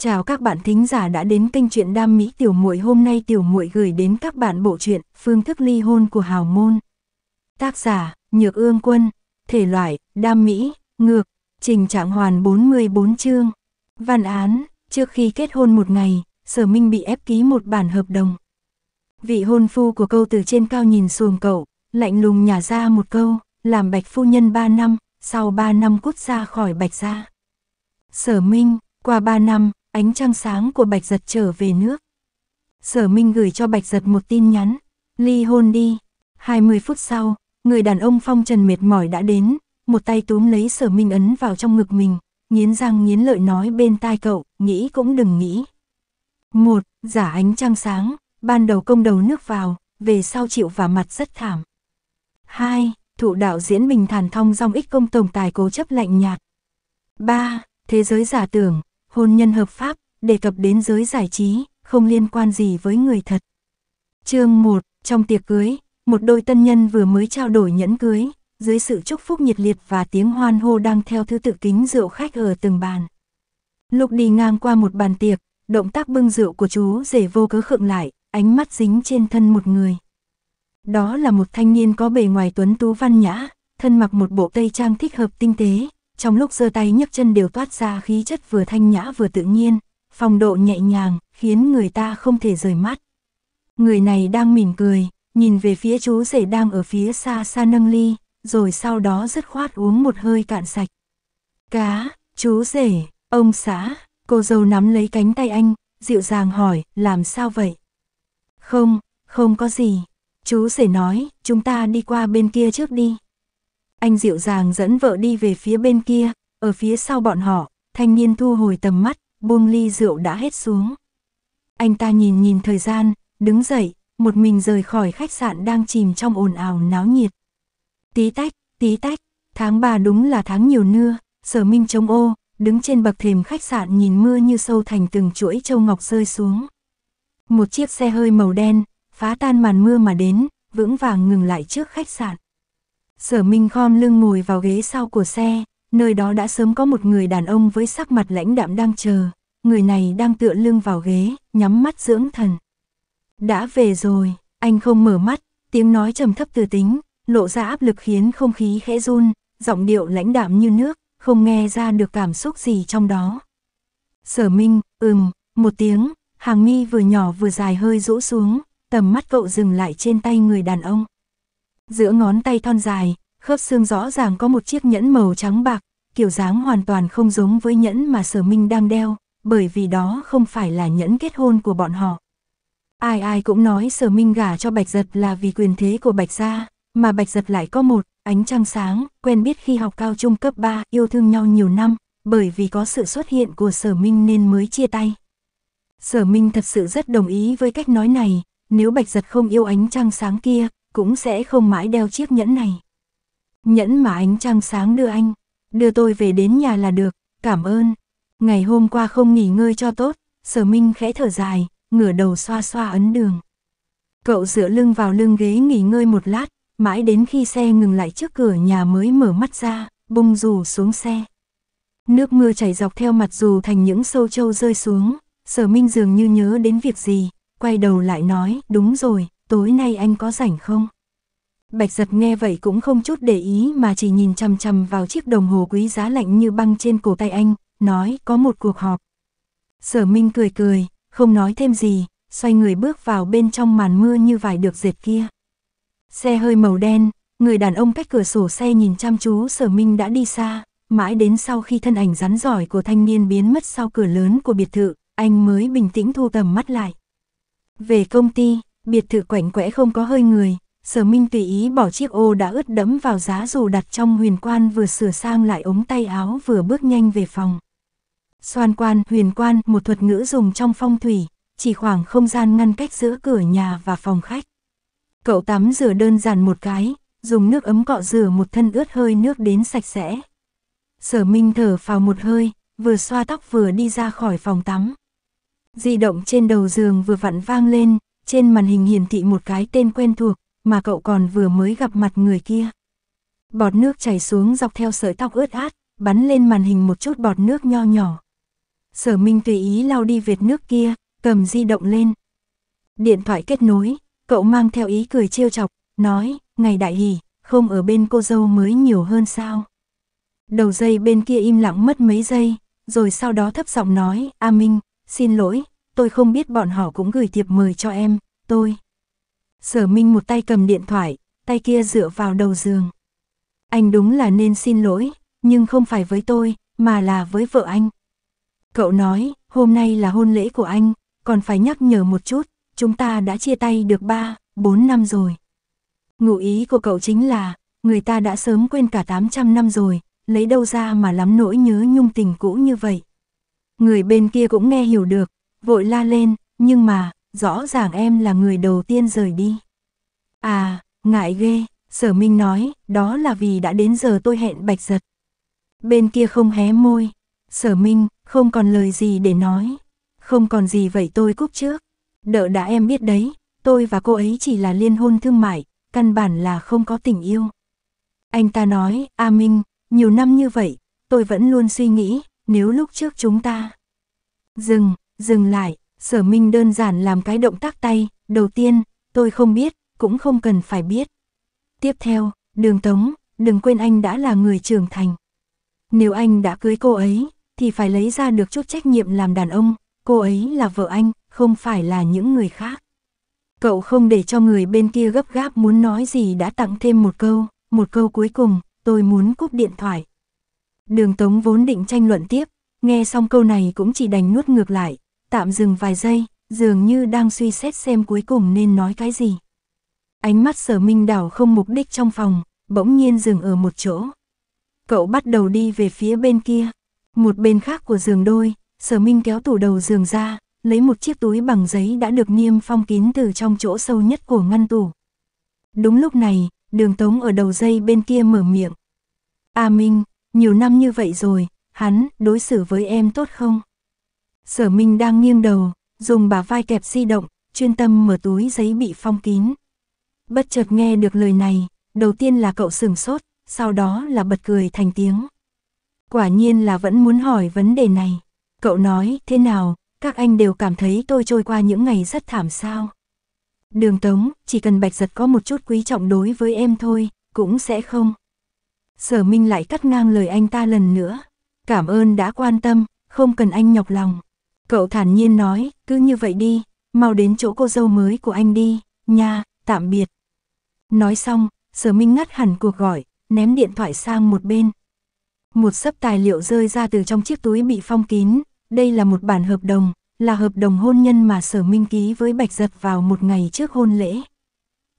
Chào các bạn thính giả đã đến kênh truyện đam mỹ tiểu muội hôm nay tiểu muội gửi đến các bạn bộ truyện Phương thức ly hôn của Hào môn. Tác giả: Nhược Ương Quân, thể loại: đam mỹ, ngược, trình trạng hoàn 44 chương. Văn án: Trước khi kết hôn một ngày, Sở Minh bị ép ký một bản hợp đồng. Vị hôn phu của câu từ trên cao nhìn xuồng cậu, lạnh lùng nhả ra một câu, làm Bạch phu nhân 3 năm, sau 3 năm cút ra khỏi Bạch gia. Sở Minh, qua 3 năm, ánh trăng sáng của Bạch Giật trở về nước. Sở Minh gửi cho Bạch Giật một tin nhắn, ly hôn đi. 20 phút sau, người đàn ông phong trần mệt mỏi đã đến, một tay túm lấy Sở Minh ấn vào trong ngực mình, nghiến răng nghiến lợi nói bên tai cậu, nghĩ cũng đừng nghĩ. Một, giả ánh trăng sáng, ban đầu công đầu nước vào, về sau chịu và mặt rất thảm. Hai Thụ đạo diễn bình thản thong dong ích công tổng tài cố chấp lạnh nhạt. Ba Thế giới giả tưởng, hôn nhân hợp pháp, đề cập đến giới giải trí, không liên quan gì với người thật. Chương 1, trong tiệc cưới, một đôi tân nhân vừa mới trao đổi nhẫn cưới, dưới sự chúc phúc nhiệt liệt và tiếng hoan hô đang theo thứ tự kính rượu khách ở từng bàn. Lúc đi ngang qua một bàn tiệc, động tác bưng rượu của chú rể vô cớ khựng lại, ánh mắt dính trên thân một người. Đó là một thanh niên có bề ngoài tuấn tú văn nhã, thân mặc một bộ tây trang thích hợp tinh tế, trong lúc giơ tay nhấc chân đều toát ra khí chất vừa thanh nhã vừa tự nhiên, phong độ nhẹ nhàng, khiến người ta không thể rời mắt. Người này đang mỉm cười, nhìn về phía chú rể đang ở phía xa xa nâng ly, rồi sau đó dứt khoát uống một hơi cạn sạch. Cá, chú rể, ông xã, cô dâu nắm lấy cánh tay anh, dịu dàng hỏi, làm sao vậy? Không, không có gì. Chú rể nói, chúng ta đi qua bên kia trước đi. Anh dịu dàng dẫn vợ đi về phía bên kia, ở phía sau bọn họ, thanh niên thu hồi tầm mắt, buông ly rượu đã hết xuống. Anh ta nhìn nhìn thời gian, đứng dậy, một mình rời khỏi khách sạn đang chìm trong ồn ào náo nhiệt. Tí tách, tí tách, tháng 3 đúng là tháng nhiều nưa, sở minh chống ô, đứng trên bậc thềm khách sạn nhìn mưa như sâu thành từng chuỗi châu ngọc rơi xuống. Một chiếc xe hơi màu đen, phá tan màn mưa mà đến, vững vàng ngừng lại trước khách sạn. Sở Minh khom lưng ngồi vào ghế sau của xe, nơi đó đã sớm có một người đàn ông với sắc mặt lãnh đạm đang chờ, người này đang tựa lưng vào ghế, nhắm mắt dưỡng thần. Đã về rồi, anh không mở mắt, tiếng nói trầm thấp từ tính, lộ ra áp lực khiến không khí khẽ run, giọng điệu lãnh đạm như nước, không nghe ra được cảm xúc gì trong đó. Sở Minh, ừm, một tiếng, hàng mi vừa nhỏ vừa dài hơi rũ xuống, tầm mắt cậu dừng lại trên tay người đàn ông. Giữa ngón tay thon dài, khớp xương rõ ràng có một chiếc nhẫn màu trắng bạc, kiểu dáng hoàn toàn không giống với nhẫn mà sở minh đang đeo, bởi vì đó không phải là nhẫn kết hôn của bọn họ. Ai ai cũng nói sở minh gả cho bạch giật là vì quyền thế của bạch gia, mà bạch giật lại có một, ánh trăng sáng, quen biết khi học cao trung cấp 3, yêu thương nhau nhiều năm, bởi vì có sự xuất hiện của sở minh nên mới chia tay. Sở minh thật sự rất đồng ý với cách nói này, nếu bạch giật không yêu ánh trăng sáng kia, cũng sẽ không mãi đeo chiếc nhẫn này. Nhẫn mà ánh trăng sáng đưa anh, đưa tôi về đến nhà là được, cảm ơn. Ngày hôm qua không nghỉ ngơi cho tốt, sở minh khẽ thở dài, ngửa đầu xoa xoa ấn đường. Cậu dựa lưng vào lưng ghế nghỉ ngơi một lát, mãi đến khi xe ngừng lại trước cửa nhà mới mở mắt ra, bung dù xuống xe. Nước mưa chảy dọc theo mặt dù thành những sâu trâu rơi xuống, sở minh dường như nhớ đến việc gì, quay đầu lại nói, đúng rồi, tối nay anh có rảnh không? Bạch giật nghe vậy cũng không chút để ý mà chỉ nhìn chằm chằm vào chiếc đồng hồ quý giá lạnh như băng trên cổ tay anh, nói có một cuộc họp. Sở Minh cười cười, không nói thêm gì, xoay người bước vào bên trong màn mưa như vải được dệt kia. Xe hơi màu đen, người đàn ông cách cửa sổ xe nhìn chăm chú Sở Minh đã đi xa, mãi đến sau khi thân ảnh rắn giỏi của thanh niên biến mất sau cửa lớn của biệt thự, anh mới bình tĩnh thu tầm mắt lại. Về công ty, biệt thự quạnh quẽ không có hơi người, sở minh tùy ý bỏ chiếc ô đã ướt đẫm vào giá dù đặt trong huyền quan vừa sửa sang lại ống tay áo vừa bước nhanh về phòng. Xoan quan, huyền quan, một thuật ngữ dùng trong phong thủy, chỉ khoảng không gian ngăn cách giữa cửa nhà và phòng khách. Cậu tắm rửa đơn giản một cái, dùng nước ấm cọ rửa một thân ướt hơi nước đến sạch sẽ. Sở Minh thở phào một hơi, vừa xoa tóc vừa đi ra khỏi phòng tắm. Di động trên đầu giường vừa vặn vang lên, trên màn hình hiển thị một cái tên quen thuộc, mà cậu còn vừa mới gặp mặt người kia. Bọt nước chảy xuống dọc theo sợi tóc ướt át, bắn lên màn hình một chút bọt nước nho nhỏ. Sở Minh tùy ý lau đi vệt nước kia, cầm di động lên. Điện thoại kết nối, cậu mang theo ý cười trêu chọc, nói, ngày đại hỷ, không ở bên cô dâu mới nhiều hơn sao. Đầu dây bên kia im lặng mất mấy giây, rồi sau đó thấp giọng nói, A Minh, xin lỗi, tôi không biết bọn họ cũng gửi thiệp mời cho em, tôi. Sở Minh một tay cầm điện thoại, tay kia dựa vào đầu giường. Anh đúng là nên xin lỗi, nhưng không phải với tôi, mà là với vợ anh. Cậu nói, hôm nay là hôn lễ của anh, còn phải nhắc nhở một chút, chúng ta đã chia tay được 3, 4 năm rồi. Ngụ ý của cậu chính là, người ta đã sớm quên cả 800 năm rồi, lấy đâu ra mà lắm nỗi nhớ nhung tình cũ như vậy. Người bên kia cũng nghe hiểu được, vội la lên, nhưng mà, rõ ràng em là người đầu tiên rời đi. À, ngại ghê, sở minh nói, đó là vì đã đến giờ tôi hẹn bạch giật. Bên kia không hé môi, sở minh, không còn lời gì để nói. Không còn gì vậy tôi cúp trước. Đợ đã em biết đấy, tôi và cô ấy chỉ là liên hôn thương mại, căn bản là không có tình yêu. Anh ta nói, A Minh, nhiều năm như vậy, tôi vẫn luôn suy nghĩ, nếu lúc trước chúng ta... Dừng, Dừng lại, sở minh đơn giản làm cái động tác tay, đầu tiên, tôi không biết, cũng không cần phải biết. Tiếp theo, đường tống, đừng quên anh đã là người trưởng thành. Nếu anh đã cưới cô ấy, thì phải lấy ra được chút trách nhiệm làm đàn ông, cô ấy là vợ anh, không phải là những người khác. Cậu không để cho người bên kia gấp gáp muốn nói gì đã tặng thêm một câu, một câu cuối cùng, tôi muốn cúp điện thoại. Đường Tống vốn định tranh luận tiếp, nghe xong câu này cũng chỉ đành nuốt ngược lại, tạm dừng vài giây, dường như đang suy xét xem cuối cùng nên nói cái gì. Ánh mắt sở minh đảo không mục đích trong phòng, bỗng nhiên dừng ở một chỗ. Cậu bắt đầu đi về phía bên kia, một bên khác của giường đôi, sở minh kéo tủ đầu giường ra, lấy một chiếc túi bằng giấy đã được niêm phong kín từ trong chỗ sâu nhất của ngăn tủ. Đúng lúc này, đường tống ở đầu dây bên kia mở miệng. A Minh, nhiều năm như vậy rồi, hắn đối xử với em tốt không? Sở Minh đang nghiêng đầu, dùng bả vai kẹp di động, chuyên tâm mở túi giấy bị phong kín. Bất chợt nghe được lời này, đầu tiên là cậu sửng sốt, sau đó là bật cười thành tiếng. Quả nhiên là vẫn muốn hỏi vấn đề này. Cậu nói, thế nào, các anh đều cảm thấy tôi trôi qua những ngày rất thảm sao. Đường Tống, chỉ cần Bạch Giật có một chút quý trọng đối với em thôi, cũng sẽ không. Sở Minh lại cắt ngang lời anh ta lần nữa. Cảm ơn đã quan tâm, không cần anh nhọc lòng. Cậu thản nhiên nói, cứ như vậy đi, mau đến chỗ cô dâu mới của anh đi, nha, tạm biệt. Nói xong, Sở Minh ngắt hẳn cuộc gọi, ném điện thoại sang một bên. Một sấp tài liệu rơi ra từ trong chiếc túi bị phong kín, đây là một bản hợp đồng, là hợp đồng hôn nhân mà Sở Minh ký với Bạch Giật vào một ngày trước hôn lễ.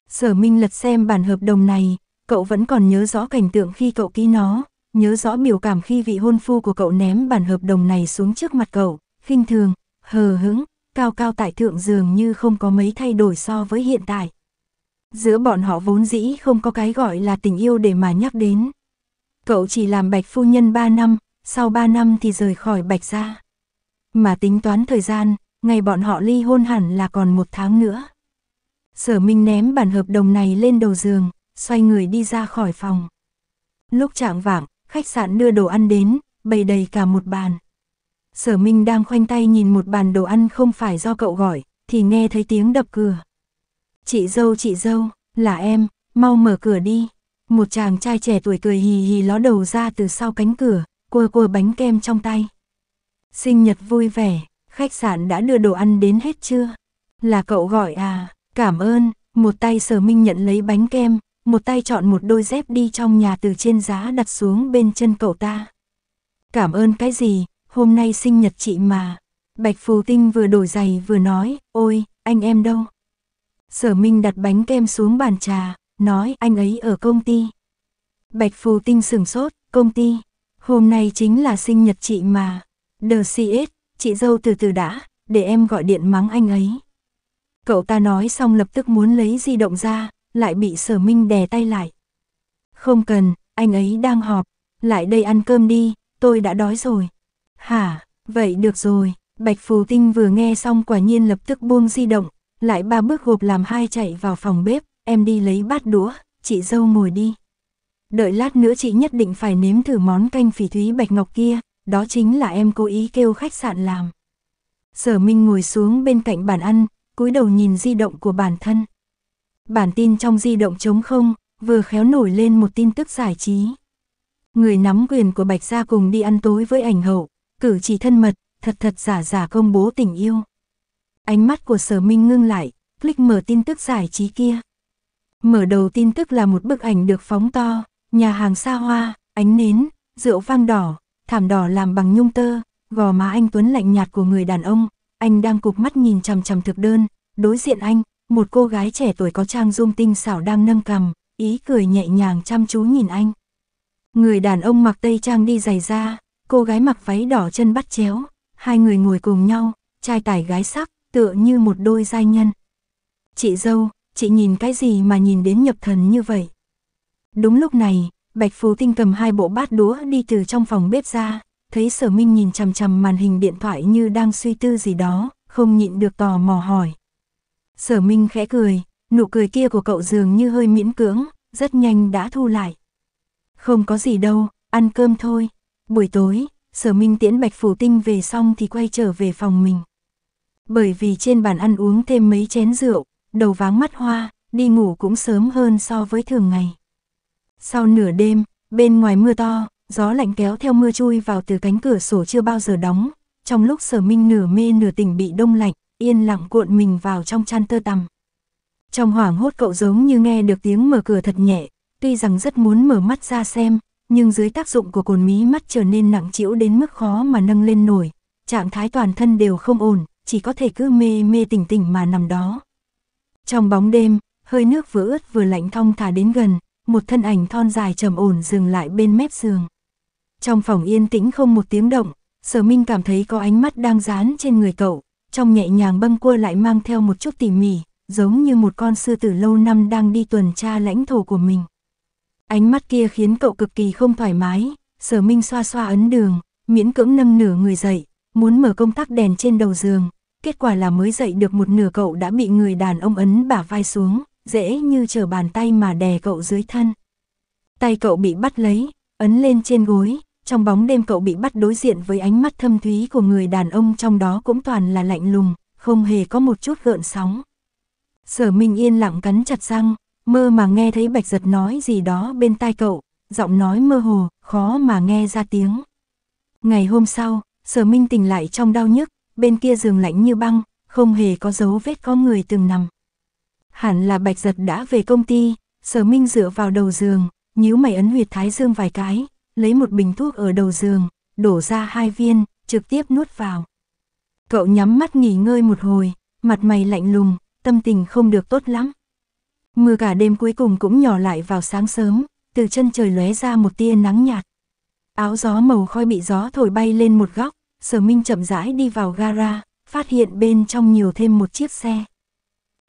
Sở Minh lật xem bản hợp đồng này, cậu vẫn còn nhớ rõ cảnh tượng khi cậu ký nó, nhớ rõ biểu cảm khi vị hôn phu của cậu ném bản hợp đồng này xuống trước mặt cậu, khinh thường, hờ hững, cao cao tại thượng dường như không có mấy thay đổi so với hiện tại. Giữa bọn họ vốn dĩ không có cái gọi là tình yêu để mà nhắc đến. Cậu chỉ làm bạch phu nhân 3 năm, sau 3 năm thì rời khỏi bạch gia. Mà tính toán thời gian, ngày bọn họ ly hôn hẳn là còn một tháng nữa. Sở Minh ném bản hợp đồng này lên đầu giường, xoay người đi ra khỏi phòng. Lúc trạng vạng, khách sạn đưa đồ ăn đến, bày đầy cả một bàn. Sở Minh đang khoanh tay nhìn một bàn đồ ăn không phải do cậu gọi, thì nghe thấy tiếng đập cửa. Chị dâu chị dâu, là em, mau mở cửa đi. Một chàng trai trẻ tuổi cười hì hì ló đầu ra từ sau cánh cửa, cua cua bánh kem trong tay. Sinh nhật vui vẻ, khách sạn đã đưa đồ ăn đến hết chưa? Là cậu gọi à, cảm ơn, một tay sở minh nhận lấy bánh kem, một tay chọn một đôi dép đi trong nhà từ trên giá đặt xuống bên chân cậu ta. Cảm ơn cái gì, hôm nay sinh nhật chị mà. Bạch Phù Tinh vừa đổi giày vừa nói, ôi, anh em đâu? Sở Minh đặt bánh kem xuống bàn trà, nói anh ấy ở công ty. Bạch Phù Tinh sửng sốt, công ty, hôm nay chính là sinh nhật chị mà. Đờ si chị dâu từ từ đã, để em gọi điện mắng anh ấy. Cậu ta nói xong lập tức muốn lấy di động ra, lại bị sở minh đè tay lại. Không cần, anh ấy đang họp, lại đây ăn cơm đi, tôi đã đói rồi. Hả, vậy được rồi, Bạch Phù Tinh vừa nghe xong quả nhiên lập tức buông di động, lại ba bước gộp làm hai chạy vào phòng bếp, em đi lấy bát đũa, chị dâu ngồi đi. Đợi lát nữa chị nhất định phải nếm thử món canh phỉ thúy bạch ngọc kia, đó chính là em cố ý kêu khách sạn làm. Sở Minh ngồi xuống bên cạnh bàn ăn, cúi đầu nhìn di động của bản thân. Bản tin trong di động trống không, vừa khéo nổi lên một tin tức giải trí. Người nắm quyền của Bạch Gia cùng đi ăn tối với ảnh hậu, cử chỉ thân mật, thật thật giả giả công bố tình yêu. Ánh mắt của sở minh ngưng lại, click mở tin tức giải trí kia. Mở đầu tin tức là một bức ảnh được phóng to, nhà hàng xa hoa, ánh nến, rượu vang đỏ, thảm đỏ làm bằng nhung tơ, gò má anh Tuấn lạnh nhạt của người đàn ông, anh đang cục mắt nhìn chằm chằm thực đơn, đối diện anh, một cô gái trẻ tuổi có trang dung tinh xảo đang nâng cằm, ý cười nhẹ nhàng chăm chú nhìn anh. Người đàn ông mặc tây trang đi giày da, cô gái mặc váy đỏ chân bắt chéo, hai người ngồi cùng nhau, trai tài gái sắc, tựa như một đôi giai nhân. Chị dâu, chị nhìn cái gì mà nhìn đến nhập thần như vậy? Đúng lúc này, Bạch Phú Tinh cầm hai bộ bát đũa đi từ trong phòng bếp ra, thấy Sở Minh nhìn chằm chằm màn hình điện thoại như đang suy tư gì đó, không nhịn được tò mò hỏi. Sở Minh khẽ cười, nụ cười kia của cậu dường như hơi miễn cưỡng, rất nhanh đã thu lại. Không có gì đâu, ăn cơm thôi. Buổi tối, sở minh tiễn bạch phủ tinh về xong thì quay trở về phòng mình. Bởi vì trên bàn ăn uống thêm mấy chén rượu, đầu váng mắt hoa, đi ngủ cũng sớm hơn so với thường ngày. Sau nửa đêm, bên ngoài mưa to, gió lạnh kéo theo mưa chui vào từ cánh cửa sổ chưa bao giờ đóng, trong lúc sở minh nửa mê nửa tỉnh bị đông lạnh, yên lặng cuộn mình vào trong chăn tơ tằm. Trong hoảng hốt cậu giống như nghe được tiếng mở cửa thật nhẹ, tuy rằng rất muốn mở mắt ra xem, nhưng dưới tác dụng của cồn mí mắt trở nên nặng trĩu đến mức khó mà nâng lên nổi, trạng thái toàn thân đều không ổn, chỉ có thể cứ mê mê tỉnh tỉnh mà nằm đó. Trong bóng đêm, hơi nước vừa ướt vừa lạnh thong thả đến gần, một thân ảnh thon dài trầm ổn dừng lại bên mép giường. Trong phòng yên tĩnh không một tiếng động, Sở Minh cảm thấy có ánh mắt đang dán trên người cậu, trong nhẹ nhàng bâng cua lại mang theo một chút tỉ mỉ, giống như một con sư tử lâu năm đang đi tuần tra lãnh thổ của mình. Ánh mắt kia khiến cậu cực kỳ không thoải mái, sở minh xoa xoa ấn đường, miễn cưỡng nâng nửa người dậy, muốn mở công tắc đèn trên đầu giường. Kết quả là mới dậy được một nửa cậu đã bị người đàn ông ấn bả vai xuống, dễ như trở bàn tay mà đè cậu dưới thân. Tay cậu bị bắt lấy, ấn lên trên gối, trong bóng đêm cậu bị bắt đối diện với ánh mắt thâm thúy của người đàn ông trong đó cũng toàn là lạnh lùng, không hề có một chút gợn sóng. Sở Minh yên lặng cắn chặt răng, mơ mà nghe thấy Bạch Giật nói gì đó bên tai cậu, giọng nói mơ hồ, khó mà nghe ra tiếng. Ngày hôm sau, Sở Minh tỉnh lại trong đau nhức, bên kia giường lạnh như băng, không hề có dấu vết có người từng nằm. Hẳn là Bạch Giật đã về công ty, Sở Minh dựa vào đầu giường, nhíu mày ấn huyệt thái dương vài cái, lấy một bình thuốc ở đầu giường, đổ ra hai viên, trực tiếp nuốt vào. Cậu nhắm mắt nghỉ ngơi một hồi, mặt mày lạnh lùng, tâm tình không được tốt lắm. Mưa cả đêm cuối cùng cũng nhỏ lại vào sáng sớm, từ chân trời lóe ra một tia nắng nhạt. Áo gió màu khói bị gió thổi bay lên một góc, Sở Minh chậm rãi đi vào gara, phát hiện bên trong nhiều thêm một chiếc xe.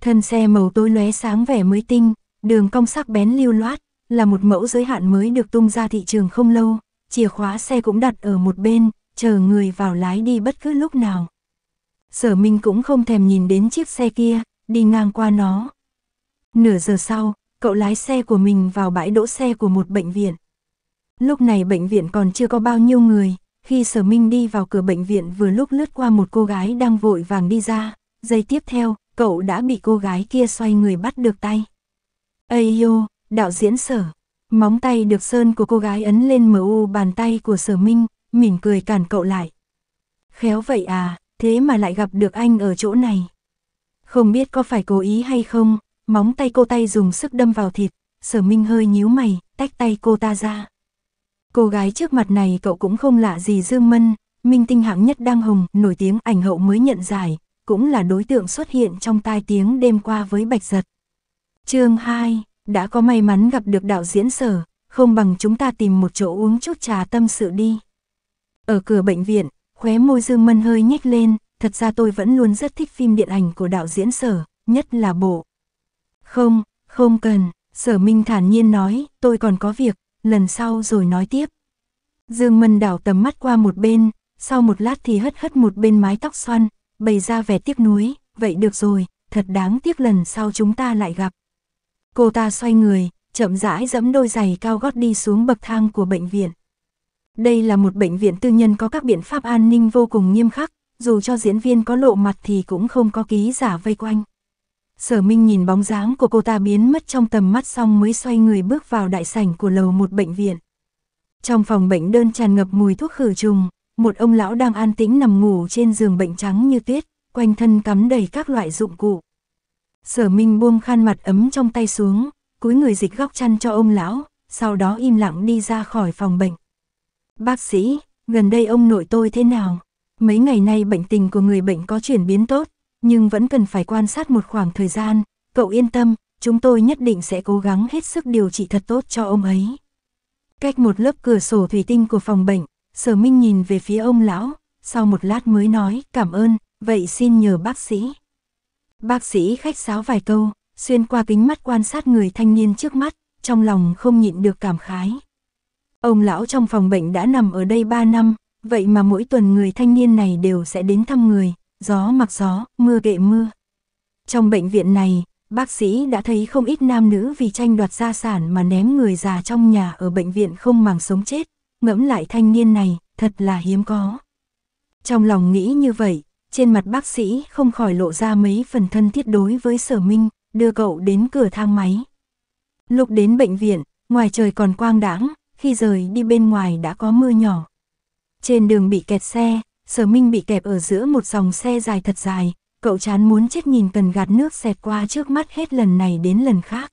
Thân xe màu tối lóe sáng vẻ mới tinh, đường cong sắc bén lưu loát, là một mẫu giới hạn mới được tung ra thị trường không lâu, chìa khóa xe cũng đặt ở một bên, chờ người vào lái đi bất cứ lúc nào. Sở Minh cũng không thèm nhìn đến chiếc xe kia, đi ngang qua nó, Nửa giờ sau, cậu lái xe của mình vào bãi đỗ xe của một bệnh viện. Lúc này bệnh viện còn chưa có bao nhiêu người, khi Sở Minh đi vào cửa bệnh viện vừa lúc lướt qua một cô gái đang vội vàng đi ra, giây tiếp theo, cậu đã bị cô gái kia xoay người bắt được tay. Ây yô, đạo diễn Sở. Móng tay được sơn của cô gái ấn lên mu bàn tay của Sở Minh, mỉm cười cản cậu lại. Khéo vậy à, thế mà lại gặp được anh ở chỗ này. Không biết có phải cố ý hay không, Móng tay cô tay dùng sức đâm vào thịt, sở minh hơi nhíu mày, tách tay cô ta ra. Cô gái trước mặt này cậu cũng không lạ gì Dương Mân, minh tinh hạng nhất đang hùng nổi tiếng ảnh hậu mới nhận giải, cũng là đối tượng xuất hiện trong tai tiếng đêm qua với Bạch Giật. chương 2, đã có may mắn gặp được đạo diễn sở, không bằng chúng ta tìm một chỗ uống chút trà tâm sự đi. Ở cửa bệnh viện, khóe môi Dương Mân hơi nhếch lên, thật ra tôi vẫn luôn rất thích phim điện ảnh của đạo diễn sở, nhất là bộ không, không cần, sở minh thản nhiên nói, tôi còn có việc, lần sau rồi nói tiếp. Dương Mân đảo tầm mắt qua một bên, sau một lát thì hất hất một bên mái tóc xoăn, bày ra vẻ tiếc nuối, vậy được rồi, thật đáng tiếc lần sau chúng ta lại gặp. Cô ta xoay người, chậm rãi dẫm đôi giày cao gót đi xuống bậc thang của bệnh viện. Đây là một bệnh viện tư nhân có các biện pháp an ninh vô cùng nghiêm khắc, dù cho diễn viên có lộ mặt thì cũng không có ký giả vây quanh. Sở Minh nhìn bóng dáng của cô ta biến mất trong tầm mắt xong mới xoay người bước vào đại sảnh của lầu một bệnh viện. Trong phòng bệnh đơn tràn ngập mùi thuốc khử trùng, một ông lão đang an tĩnh nằm ngủ trên giường bệnh trắng như tuyết, quanh thân cắm đầy các loại dụng cụ. Sở Minh buông khăn mặt ấm trong tay xuống, cúi người dịch góc chăn cho ông lão, sau đó im lặng đi ra khỏi phòng bệnh. Bác sĩ, gần đây ông nội tôi thế nào? Mấy ngày nay bệnh tình của người bệnh có chuyển biến tốt, nhưng vẫn cần phải quan sát một khoảng thời gian, cậu yên tâm, chúng tôi nhất định sẽ cố gắng hết sức điều trị thật tốt cho ông ấy. Cách một lớp cửa sổ thủy tinh của phòng bệnh, Sở Minh nhìn về phía ông lão, sau một lát mới nói cảm ơn, vậy xin nhờ bác sĩ. Bác sĩ khách sáo vài câu, xuyên qua kính mắt quan sát người thanh niên trước mắt, trong lòng không nhịn được cảm khái. Ông lão trong phòng bệnh đã nằm ở đây 3 năm, vậy mà mỗi tuần người thanh niên này đều sẽ đến thăm người, gió mặc gió, mưa kệ mưa. Trong bệnh viện này, bác sĩ đã thấy không ít nam nữ vì tranh đoạt gia sản mà ném người già trong nhà ở bệnh viện không màng sống chết, ngẫm lại thanh niên này, thật là hiếm có. Trong lòng nghĩ như vậy, trên mặt bác sĩ không khỏi lộ ra mấy phần thân thiết đối với sở minh, đưa cậu đến cửa thang máy. Lúc đến bệnh viện, ngoài trời còn quang đãng, khi rời đi bên ngoài đã có mưa nhỏ. Trên đường bị kẹt xe, Sở Minh bị kẹp ở giữa một dòng xe dài thật dài, cậu chán muốn chết nhìn cần gạt nước xẹt qua trước mắt hết lần này đến lần khác.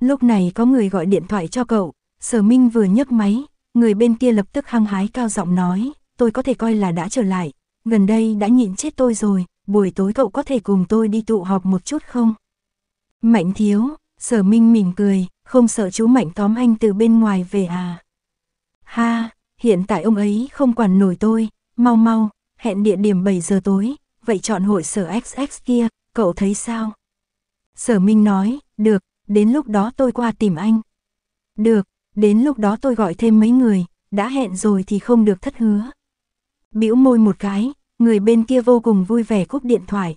Lúc này có người gọi điện thoại cho cậu, Sở Minh vừa nhấc máy, người bên kia lập tức hăng hái cao giọng nói, tôi có thể coi là đã trở lại, gần đây đã nhịn chết tôi rồi, buổi tối cậu có thể cùng tôi đi tụ họp một chút không? Mạnh thiếu, Sở Minh mỉm cười, không sợ chú Mạnh tóm anh từ bên ngoài về à? Ha, hiện tại ông ấy không quản nổi tôi, Mau mau, hẹn địa điểm 7 giờ tối, vậy chọn hội sở XX kia, cậu thấy sao? Sở Minh nói, được, đến lúc đó tôi qua tìm anh. Được, đến lúc đó tôi gọi thêm mấy người, đã hẹn rồi thì không được thất hứa. Bĩu môi một cái, người bên kia vô cùng vui vẻ cúp điện thoại.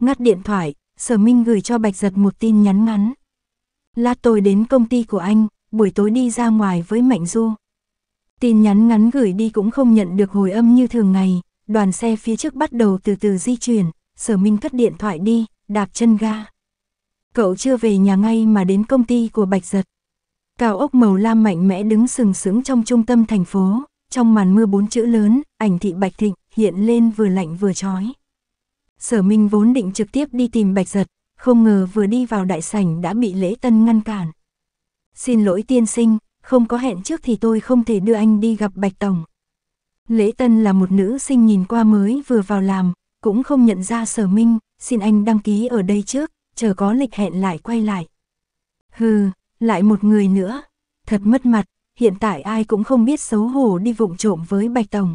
Ngắt điện thoại, Sở Minh gửi cho Bạch Giật một tin nhắn ngắn. là tôi đến công ty của anh, buổi tối đi ra ngoài với Mạnh Du. Tin nhắn ngắn gửi đi cũng không nhận được hồi âm như thường ngày, đoàn xe phía trước bắt đầu từ từ di chuyển, sở minh cất điện thoại đi, đạp chân ga. Cậu chưa về nhà ngay mà đến công ty của Bạch Giật. Cao ốc màu lam mạnh mẽ đứng sừng sững trong trung tâm thành phố, trong màn mưa bốn chữ lớn, ảnh thị Bạch Thịnh hiện lên vừa lạnh vừa chói. Sở Minh vốn định trực tiếp đi tìm Bạch Giật, không ngờ vừa đi vào đại sảnh đã bị lễ tân ngăn cản. Xin lỗi tiên sinh, không có hẹn trước thì tôi không thể đưa anh đi gặp Bạch Tổng. Lễ Tân là một nữ sinh nhìn qua mới vừa vào làm, cũng không nhận ra sở minh, xin anh đăng ký ở đây trước, chờ có lịch hẹn lại quay lại. Hừ, lại một người nữa, thật mất mặt, hiện tại ai cũng không biết xấu hổ đi vụng trộm với Bạch Tổng.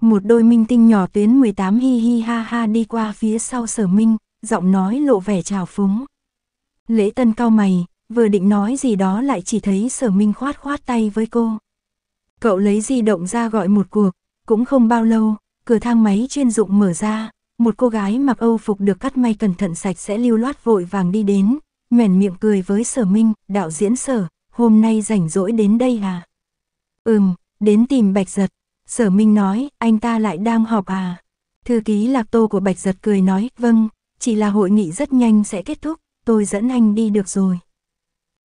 Một đôi minh tinh nhỏ tuyến 18 hi hi ha ha đi qua phía sau sở minh, giọng nói lộ vẻ trào phúng. Lễ tân cao mày, vừa định nói gì đó lại chỉ thấy sở minh khoát khoát tay với cô. Cậu lấy di động ra gọi một cuộc, cũng không bao lâu, cửa thang máy chuyên dụng mở ra, một cô gái mặc âu phục được cắt may cẩn thận sạch sẽ lưu loát vội vàng đi đến, nhoẻn miệng cười với sở minh, đạo diễn sở, hôm nay rảnh rỗi đến đây à? Ừm, đến tìm Bạch Giật, sở minh nói, anh ta lại đang họp à? Thư ký lạc tô của Bạch Giật cười nói, vâng, chỉ là hội nghị rất nhanh sẽ kết thúc, tôi dẫn anh đi được rồi.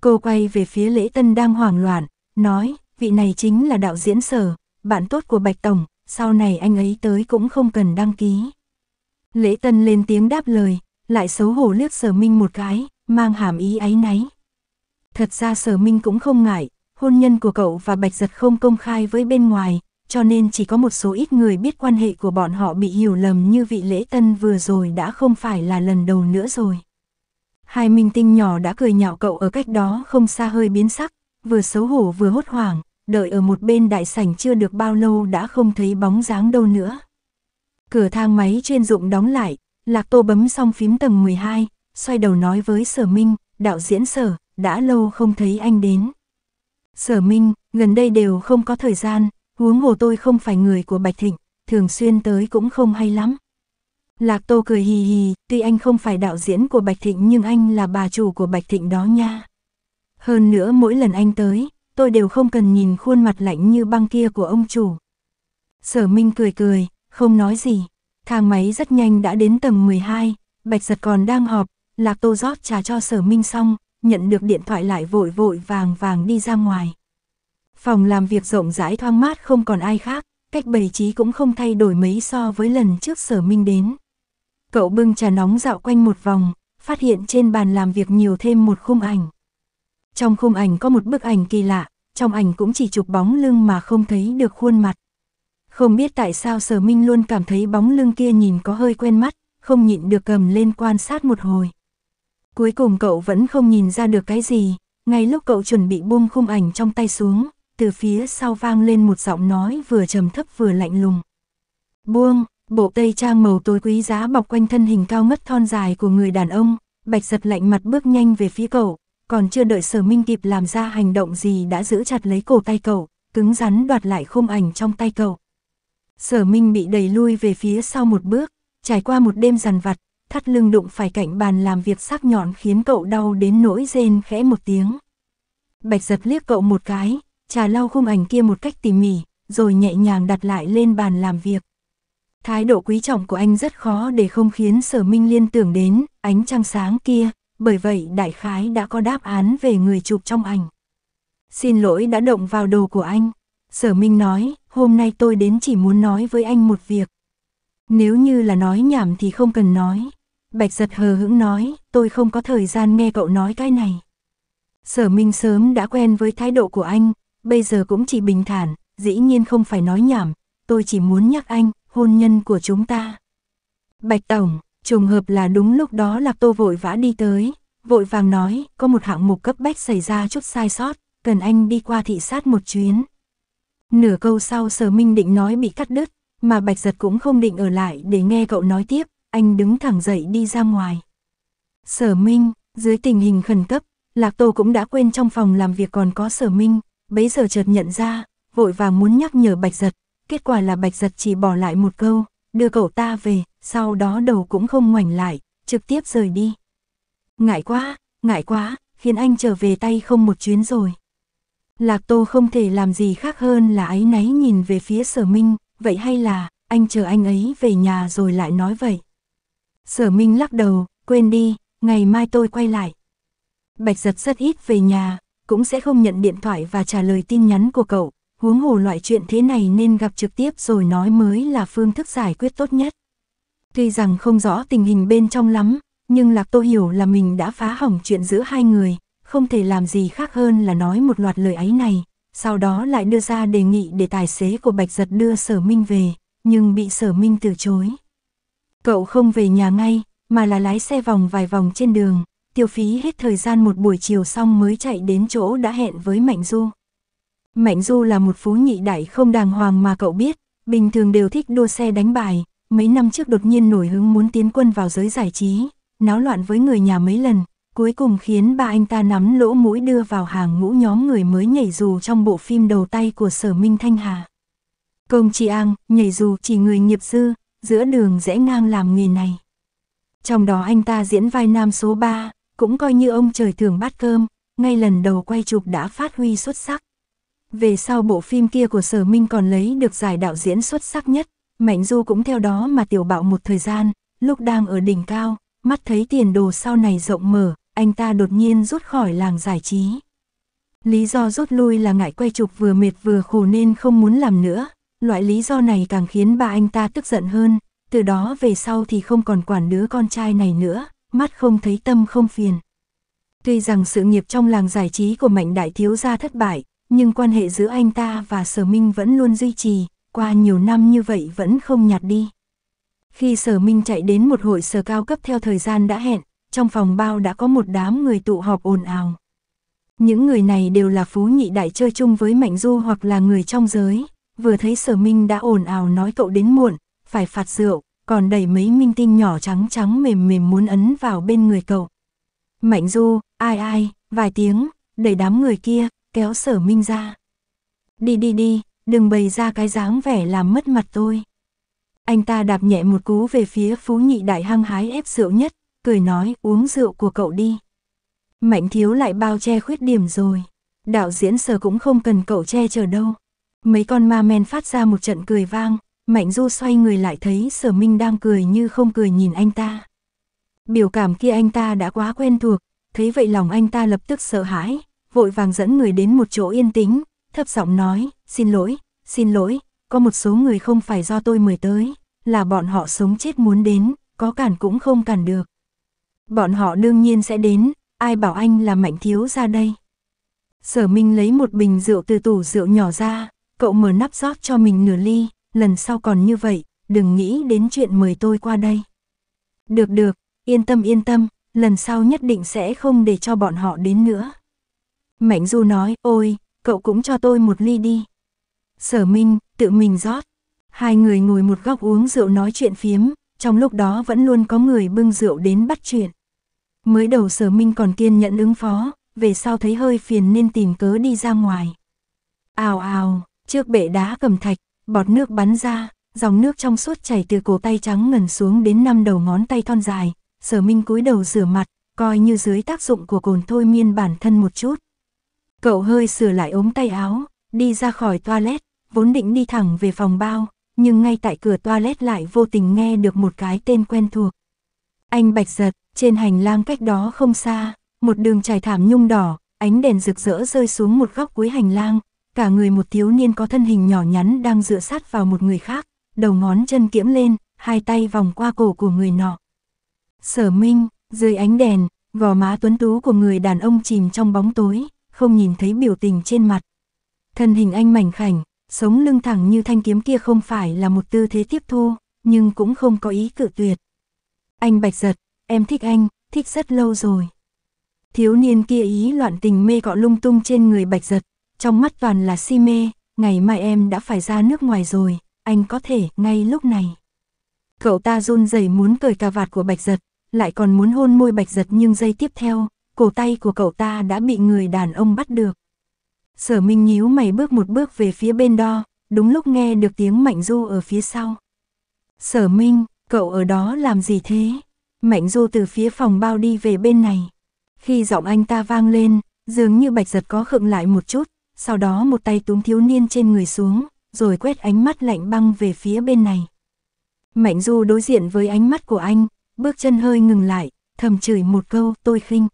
Cô quay về phía lễ tân đang hoảng loạn, nói, vị này chính là đạo diễn sở, bạn tốt của Bạch Tổng, sau này anh ấy tới cũng không cần đăng ký. Lễ tân lên tiếng đáp lời, lại xấu hổ liếc sở minh một cái, mang hàm ý áy náy. Thật ra sở minh cũng không ngại, hôn nhân của cậu và Bạch Giật không công khai với bên ngoài, cho nên chỉ có một số ít người biết quan hệ của bọn họ bị hiểu lầm như vị lễ tân vừa rồi đã không phải là lần đầu nữa rồi. Hai minh tinh nhỏ đã cười nhạo cậu ở cách đó không xa hơi biến sắc, vừa xấu hổ vừa hốt hoảng, đợi ở một bên đại sảnh chưa được bao lâu đã không thấy bóng dáng đâu nữa. Cửa thang máy chuyên dụng đóng lại, Lạc Tô bấm xong phím tầng 12, xoay đầu nói với Sở Minh, đạo diễn Sở, đã lâu không thấy anh đến. Sở Minh, gần đây đều không có thời gian, huống hồ tôi không phải người của Bạch Thịnh, thường xuyên tới cũng không hay lắm. Lạc Tô cười hì hì, tuy anh không phải đạo diễn của Bạch Thịnh nhưng anh là bà chủ của Bạch Thịnh đó nha. Hơn nữa mỗi lần anh tới, tôi đều không cần nhìn khuôn mặt lạnh như băng kia của ông chủ. Sở Minh cười cười, không nói gì. Thang máy rất nhanh đã đến tầng 12, Bạch Giật còn đang họp, Lạc Tô rót trà cho Sở Minh xong, nhận được điện thoại lại vội vội vàng vàng đi ra ngoài. Phòng làm việc rộng rãi thoang mát không còn ai khác, cách bày trí cũng không thay đổi mấy so với lần trước Sở Minh đến. Cậu bưng trà nóng dạo quanh một vòng, phát hiện trên bàn làm việc nhiều thêm một khung ảnh. Trong khung ảnh có một bức ảnh kỳ lạ, trong ảnh cũng chỉ chụp bóng lưng mà không thấy được khuôn mặt. Không biết tại sao Sở Minh luôn cảm thấy bóng lưng kia nhìn có hơi quen mắt, không nhịn được cầm lên quan sát một hồi. Cuối cùng cậu vẫn không nhìn ra được cái gì, ngay lúc cậu chuẩn bị buông khung ảnh trong tay xuống, từ phía sau vang lên một giọng nói vừa trầm thấp vừa lạnh lùng. Buông, Bộ tây trang màu tối quý giá bọc quanh thân hình cao mất thon dài của người đàn ông, bạch giật lạnh mặt bước nhanh về phía cậu, còn chưa đợi sở minh kịp làm ra hành động gì đã giữ chặt lấy cổ tay cậu, cứng rắn đoạt lại khung ảnh trong tay cậu. Sở minh bị đẩy lui về phía sau một bước, trải qua một đêm rằn vặt, thắt lưng đụng phải cạnh bàn làm việc sắc nhọn khiến cậu đau đến nỗi rên khẽ một tiếng. Bạch giật liếc cậu một cái, trà lau khung ảnh kia một cách tỉ mỉ, rồi nhẹ nhàng đặt lại lên bàn làm việc. Thái độ quý trọng của anh rất khó để không khiến sở minh liên tưởng đến ánh trăng sáng kia, bởi vậy đại khái đã có đáp án về người chụp trong ảnh. Xin lỗi đã động vào đồ của anh. Sở Minh nói, hôm nay tôi đến chỉ muốn nói với anh một việc. Nếu như là nói nhảm thì không cần nói. Bạch giật hờ hững nói, tôi không có thời gian nghe cậu nói cái này. Sở Minh sớm đã quen với thái độ của anh, bây giờ cũng chỉ bình thản, dĩ nhiên không phải nói nhảm, tôi chỉ muốn nhắc anh, hôn nhân của chúng ta. Bạch Tổng, trùng hợp là đúng lúc đó Lạc Tô vội vã đi tới, vội vàng nói, có một hạng mục cấp bách xảy ra chút sai sót, cần anh đi qua thị sát một chuyến. Nửa câu sau Sở Minh định nói bị cắt đứt, mà Bạch Giật cũng không định ở lại để nghe cậu nói tiếp, anh đứng thẳng dậy đi ra ngoài. Sở Minh, dưới tình hình khẩn cấp, Lạc Tô cũng đã quên trong phòng làm việc còn có Sở Minh, bấy giờ chợt nhận ra, vội vàng muốn nhắc nhở Bạch Giật, kết quả là bạch giật chỉ bỏ lại một câu, đưa cậu ta về, sau đó đầu cũng không ngoảnh lại, trực tiếp rời đi. Ngại quá, ngại quá, khiến anh trở về tay không một chuyến rồi. Lạc Tô không thể làm gì khác hơn là ấy náy nhìn về phía sở minh, vậy hay là, anh chờ anh ấy về nhà rồi lại nói vậy. Sở minh lắc đầu, quên đi, ngày mai tôi quay lại. Bạch giật rất ít về nhà, cũng sẽ không nhận điện thoại và trả lời tin nhắn của cậu, huống hồ loại chuyện thế này nên gặp trực tiếp rồi nói mới là phương thức giải quyết tốt nhất. Tuy rằng không rõ tình hình bên trong lắm, nhưng Lạc Tô hiểu là mình đã phá hỏng chuyện giữa hai người, không thể làm gì khác hơn là nói một loạt lời ấy này, sau đó lại đưa ra đề nghị để tài xế của Bạch Giật đưa Sở Minh về, nhưng bị Sở Minh từ chối. Cậu không về nhà ngay, mà là lái xe vòng vài vòng trên đường, tiêu phí hết thời gian một buổi chiều xong mới chạy đến chỗ đã hẹn với Mạnh Du. Mạnh Du là một phú nhị đại không đàng hoàng mà cậu biết, bình thường đều thích đua xe đánh bài, mấy năm trước đột nhiên nổi hứng muốn tiến quân vào giới giải trí, náo loạn với người nhà mấy lần, cuối cùng khiến ba anh ta nắm lỗ mũi đưa vào hàng ngũ nhóm người mới nhảy dù trong bộ phim đầu tay của Sở Minh Thanh Hà. Công Trị An, nhảy dù chỉ người nghiệp dư, giữa đường rẽ ngang làm nghề này. Trong đó anh ta diễn vai nam số 3, cũng coi như ông trời thường bát cơm, ngay lần đầu quay chụp đã phát huy xuất sắc. Về sau bộ phim kia của Sở Minh còn lấy được giải đạo diễn xuất sắc nhất, Mạnh Du cũng theo đó mà tiểu bạo một thời gian, lúc đang ở đỉnh cao, mắt thấy tiền đồ sau này rộng mở, anh ta đột nhiên rút khỏi làng giải trí. Lý do rút lui là ngại quay chụp vừa mệt vừa khổ nên không muốn làm nữa, loại lý do này càng khiến bà anh ta tức giận hơn, từ đó về sau thì không còn quản đứa con trai này nữa, mắt không thấy tâm không phiền. Tuy rằng sự nghiệp trong làng giải trí của Mạnh Đại Thiếu Gia thất bại, nhưng quan hệ giữa anh ta và Sở Minh vẫn luôn duy trì, qua nhiều năm như vậy vẫn không nhạt đi. Khi Sở Minh chạy đến một hội sở cao cấp theo thời gian đã hẹn, trong phòng bao đã có một đám người tụ họp ồn ào. Những người này đều là phú nhị đại chơi chung với Mạnh Du hoặc là người trong giới, vừa thấy Sở Minh đã ồn ào nói cậu đến muộn, phải phạt rượu, còn đẩy mấy minh tinh nhỏ trắng trắng mềm mềm muốn ấn vào bên người cậu. Mạnh Du, ai ai, vài tiếng, đẩy đám người kia, kéo sở minh ra. Đi đi đi, đừng bày ra cái dáng vẻ làm mất mặt tôi. Anh ta đạp nhẹ một cú về phía phú nhị đại hăng hái ép rượu nhất, cười nói uống rượu của cậu đi. Mạnh thiếu lại bao che khuyết điểm rồi. Đạo diễn sở cũng không cần cậu che chở đâu. Mấy con ma men phát ra một trận cười vang, Mạnh Du xoay người lại thấy sở minh đang cười như không cười nhìn anh ta. Biểu cảm kia anh ta đã quá quen thuộc, thấy vậy lòng anh ta lập tức sợ hãi, vội vàng dẫn người đến một chỗ yên tĩnh, thấp giọng nói, xin lỗi, xin lỗi, có một số người không phải do tôi mời tới, là bọn họ sống chết muốn đến, có cản cũng không cản được. Bọn họ đương nhiên sẽ đến, ai bảo anh là mạnh thiếu ra đây. Sở Minh lấy một bình rượu từ tủ rượu nhỏ ra, cậu mở nắp rót cho mình nửa ly, lần sau còn như vậy, đừng nghĩ đến chuyện mời tôi qua đây. Được được, yên tâm yên tâm, lần sau nhất định sẽ không để cho bọn họ đến nữa. Mạnh Du nói, ôi, cậu cũng cho tôi một ly đi. Sở Minh, tự mình rót. Hai người ngồi một góc uống rượu nói chuyện phiếm, trong lúc đó vẫn luôn có người bưng rượu đến bắt chuyện. Mới đầu sở Minh còn kiên nhẫn ứng phó, về sau thấy hơi phiền nên tìm cớ đi ra ngoài. Ào ào, trước bệ đá cầm thạch, bọt nước bắn ra, dòng nước trong suốt chảy từ cổ tay trắng ngần xuống đến năm đầu ngón tay thon dài, sở Minh cúi đầu rửa mặt, coi như dưới tác dụng của cồn thôi miên bản thân một chút. Cậu hơi sửa lại ống tay áo, đi ra khỏi toilet, vốn định đi thẳng về phòng bao, nhưng ngay tại cửa toilet lại vô tình nghe được một cái tên quen thuộc. Anh Bạch Giật, trên hành lang cách đó không xa, một đường trải thảm nhung đỏ, ánh đèn rực rỡ rơi xuống một góc cuối hành lang, cả người một thiếu niên có thân hình nhỏ nhắn đang dựa sát vào một người khác, đầu ngón chân kiễm lên, hai tay vòng qua cổ của người nọ. Sở Minh, dưới ánh đèn, gò má tuấn tú của người đàn ông chìm trong bóng tối, không nhìn thấy biểu tình trên mặt. Thân hình anh mảnh khảnh, sống lưng thẳng như thanh kiếm kia không phải là một tư thế tiếp thu, nhưng cũng không có ý cự tuyệt. Anh bạch giật, em thích anh, thích rất lâu rồi. Thiếu niên kia ý loạn tình mê cọ lung tung trên người bạch giật, trong mắt toàn là si mê, ngày mai em đã phải ra nước ngoài rồi, anh có thể ngay lúc này. Cậu ta run rẩy muốn cởi cà vạt của bạch giật, lại còn muốn hôn môi bạch giật nhưng giây tiếp theo, cổ tay của cậu ta đã bị người đàn ông bắt được. Sở Minh nhíu mày bước một bước về phía bên đo, đúng lúc nghe được tiếng Mạnh Du ở phía sau. Sở Minh, cậu ở đó làm gì thế? Mạnh Du từ phía phòng bao đi về bên này. Khi giọng anh ta vang lên, dường như bạch giật có khựng lại một chút, sau đó một tay túm thiếu niên trên người xuống, rồi quét ánh mắt lạnh băng về phía bên này. Mạnh Du đối diện với ánh mắt của anh, bước chân hơi ngừng lại, thầm chửi một câu tôi khinh.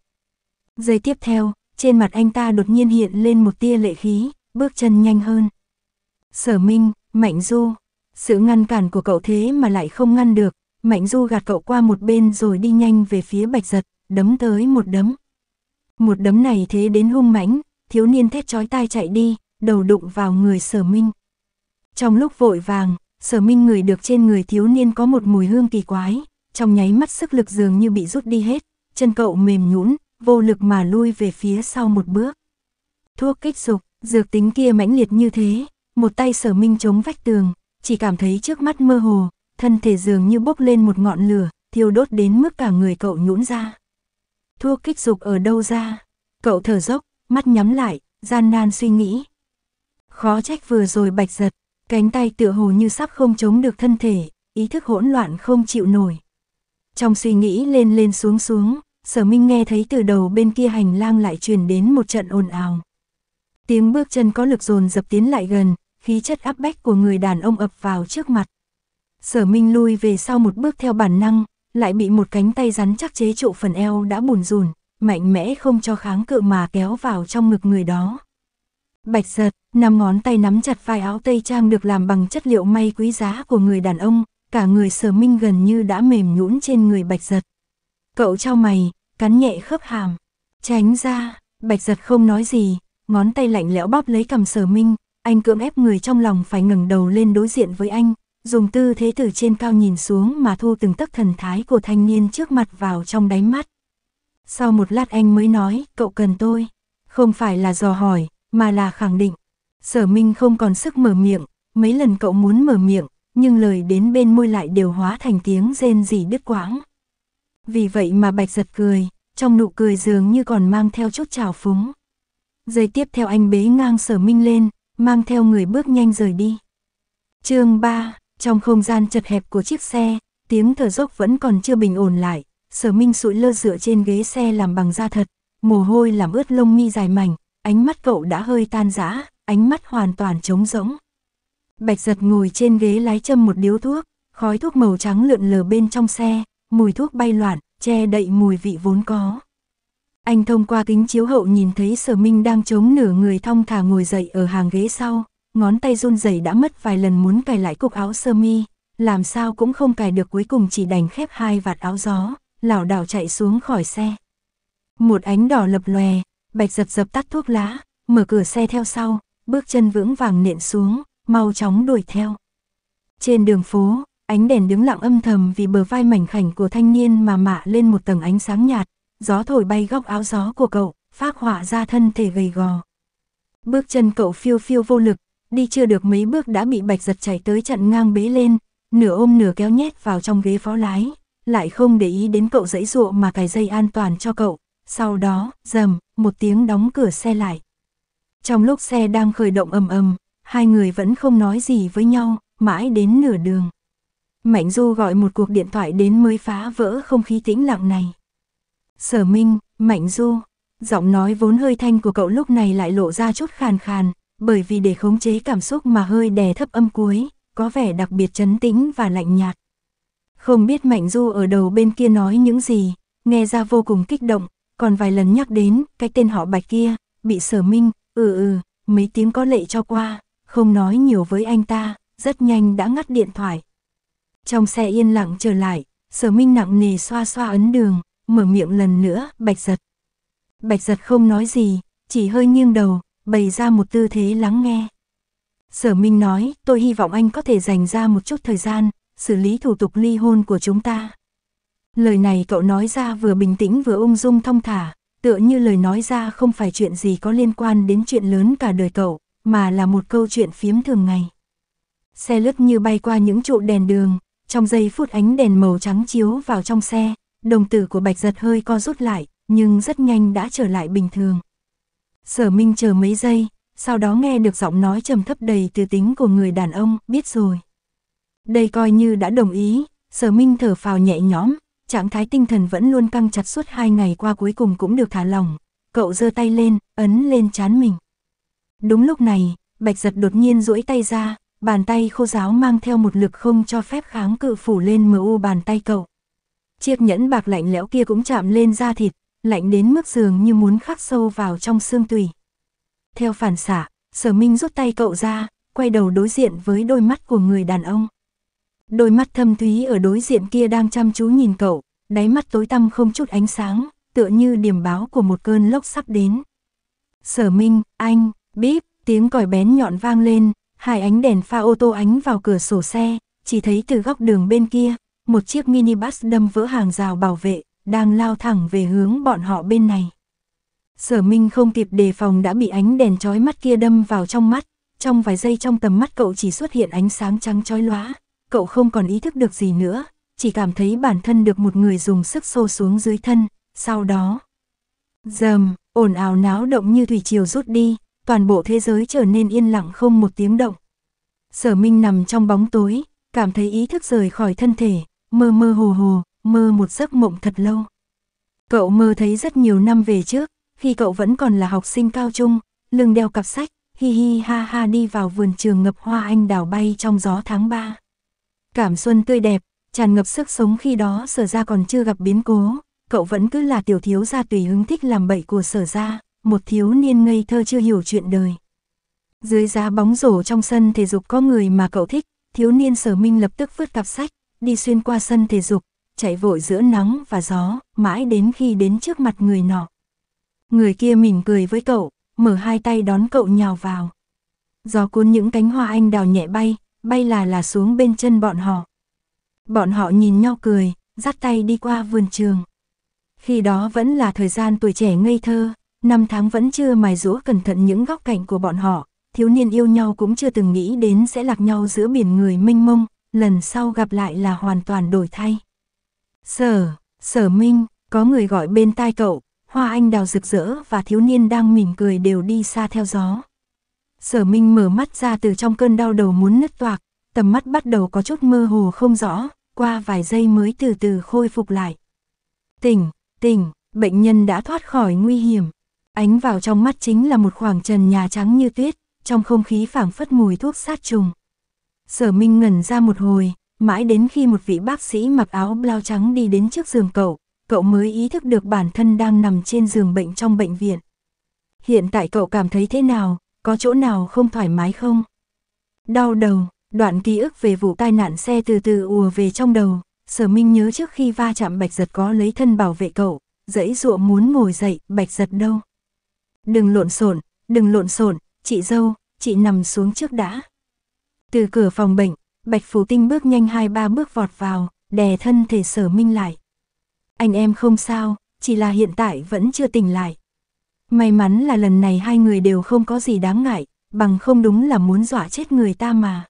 Giây tiếp theo, trên mặt anh ta đột nhiên hiện lên một tia lệ khí, bước chân nhanh hơn. Sở Minh, Mạnh Du, sự ngăn cản của cậu thế mà lại không ngăn được, Mạnh Du gạt cậu qua một bên rồi đi nhanh về phía Bạch Giật, đấm tới một đấm. Một đấm này thế đến hung mãnh, thiếu niên thét chói tai chạy đi, đầu đụng vào người Sở Minh. Trong lúc vội vàng, Sở Minh ngửi được trên người thiếu niên có một mùi hương kỳ quái, trong nháy mắt sức lực dường như bị rút đi hết, chân cậu mềm nhũn, vô lực mà lui về phía sau một bước. Thuốc kích dục, dược tính kia mãnh liệt như thế, một tay sở minh chống vách tường, chỉ cảm thấy trước mắt mơ hồ, thân thể dường như bốc lên một ngọn lửa, thiêu đốt đến mức cả người cậu nhũn ra. Thuốc kích dục ở đâu ra? Cậu thở dốc, mắt nhắm lại, gian nan suy nghĩ. Khó trách vừa rồi bạch giật, cánh tay tựa hồ như sắp không chống được thân thể, ý thức hỗn loạn không chịu nổi. Trong suy nghĩ lên lên xuống xuống, sở minh nghe thấy từ đầu bên kia hành lang lại truyền đến một trận ồn ào. Tiếng bước chân có lực dồn dập tiến lại gần, khí chất áp bách của người đàn ông ập vào trước mặt. Sở minh lui về sau một bước theo bản năng, lại bị một cánh tay rắn chắc chế trụ phần eo đã bùn rùn, mạnh mẽ không cho kháng cự mà kéo vào trong ngực người đó. Bạch giật, năm ngón tay nắm chặt vai áo tây trang được làm bằng chất liệu may quý giá của người đàn ông, cả người sở minh gần như đã mềm nhũn trên người bạch giật. Cậu trao mày, cắn nhẹ khớp hàm. Tránh ra, bạch giật không nói gì, ngón tay lạnh lẽo bóp lấy cầm sở minh, anh cưỡng ép người trong lòng phải ngẩng đầu lên đối diện với anh, dùng tư thế từ trên cao nhìn xuống mà thu từng tấc thần thái của thanh niên trước mặt vào trong đáy mắt. Sau một lát anh mới nói, cậu cần tôi. Không phải là dò hỏi, mà là khẳng định. Sở Minh không còn sức mở miệng, mấy lần cậu muốn mở miệng, nhưng lời đến bên môi lại đều hóa thành tiếng rên rỉ đứt quãng. Vì vậy mà Bạch giật cười, trong nụ cười dường như còn mang theo chút trào phúng. Giây tiếp theo anh bế ngang sở minh lên, mang theo người bước nhanh rời đi. chương 3, trong không gian chật hẹp của chiếc xe, tiếng thở dốc vẫn còn chưa bình ổn lại, sở minh sụi lơ dựa trên ghế xe làm bằng da thật, mồ hôi làm ướt lông mi dài mảnh, ánh mắt cậu đã hơi tan rã, ánh mắt hoàn toàn trống rỗng. Bạch giật ngồi trên ghế lái châm một điếu thuốc, khói thuốc màu trắng lượn lờ bên trong xe, mùi thuốc bay loạn, che đậy mùi vị vốn có. Anh thông qua kính chiếu hậu nhìn thấy sở minh đang chống nửa người thong thả ngồi dậy ở hàng ghế sau, ngón tay run rẩy đã mất vài lần muốn cài lại cục áo sơ mi, làm sao cũng không cài được cuối cùng chỉ đành khép hai vạt áo gió, lảo đảo chạy xuống khỏi xe. Một ánh đỏ lập lòe, bạch dập dập tắt thuốc lá, mở cửa xe theo sau, bước chân vững vàng nện xuống, mau chóng đuổi theo. Trên đường phố, Ánh đèn đứng lặng âm thầm vì bờ vai mảnh khảnh của thanh niên mà mạ lên một tầng ánh sáng nhạt, gió thổi bay góc áo gió của cậu, phát họa ra thân thể gầy gò. Bước chân cậu phiêu phiêu vô lực, đi chưa được mấy bước đã bị bạch giật chạy tới chặn ngang bế lên, nửa ôm nửa kéo nhét vào trong ghế phó lái, lại không để ý đến cậu dãy dụa mà cài dây an toàn cho cậu, sau đó, rầm, một tiếng đóng cửa xe lại. Trong lúc xe đang khởi động ầm ầm, hai người vẫn không nói gì với nhau, mãi đến nửa đường. Mạnh Du gọi một cuộc điện thoại đến mới phá vỡ không khí tĩnh lặng này. Sở Minh, Mạnh Du, giọng nói vốn hơi thanh của cậu lúc này lại lộ ra chút khàn khàn, bởi vì để khống chế cảm xúc mà hơi đè thấp âm cuối, có vẻ đặc biệt chấn tĩnh và lạnh nhạt. Không biết Mạnh Du ở đầu bên kia nói những gì, nghe ra vô cùng kích động, còn vài lần nhắc đến cái tên họ Bạch kia, bị Sở Minh, ừ ừ, mấy tiếng có lệ cho qua, không nói nhiều với anh ta, rất nhanh đã ngắt điện thoại, trong xe yên lặng trở lại, sở minh nặng nề xoa xoa ấn đường, mở miệng lần nữa, bạch giật. Bạch giật không nói gì, chỉ hơi nghiêng đầu, bày ra một tư thế lắng nghe. Sở Minh nói, tôi hy vọng anh có thể dành ra một chút thời gian, xử lý thủ tục ly hôn của chúng ta. Lời này cậu nói ra vừa bình tĩnh vừa ung dung thông thả, tựa như lời nói ra không phải chuyện gì có liên quan đến chuyện lớn cả đời cậu, mà là một câu chuyện phiếm thường ngày. Xe lướt như bay qua những trụ đèn đường, trong giây phút ánh đèn màu trắng chiếu vào trong xe, đồng tử của Bạch Giật hơi co rút lại, nhưng rất nhanh đã trở lại bình thường. Sở Minh chờ mấy giây, sau đó nghe được giọng nói trầm thấp đầy từ tính của người đàn ông, biết rồi. Đây coi như đã đồng ý, Sở Minh thở phào nhẹ nhõm, trạng thái tinh thần vẫn luôn căng chặt suốt hai ngày qua cuối cùng cũng được thả lỏng. Cậu giơ tay lên, ấn lên chán mình. Đúng lúc này, Bạch Giật đột nhiên duỗi tay ra, Bàn tay khô giáo mang theo một lực không cho phép kháng cự phủ lên mu bàn tay cậu. Chiếc nhẫn bạc lạnh lẽo kia cũng chạm lên da thịt, lạnh đến mức dường như muốn khắc sâu vào trong xương tủy. Theo phản xạ, sở minh rút tay cậu ra, quay đầu đối diện với đôi mắt của người đàn ông. Đôi mắt thâm thúy ở đối diện kia đang chăm chú nhìn cậu, đáy mắt tối tăm không chút ánh sáng, tựa như điểm báo của một cơn lốc sắp đến. Sở Minh, anh, bíp, tiếng còi bén nhọn vang lên, Hai ánh đèn pha ô tô ánh vào cửa sổ xe, chỉ thấy từ góc đường bên kia, một chiếc minibus đâm vỡ hàng rào bảo vệ, đang lao thẳng về hướng bọn họ bên này. Sở Minh không kịp đề phòng đã bị ánh đèn chói mắt kia đâm vào trong mắt, trong vài giây trong tầm mắt cậu chỉ xuất hiện ánh sáng trắng chói lóa, cậu không còn ý thức được gì nữa, chỉ cảm thấy bản thân được một người dùng sức xô xuống dưới thân, sau đó. Dầm, ồn ào náo động như thủy triều rút đi, toàn bộ thế giới trở nên yên lặng không một tiếng động. Sở Minh nằm trong bóng tối, cảm thấy ý thức rời khỏi thân thể, mơ mơ hồ hồ, mơ một giấc mộng thật lâu. Cậu mơ thấy rất nhiều năm về trước, khi cậu vẫn còn là học sinh cao trung, lưng đeo cặp sách, hi hi ha ha đi vào vườn trường ngập hoa anh đào bay trong gió tháng 3. Cảm xuân tươi đẹp, tràn ngập sức sống khi đó sở ra còn chưa gặp biến cố, cậu vẫn cứ là tiểu thiếu gia tùy hứng thích làm bậy của sở ra, một thiếu niên ngây thơ chưa hiểu chuyện đời. Dưới giá bóng rổ trong sân thể dục có người mà cậu thích, thiếu niên sở minh lập tức vứt cặp sách, đi xuyên qua sân thể dục, chạy vội giữa nắng và gió, mãi đến khi đến trước mặt người nọ. Người kia mỉm cười với cậu, mở hai tay đón cậu nhào vào. Gió cuốn những cánh hoa anh đào nhẹ bay, bay là là xuống bên chân bọn họ. Bọn họ nhìn nhau cười, dắt tay đi qua vườn trường. Khi đó vẫn là thời gian tuổi trẻ ngây thơ, năm tháng vẫn chưa mài rũa cẩn thận những góc cạnh của bọn họ, thiếu niên yêu nhau cũng chưa từng nghĩ đến sẽ lạc nhau giữa biển người mênh mông, lần sau gặp lại là hoàn toàn đổi thay. Sở, sở minh, có người gọi bên tai cậu, hoa anh đào rực rỡ và thiếu niên đang mỉm cười đều đi xa theo gió. Sở minh mở mắt ra từ trong cơn đau đầu muốn nứt toạc, tầm mắt bắt đầu có chút mơ hồ không rõ, qua vài giây mới từ từ khôi phục lại. Tỉnh, tỉnh, bệnh nhân đã thoát khỏi nguy hiểm. Ánh vào trong mắt chính là một khoảng trần nhà trắng như tuyết, trong không khí phảng phất mùi thuốc sát trùng. Sở Minh ngẩn ra một hồi, mãi đến khi một vị bác sĩ mặc áo blau trắng đi đến trước giường cậu, cậu mới ý thức được bản thân đang nằm trên giường bệnh trong bệnh viện. Hiện tại cậu cảm thấy thế nào, có chỗ nào không thoải mái không? Đau đầu, đoạn ký ức về vụ tai nạn xe từ từ ùa về trong đầu, sở minh nhớ trước khi va chạm bạch giật có lấy thân bảo vệ cậu, dãy ruộng muốn ngồi dậy, bạch giật đâu? Đừng lộn xộn, đừng lộn xộn, chị dâu, chị nằm xuống trước đã. Từ cửa phòng bệnh, Bạch Phú Tinh bước nhanh hai ba bước vọt vào, đè thân thể sở minh lại. Anh em không sao, chỉ là hiện tại vẫn chưa tỉnh lại. May mắn là lần này hai người đều không có gì đáng ngại, bằng không đúng là muốn dọa chết người ta mà.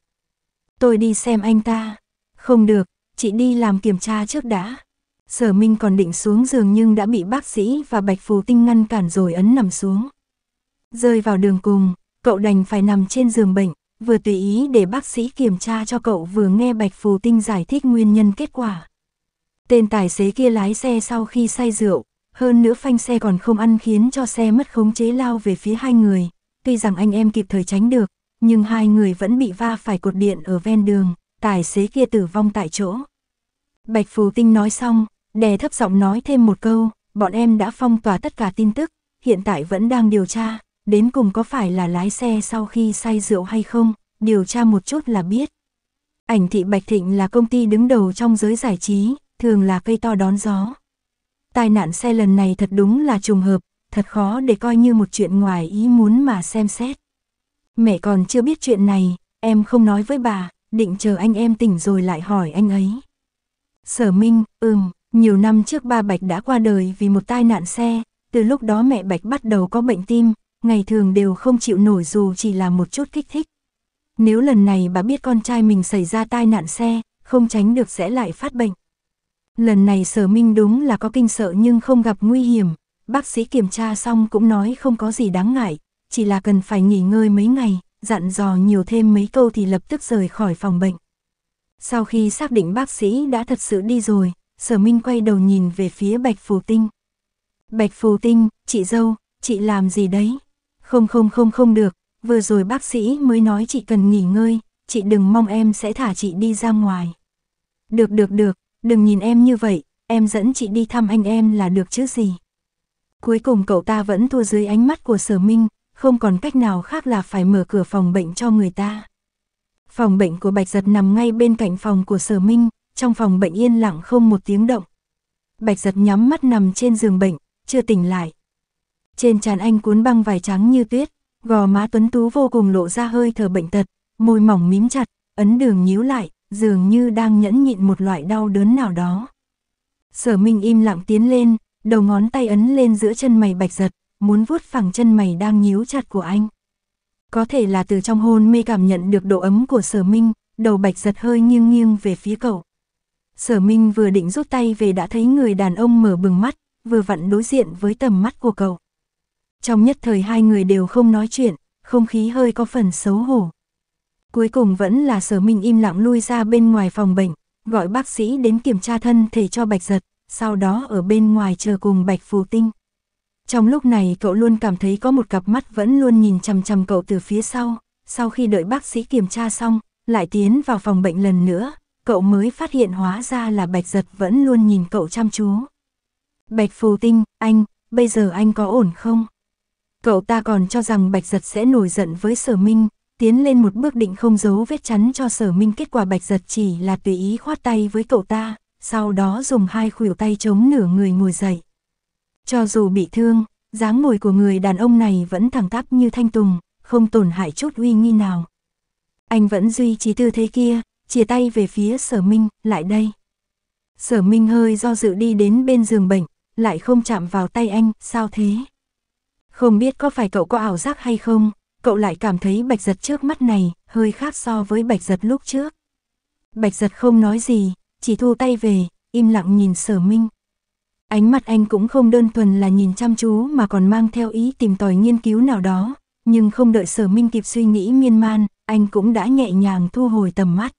Tôi đi xem anh ta. Không được, chị đi làm kiểm tra trước đã. Sở Minh còn định xuống giường nhưng đã bị bác sĩ và Bạch Phù Tinh ngăn cản rồi ấn nằm xuống. Rơi vào đường cùng, cậu đành phải nằm trên giường bệnh, vừa tùy ý để bác sĩ kiểm tra cho cậu vừa nghe Bạch Phù Tinh giải thích nguyên nhân kết quả. Tên tài xế kia lái xe sau khi say rượu, hơn nữa phanh xe còn không ăn khiến cho xe mất khống chế lao về phía hai người, tuy rằng anh em kịp thời tránh được, nhưng hai người vẫn bị va phải cột điện ở ven đường, tài xế kia tử vong tại chỗ. Bạch Phù Tinh nói xong, Đè thấp giọng nói thêm một câu, bọn em đã phong tỏa tất cả tin tức, hiện tại vẫn đang điều tra, đến cùng có phải là lái xe sau khi say rượu hay không, điều tra một chút là biết. Ảnh thị Bạch Thịnh là công ty đứng đầu trong giới giải trí, thường là cây to đón gió. Tai nạn xe lần này thật đúng là trùng hợp, thật khó để coi như một chuyện ngoài ý muốn mà xem xét. Mẹ còn chưa biết chuyện này, em không nói với bà, định chờ anh em tỉnh rồi lại hỏi anh ấy. Sở Minh, ừm, nhiều năm trước ba Bạch đã qua đời vì một tai nạn xe, từ lúc đó mẹ Bạch bắt đầu có bệnh tim, ngày thường đều không chịu nổi dù chỉ là một chút kích thích. Nếu lần này bà biết con trai mình xảy ra tai nạn xe, không tránh được sẽ lại phát bệnh. Lần này sở minh đúng là có kinh sợ nhưng không gặp nguy hiểm, bác sĩ kiểm tra xong cũng nói không có gì đáng ngại, chỉ là cần phải nghỉ ngơi mấy ngày, dặn dò nhiều thêm mấy câu thì lập tức rời khỏi phòng bệnh. Sau khi xác định bác sĩ đã thật sự đi rồi, sở minh quay đầu nhìn về phía bạch phù tinh. Bạch phù tinh, chị dâu, chị làm gì đấy? Không không không không được, vừa rồi bác sĩ mới nói chị cần nghỉ ngơi, chị đừng mong em sẽ thả chị đi ra ngoài. Được được được, đừng nhìn em như vậy, em dẫn chị đi thăm anh em là được chứ gì. Cuối cùng cậu ta vẫn thua dưới ánh mắt của sở minh, không còn cách nào khác là phải mở cửa phòng bệnh cho người ta. Phòng bệnh của Bạch Giật nằm ngay bên cạnh phòng của sở minh, trong phòng bệnh yên lặng không một tiếng động. Bạch giật nhắm mắt nằm trên giường bệnh, chưa tỉnh lại. Trên trán anh cuốn băng vải trắng như tuyết, gò má tuấn tú vô cùng lộ ra hơi thở bệnh tật, môi mỏng mím chặt, ấn đường nhíu lại, dường như đang nhẫn nhịn một loại đau đớn nào đó. Sở Minh im lặng tiến lên, đầu ngón tay ấn lên giữa chân mày bạch giật, muốn vuốt phẳng chân mày đang nhíu chặt của anh. Có thể là từ trong hôn mê cảm nhận được độ ấm của sở minh, đầu bạch giật hơi nghiêng nghiêng về phía cậu. Sở Minh vừa định rút tay về đã thấy người đàn ông mở bừng mắt, vừa vặn đối diện với tầm mắt của cậu. Trong nhất thời hai người đều không nói chuyện, không khí hơi có phần xấu hổ. Cuối cùng vẫn là sở minh im lặng lui ra bên ngoài phòng bệnh, gọi bác sĩ đến kiểm tra thân thể cho Bạch Giật, sau đó ở bên ngoài chờ cùng Bạch Phù Tinh. Trong lúc này cậu luôn cảm thấy có một cặp mắt vẫn luôn nhìn chằm chằm cậu từ phía sau, sau khi đợi bác sĩ kiểm tra xong, lại tiến vào phòng bệnh lần nữa, cậu mới phát hiện hóa ra là Bạch Giật vẫn luôn nhìn cậu chăm chú. Bạch Phù Tinh, anh, bây giờ anh có ổn không? Cậu ta còn cho rằng Bạch Giật sẽ nổi giận với Sở Minh, tiến lên một bước định không giấu vết chắn cho Sở Minh kết quả Bạch Giật chỉ là tùy ý khoát tay với cậu ta, sau đó dùng hai khuỷu tay chống nửa người ngồi dậy. Cho dù bị thương, dáng ngồi của người đàn ông này vẫn thẳng tắp như thanh tùng, không tổn hại chút uy nghi nào. Anh vẫn duy trì tư thế kia, chia tay về phía sở minh, lại đây. Sở minh hơi do dự đi đến bên giường bệnh, lại không chạm vào tay anh, sao thế? Không biết có phải cậu có ảo giác hay không, cậu lại cảm thấy bạch giật trước mắt này, hơi khác so với bạch giật lúc trước. Bạch giật không nói gì, chỉ thu tay về, im lặng nhìn sở minh. Ánh mắt anh cũng không đơn thuần là nhìn chăm chú mà còn mang theo ý tìm tòi nghiên cứu nào đó, nhưng không đợi sở minh kịp suy nghĩ miên man, anh cũng đã nhẹ nhàng thu hồi tầm mắt.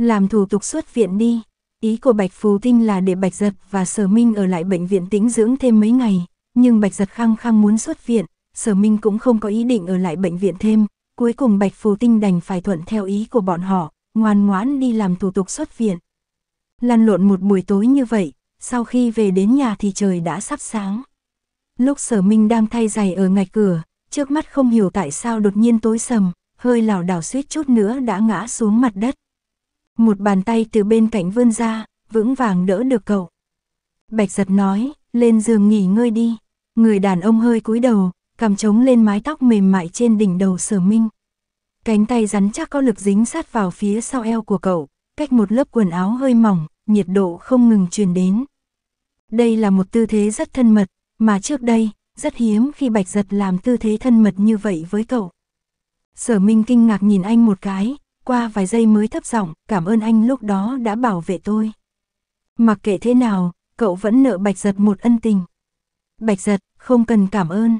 Làm thủ tục xuất viện đi. Ý của Bạch Phú Tinh là để Bạch Giật và Sở Minh ở lại bệnh viện tĩnh dưỡng thêm mấy ngày, nhưng Bạch Giật khăng khăng muốn xuất viện, Sở Minh cũng không có ý định ở lại bệnh viện thêm, cuối cùng Bạch Phú Tinh đành phải thuận theo ý của bọn họ, ngoan ngoãn đi làm thủ tục xuất viện. Lăn lộn một buổi tối như vậy, sau khi về đến nhà thì trời đã sắp sáng. Lúc Sở Minh đang thay giày ở ngạch cửa, trước mắt không hiểu tại sao đột nhiên tối sầm, hơi lảo đảo suýt chút nữa đã ngã xuống mặt đất. Một bàn tay từ bên cạnh vươn ra, vững vàng đỡ được cậu. Bạch giật nói, lên giường nghỉ ngơi đi. Người đàn ông hơi cúi đầu, cầm trống lên mái tóc mềm mại trên đỉnh đầu sở minh. Cánh tay rắn chắc có lực dính sát vào phía sau eo của cậu, cách một lớp quần áo hơi mỏng, nhiệt độ không ngừng truyền đến. Đây là một tư thế rất thân mật, mà trước đây, rất hiếm khi Bạch Giật làm tư thế thân mật như vậy với cậu. Sở Minh kinh ngạc nhìn anh một cái, qua vài giây mới thấp giọng, cảm ơn anh lúc đó đã bảo vệ tôi. Mặc kệ thế nào, cậu vẫn nợ Bạch Giật một ân tình. Bạch Giật, không cần cảm ơn.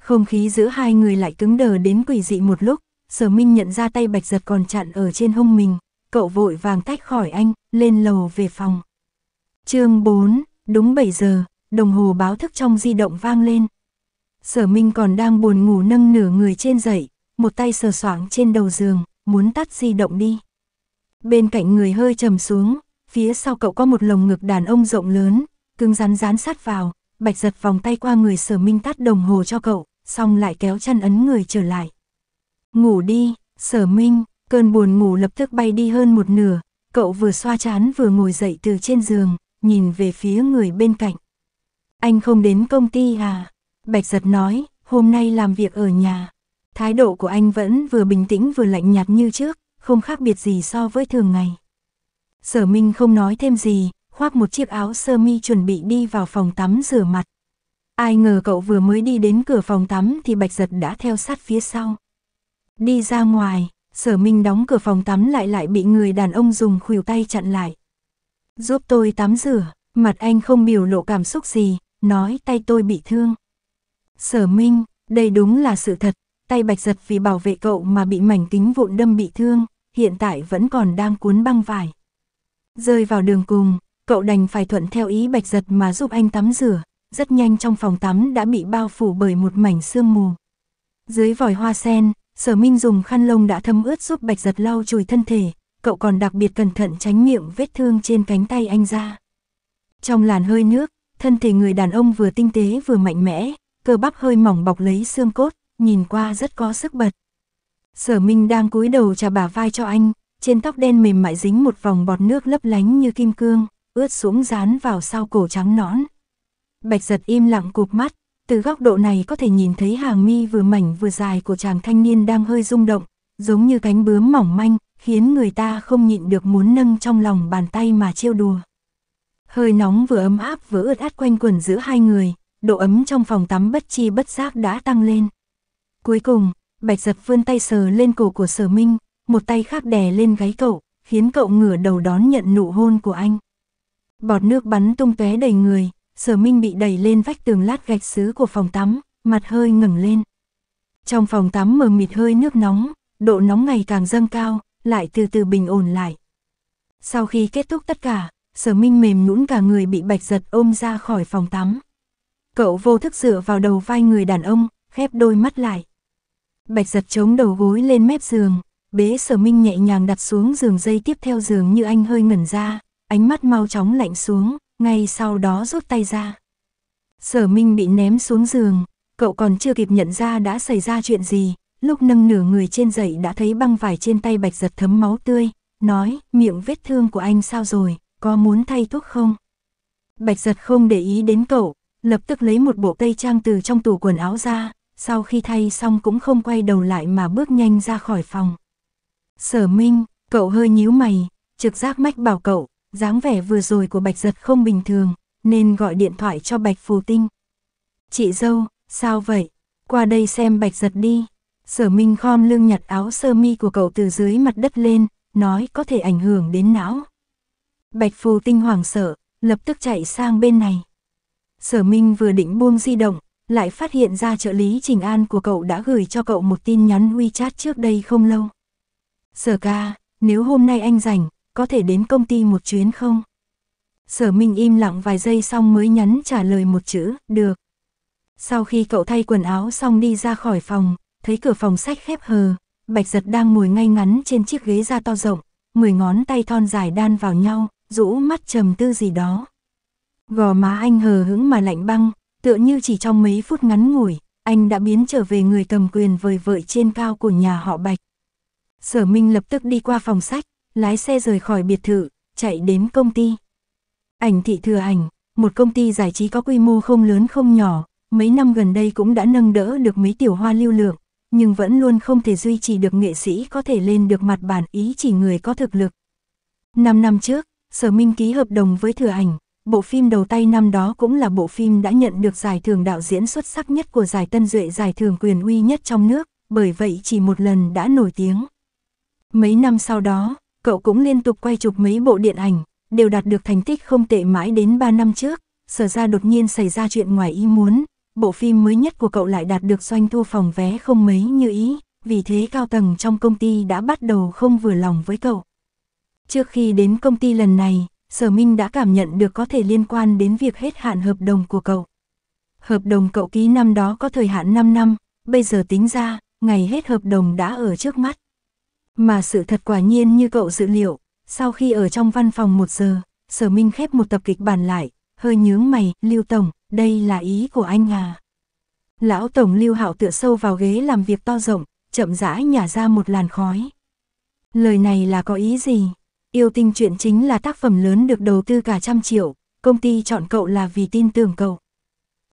Không khí giữa hai người lại cứng đờ đến quỷ dị một lúc, Sở Minh nhận ra tay Bạch Giật còn chặn ở trên hông mình, cậu vội vàng tách khỏi anh, lên lầu về phòng. chương 4, đúng 7 giờ, đồng hồ báo thức trong di động vang lên. Sở Minh còn đang buồn ngủ nâng nửa người trên dậy, một tay sờ soạng trên đầu giường muốn tắt di động đi. Bên cạnh người hơi trầm xuống, phía sau cậu có một lồng ngực đàn ông rộng lớn, cứng rắn rán sát vào, bạch giật vòng tay qua người sở minh tắt đồng hồ cho cậu, xong lại kéo chân ấn người trở lại. Ngủ đi, sở minh, cơn buồn ngủ lập tức bay đi hơn một nửa, cậu vừa xoa chán vừa ngồi dậy từ trên giường, nhìn về phía người bên cạnh. Anh không đến công ty à? Bạch giật nói, hôm nay làm việc ở nhà. Thái độ của anh vẫn vừa bình tĩnh vừa lạnh nhạt như trước, không khác biệt gì so với thường ngày. Sở Minh không nói thêm gì, khoác một chiếc áo sơ mi chuẩn bị đi vào phòng tắm rửa mặt. Ai ngờ cậu vừa mới đi đến cửa phòng tắm thì Bạch Giật đã theo sát phía sau. Đi ra ngoài, Sở Minh đóng cửa phòng tắm lại lại bị người đàn ông dùng khuỷu tay chặn lại. Giúp tôi tắm rửa, mặt anh không biểu lộ cảm xúc gì, nói tay tôi bị thương. Sở Minh, đây đúng là sự thật, Tay bạch giật vì bảo vệ cậu mà bị mảnh kính vụn đâm bị thương, hiện tại vẫn còn đang cuốn băng vải. Rơi vào đường cùng, cậu đành phải thuận theo ý bạch giật mà giúp anh tắm rửa, rất nhanh trong phòng tắm đã bị bao phủ bởi một mảnh sương mù. Dưới vòi hoa sen, sở minh dùng khăn lông đã thấm ướt giúp bạch giật lau chùi thân thể, cậu còn đặc biệt cẩn thận tránh miệng vết thương trên cánh tay anh ra. Trong làn hơi nước, thân thể người đàn ông vừa tinh tế vừa mạnh mẽ, cơ bắp hơi mỏng bọc lấy xương cốt, nhìn qua rất có sức bật. Sở Minh đang cúi đầu trà bả vai cho anh, trên tóc đen mềm mại dính một vòng bọt nước lấp lánh như kim cương, ướt xuống dán vào sau cổ trắng nõn. Bạch giật im lặng cụp mắt, từ góc độ này có thể nhìn thấy hàng mi vừa mảnh vừa dài của chàng thanh niên đang hơi rung động, giống như cánh bướm mỏng manh, khiến người ta không nhịn được muốn nâng trong lòng bàn tay mà trêu đùa. Hơi nóng vừa ấm áp vừa ướt át quanh quần giữa hai người, độ ấm trong phòng tắm bất chi bất giác đã tăng lên. Cuối cùng, Bạch Dập vươn tay sờ lên cổ của Sở Minh, một tay khác đè lên gáy cậu, khiến cậu ngửa đầu đón nhận nụ hôn của anh. Bọt nước bắn tung tóe đầy người, Sở Minh bị đẩy lên vách tường lát gạch xứ của phòng tắm, mặt hơi ngẩng lên. Trong phòng tắm mờ mịt hơi nước nóng, độ nóng ngày càng dâng cao, lại từ từ bình ổn lại. Sau khi kết thúc tất cả, Sở Minh mềm nhũn cả người bị Bạch Giật ôm ra khỏi phòng tắm. Cậu vô thức dựa vào đầu vai người đàn ông, khép đôi mắt lại. Bạch giật chống đầu gối lên mép giường, bế sở minh nhẹ nhàng đặt xuống giường dây tiếp theo giường như anh hơi ngẩn ra, ánh mắt mau chóng lạnh xuống, ngay sau đó rút tay ra. Sở minh bị ném xuống giường, cậu còn chưa kịp nhận ra đã xảy ra chuyện gì, lúc nâng nửa người trên dậy đã thấy băng vải trên tay bạch giật thấm máu tươi, nói miệng vết thương của anh sao rồi, có muốn thay thuốc không? Bạch giật không để ý đến cậu, lập tức lấy một bộ tây trang từ trong tủ quần áo ra, sau khi thay xong cũng không quay đầu lại mà bước nhanh ra khỏi phòng. Sở Minh, cậu hơi nhíu mày, trực giác mách bảo cậu, dáng vẻ vừa rồi của Bạch Giật không bình thường, nên gọi điện thoại cho Bạch Phù Tinh. Chị dâu, sao vậy? Qua đây xem Bạch Giật đi. Sở Minh khom lưng nhặt áo sơ mi của cậu từ dưới mặt đất lên, nói có thể ảnh hưởng đến não. Bạch Phù Tinh hoảng sợ, lập tức chạy sang bên này. Sở Minh vừa định buông di động, lại phát hiện ra trợ lý Trình An của cậu đã gửi cho cậu một tin nhắn WeChat trước đây không lâu. Sở ca, nếu hôm nay anh rảnh, có thể đến công ty một chuyến không? Sở Minh im lặng vài giây xong mới nhắn trả lời một chữ, được. Sau khi cậu thay quần áo xong đi ra khỏi phòng, thấy cửa phòng sách khép hờ, Bạch Giật đang ngồi ngay ngắn trên chiếc ghế da to rộng, mười ngón tay thon dài đan vào nhau, rũ mắt trầm tư gì đó. Gò má anh hờ hững mà lạnh băng, Tựa như chỉ trong mấy phút ngắn ngủi, anh đã biến trở về người cầm quyền vời vợi trên cao của nhà họ Bạch. Sở Minh lập tức đi qua phòng sách, lái xe rời khỏi biệt thự, chạy đến công ty. Ảnh thị thừa ảnh, một công ty giải trí có quy mô không lớn không nhỏ, mấy năm gần đây cũng đã nâng đỡ được mấy tiểu hoa lưu lượng, nhưng vẫn luôn không thể duy trì được nghệ sĩ có thể lên được mặt bản ý chỉ người có thực lực. Năm năm trước, Sở Minh ký hợp đồng với thừa ảnh, Bộ phim đầu tay năm đó cũng là bộ phim đã nhận được giải thưởng đạo diễn xuất sắc nhất của giải Tân Duệ giải thưởng quyền uy nhất trong nước, bởi vậy chỉ một lần đã nổi tiếng. Mấy năm sau đó, cậu cũng liên tục quay chụp mấy bộ điện ảnh, đều đạt được thành tích không tệ mãi đến 3 năm trước, sở ra đột nhiên xảy ra chuyện ngoài ý muốn, bộ phim mới nhất của cậu lại đạt được doanh thu phòng vé không mấy như ý, vì thế cao tầng trong công ty đã bắt đầu không vừa lòng với cậu. Trước khi đến công ty lần này, Sở Minh đã cảm nhận được có thể liên quan đến việc hết hạn hợp đồng của cậu. Hợp đồng cậu ký năm đó có thời hạn 5 năm, bây giờ tính ra, ngày hết hợp đồng đã ở trước mắt. Mà sự thật quả nhiên như cậu dự liệu, sau khi ở trong văn phòng một giờ, Sở Minh khép một tập kịch bản lại, hơi nhướng mày, Lưu Tổng, đây là ý của anh à. Lão Tổng Lưu Hạo tựa sâu vào ghế làm việc to rộng, chậm rãi nhả ra một làn khói. Lời này là có ý gì? Yêu tinh chuyện chính là tác phẩm lớn được đầu tư cả trăm triệu, công ty chọn cậu là vì tin tưởng cậu.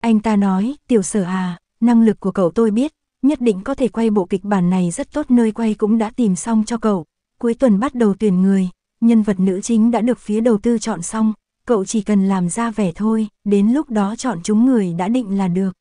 Anh ta nói, tiểu sở à, năng lực của cậu tôi biết, nhất định có thể quay bộ kịch bản này rất tốt nơi quay cũng đã tìm xong cho cậu. Cuối tuần bắt đầu tuyển người, nhân vật nữ chính đã được phía đầu tư chọn xong, cậu chỉ cần làm ra vẻ thôi, đến lúc đó chọn chúng người đã định là được.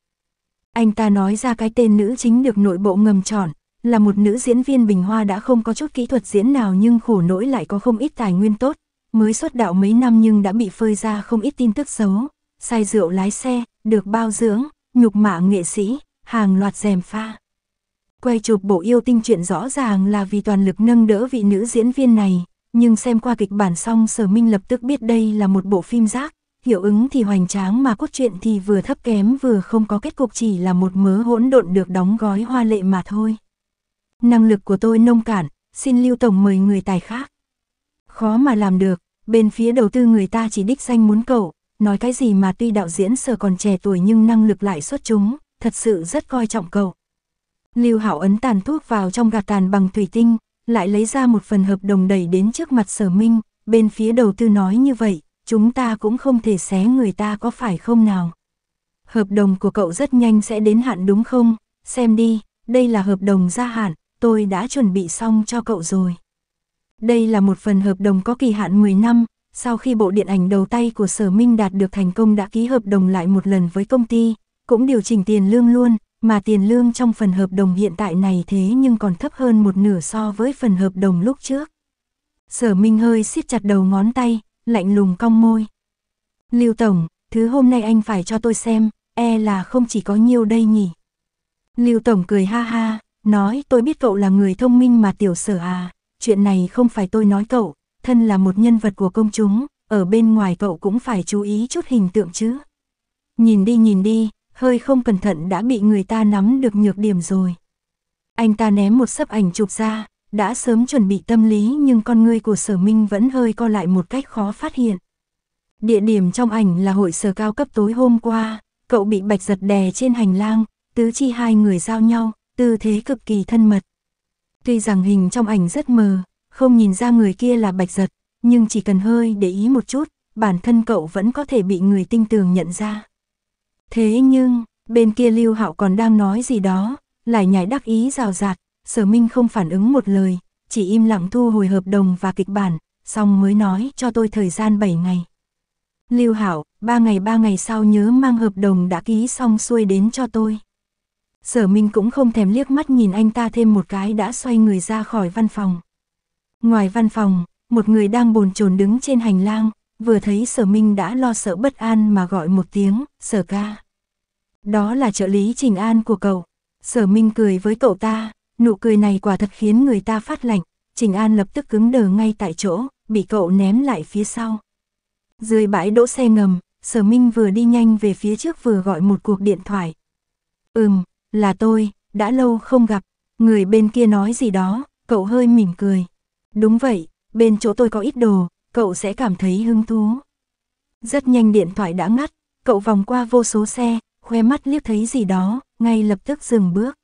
Anh ta nói ra cái tên nữ chính được nội bộ ngầm chọn, là một nữ diễn viên bình hoa đã không có chút kỹ thuật diễn nào nhưng khổ nỗi lại có không ít tài nguyên tốt, mới xuất đạo mấy năm nhưng đã bị phơi ra không ít tin tức xấu, say rượu lái xe, được bao dưỡng, nhục mạ nghệ sĩ, hàng loạt dèm pha. Quay chụp bộ yêu tinh chuyện rõ ràng là vì toàn lực nâng đỡ vị nữ diễn viên này, nhưng xem qua kịch bản xong Sở Minh lập tức biết đây là một bộ phim rác, hiệu ứng thì hoành tráng mà cốt truyện thì vừa thấp kém vừa không có kết cục chỉ là một mớ hỗn độn được đóng gói hoa lệ mà thôi năng lực của tôi nông cạn, xin Lưu Tổng mời người tài khác. Khó mà làm được, bên phía đầu tư người ta chỉ đích danh muốn cậu, nói cái gì mà tuy đạo diễn sở còn trẻ tuổi nhưng năng lực lại xuất chúng, thật sự rất coi trọng cậu. Lưu Hảo ấn tàn thuốc vào trong gạt tàn bằng thủy tinh, lại lấy ra một phần hợp đồng đẩy đến trước mặt sở minh, bên phía đầu tư nói như vậy, chúng ta cũng không thể xé người ta có phải không nào. Hợp đồng của cậu rất nhanh sẽ đến hạn đúng không, xem đi, đây là hợp đồng gia hạn, tôi đã chuẩn bị xong cho cậu rồi. Đây là một phần hợp đồng có kỳ hạn 10 năm, sau khi bộ điện ảnh đầu tay của Sở Minh đạt được thành công đã ký hợp đồng lại một lần với công ty, cũng điều chỉnh tiền lương luôn, mà tiền lương trong phần hợp đồng hiện tại này thế nhưng còn thấp hơn một nửa so với phần hợp đồng lúc trước. Sở Minh hơi siết chặt đầu ngón tay, lạnh lùng cong môi. Lưu Tổng, thứ hôm nay anh phải cho tôi xem, e là không chỉ có nhiều đây nhỉ. Lưu Tổng cười ha ha, Nói tôi biết cậu là người thông minh mà tiểu sở à, chuyện này không phải tôi nói cậu, thân là một nhân vật của công chúng, ở bên ngoài cậu cũng phải chú ý chút hình tượng chứ. Nhìn đi nhìn đi, hơi không cẩn thận đã bị người ta nắm được nhược điểm rồi. Anh ta ném một sấp ảnh chụp ra, đã sớm chuẩn bị tâm lý nhưng con ngươi của sở minh vẫn hơi co lại một cách khó phát hiện. Địa điểm trong ảnh là hội sở cao cấp tối hôm qua, cậu bị bạch giật đè trên hành lang, tứ chi hai người giao nhau, tư thế cực kỳ thân mật. Tuy rằng hình trong ảnh rất mờ, không nhìn ra người kia là bạch giật, nhưng chỉ cần hơi để ý một chút, bản thân cậu vẫn có thể bị người tinh tường nhận ra. Thế nhưng, bên kia Lưu Hạo còn đang nói gì đó, lại nhảy đắc ý rào rạt, Sở Minh không phản ứng một lời, chỉ im lặng thu hồi hợp đồng và kịch bản, xong mới nói cho tôi thời gian 7 ngày. Lưu hảo ba ngày ba ngày sau nhớ mang hợp đồng đã ký xong xuôi đến cho tôi. Sở Minh cũng không thèm liếc mắt nhìn anh ta thêm một cái đã xoay người ra khỏi văn phòng. Ngoài văn phòng, một người đang bồn chồn đứng trên hành lang, vừa thấy sở Minh đã lo sợ bất an mà gọi một tiếng, sở ca. Đó là trợ lý Trình An của cậu. Sở Minh cười với cậu ta, nụ cười này quả thật khiến người ta phát lạnh. Trình An lập tức cứng đờ ngay tại chỗ, bị cậu ném lại phía sau. Dưới bãi đỗ xe ngầm, Sở Minh vừa đi nhanh về phía trước vừa gọi một cuộc điện thoại. Ừm, là tôi, đã lâu không gặp, người bên kia nói gì đó, cậu hơi mỉm cười. Đúng vậy, bên chỗ tôi có ít đồ, cậu sẽ cảm thấy hứng thú. Rất nhanh điện thoại đã ngắt, cậu vòng qua vô số xe, khoe mắt liếc thấy gì đó, ngay lập tức dừng bước.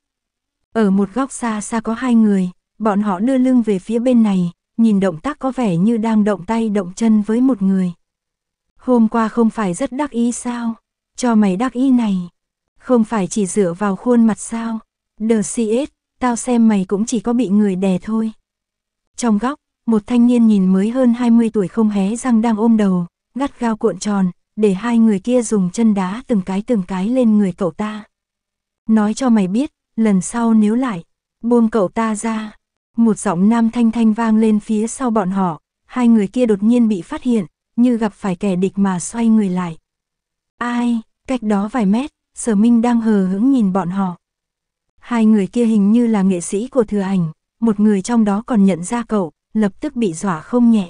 Ở một góc xa xa có hai người, bọn họ đưa lưng về phía bên này, nhìn động tác có vẻ như đang động tay động chân với một người. Hôm qua không phải rất đắc ý sao, cho mày đắc ý này. Không phải chỉ dựa vào khuôn mặt sao? Đờ CS, tao xem mày cũng chỉ có bị người đè thôi. Trong góc, một thanh niên nhìn mới hơn 20 tuổi không hé răng đang ôm đầu, gắt gao cuộn tròn, để hai người kia dùng chân đá từng cái từng cái lên người cậu ta. Nói cho mày biết, lần sau nếu lại, buông cậu ta ra. Một giọng nam thanh thanh vang lên phía sau bọn họ, hai người kia đột nhiên bị phát hiện, như gặp phải kẻ địch mà xoay người lại. Ai, cách đó vài mét, Sở Minh đang hờ hững nhìn bọn họ. Hai người kia hình như là nghệ sĩ của thừa ảnh, một người trong đó còn nhận ra cậu, lập tức bị dọa không nhẹ.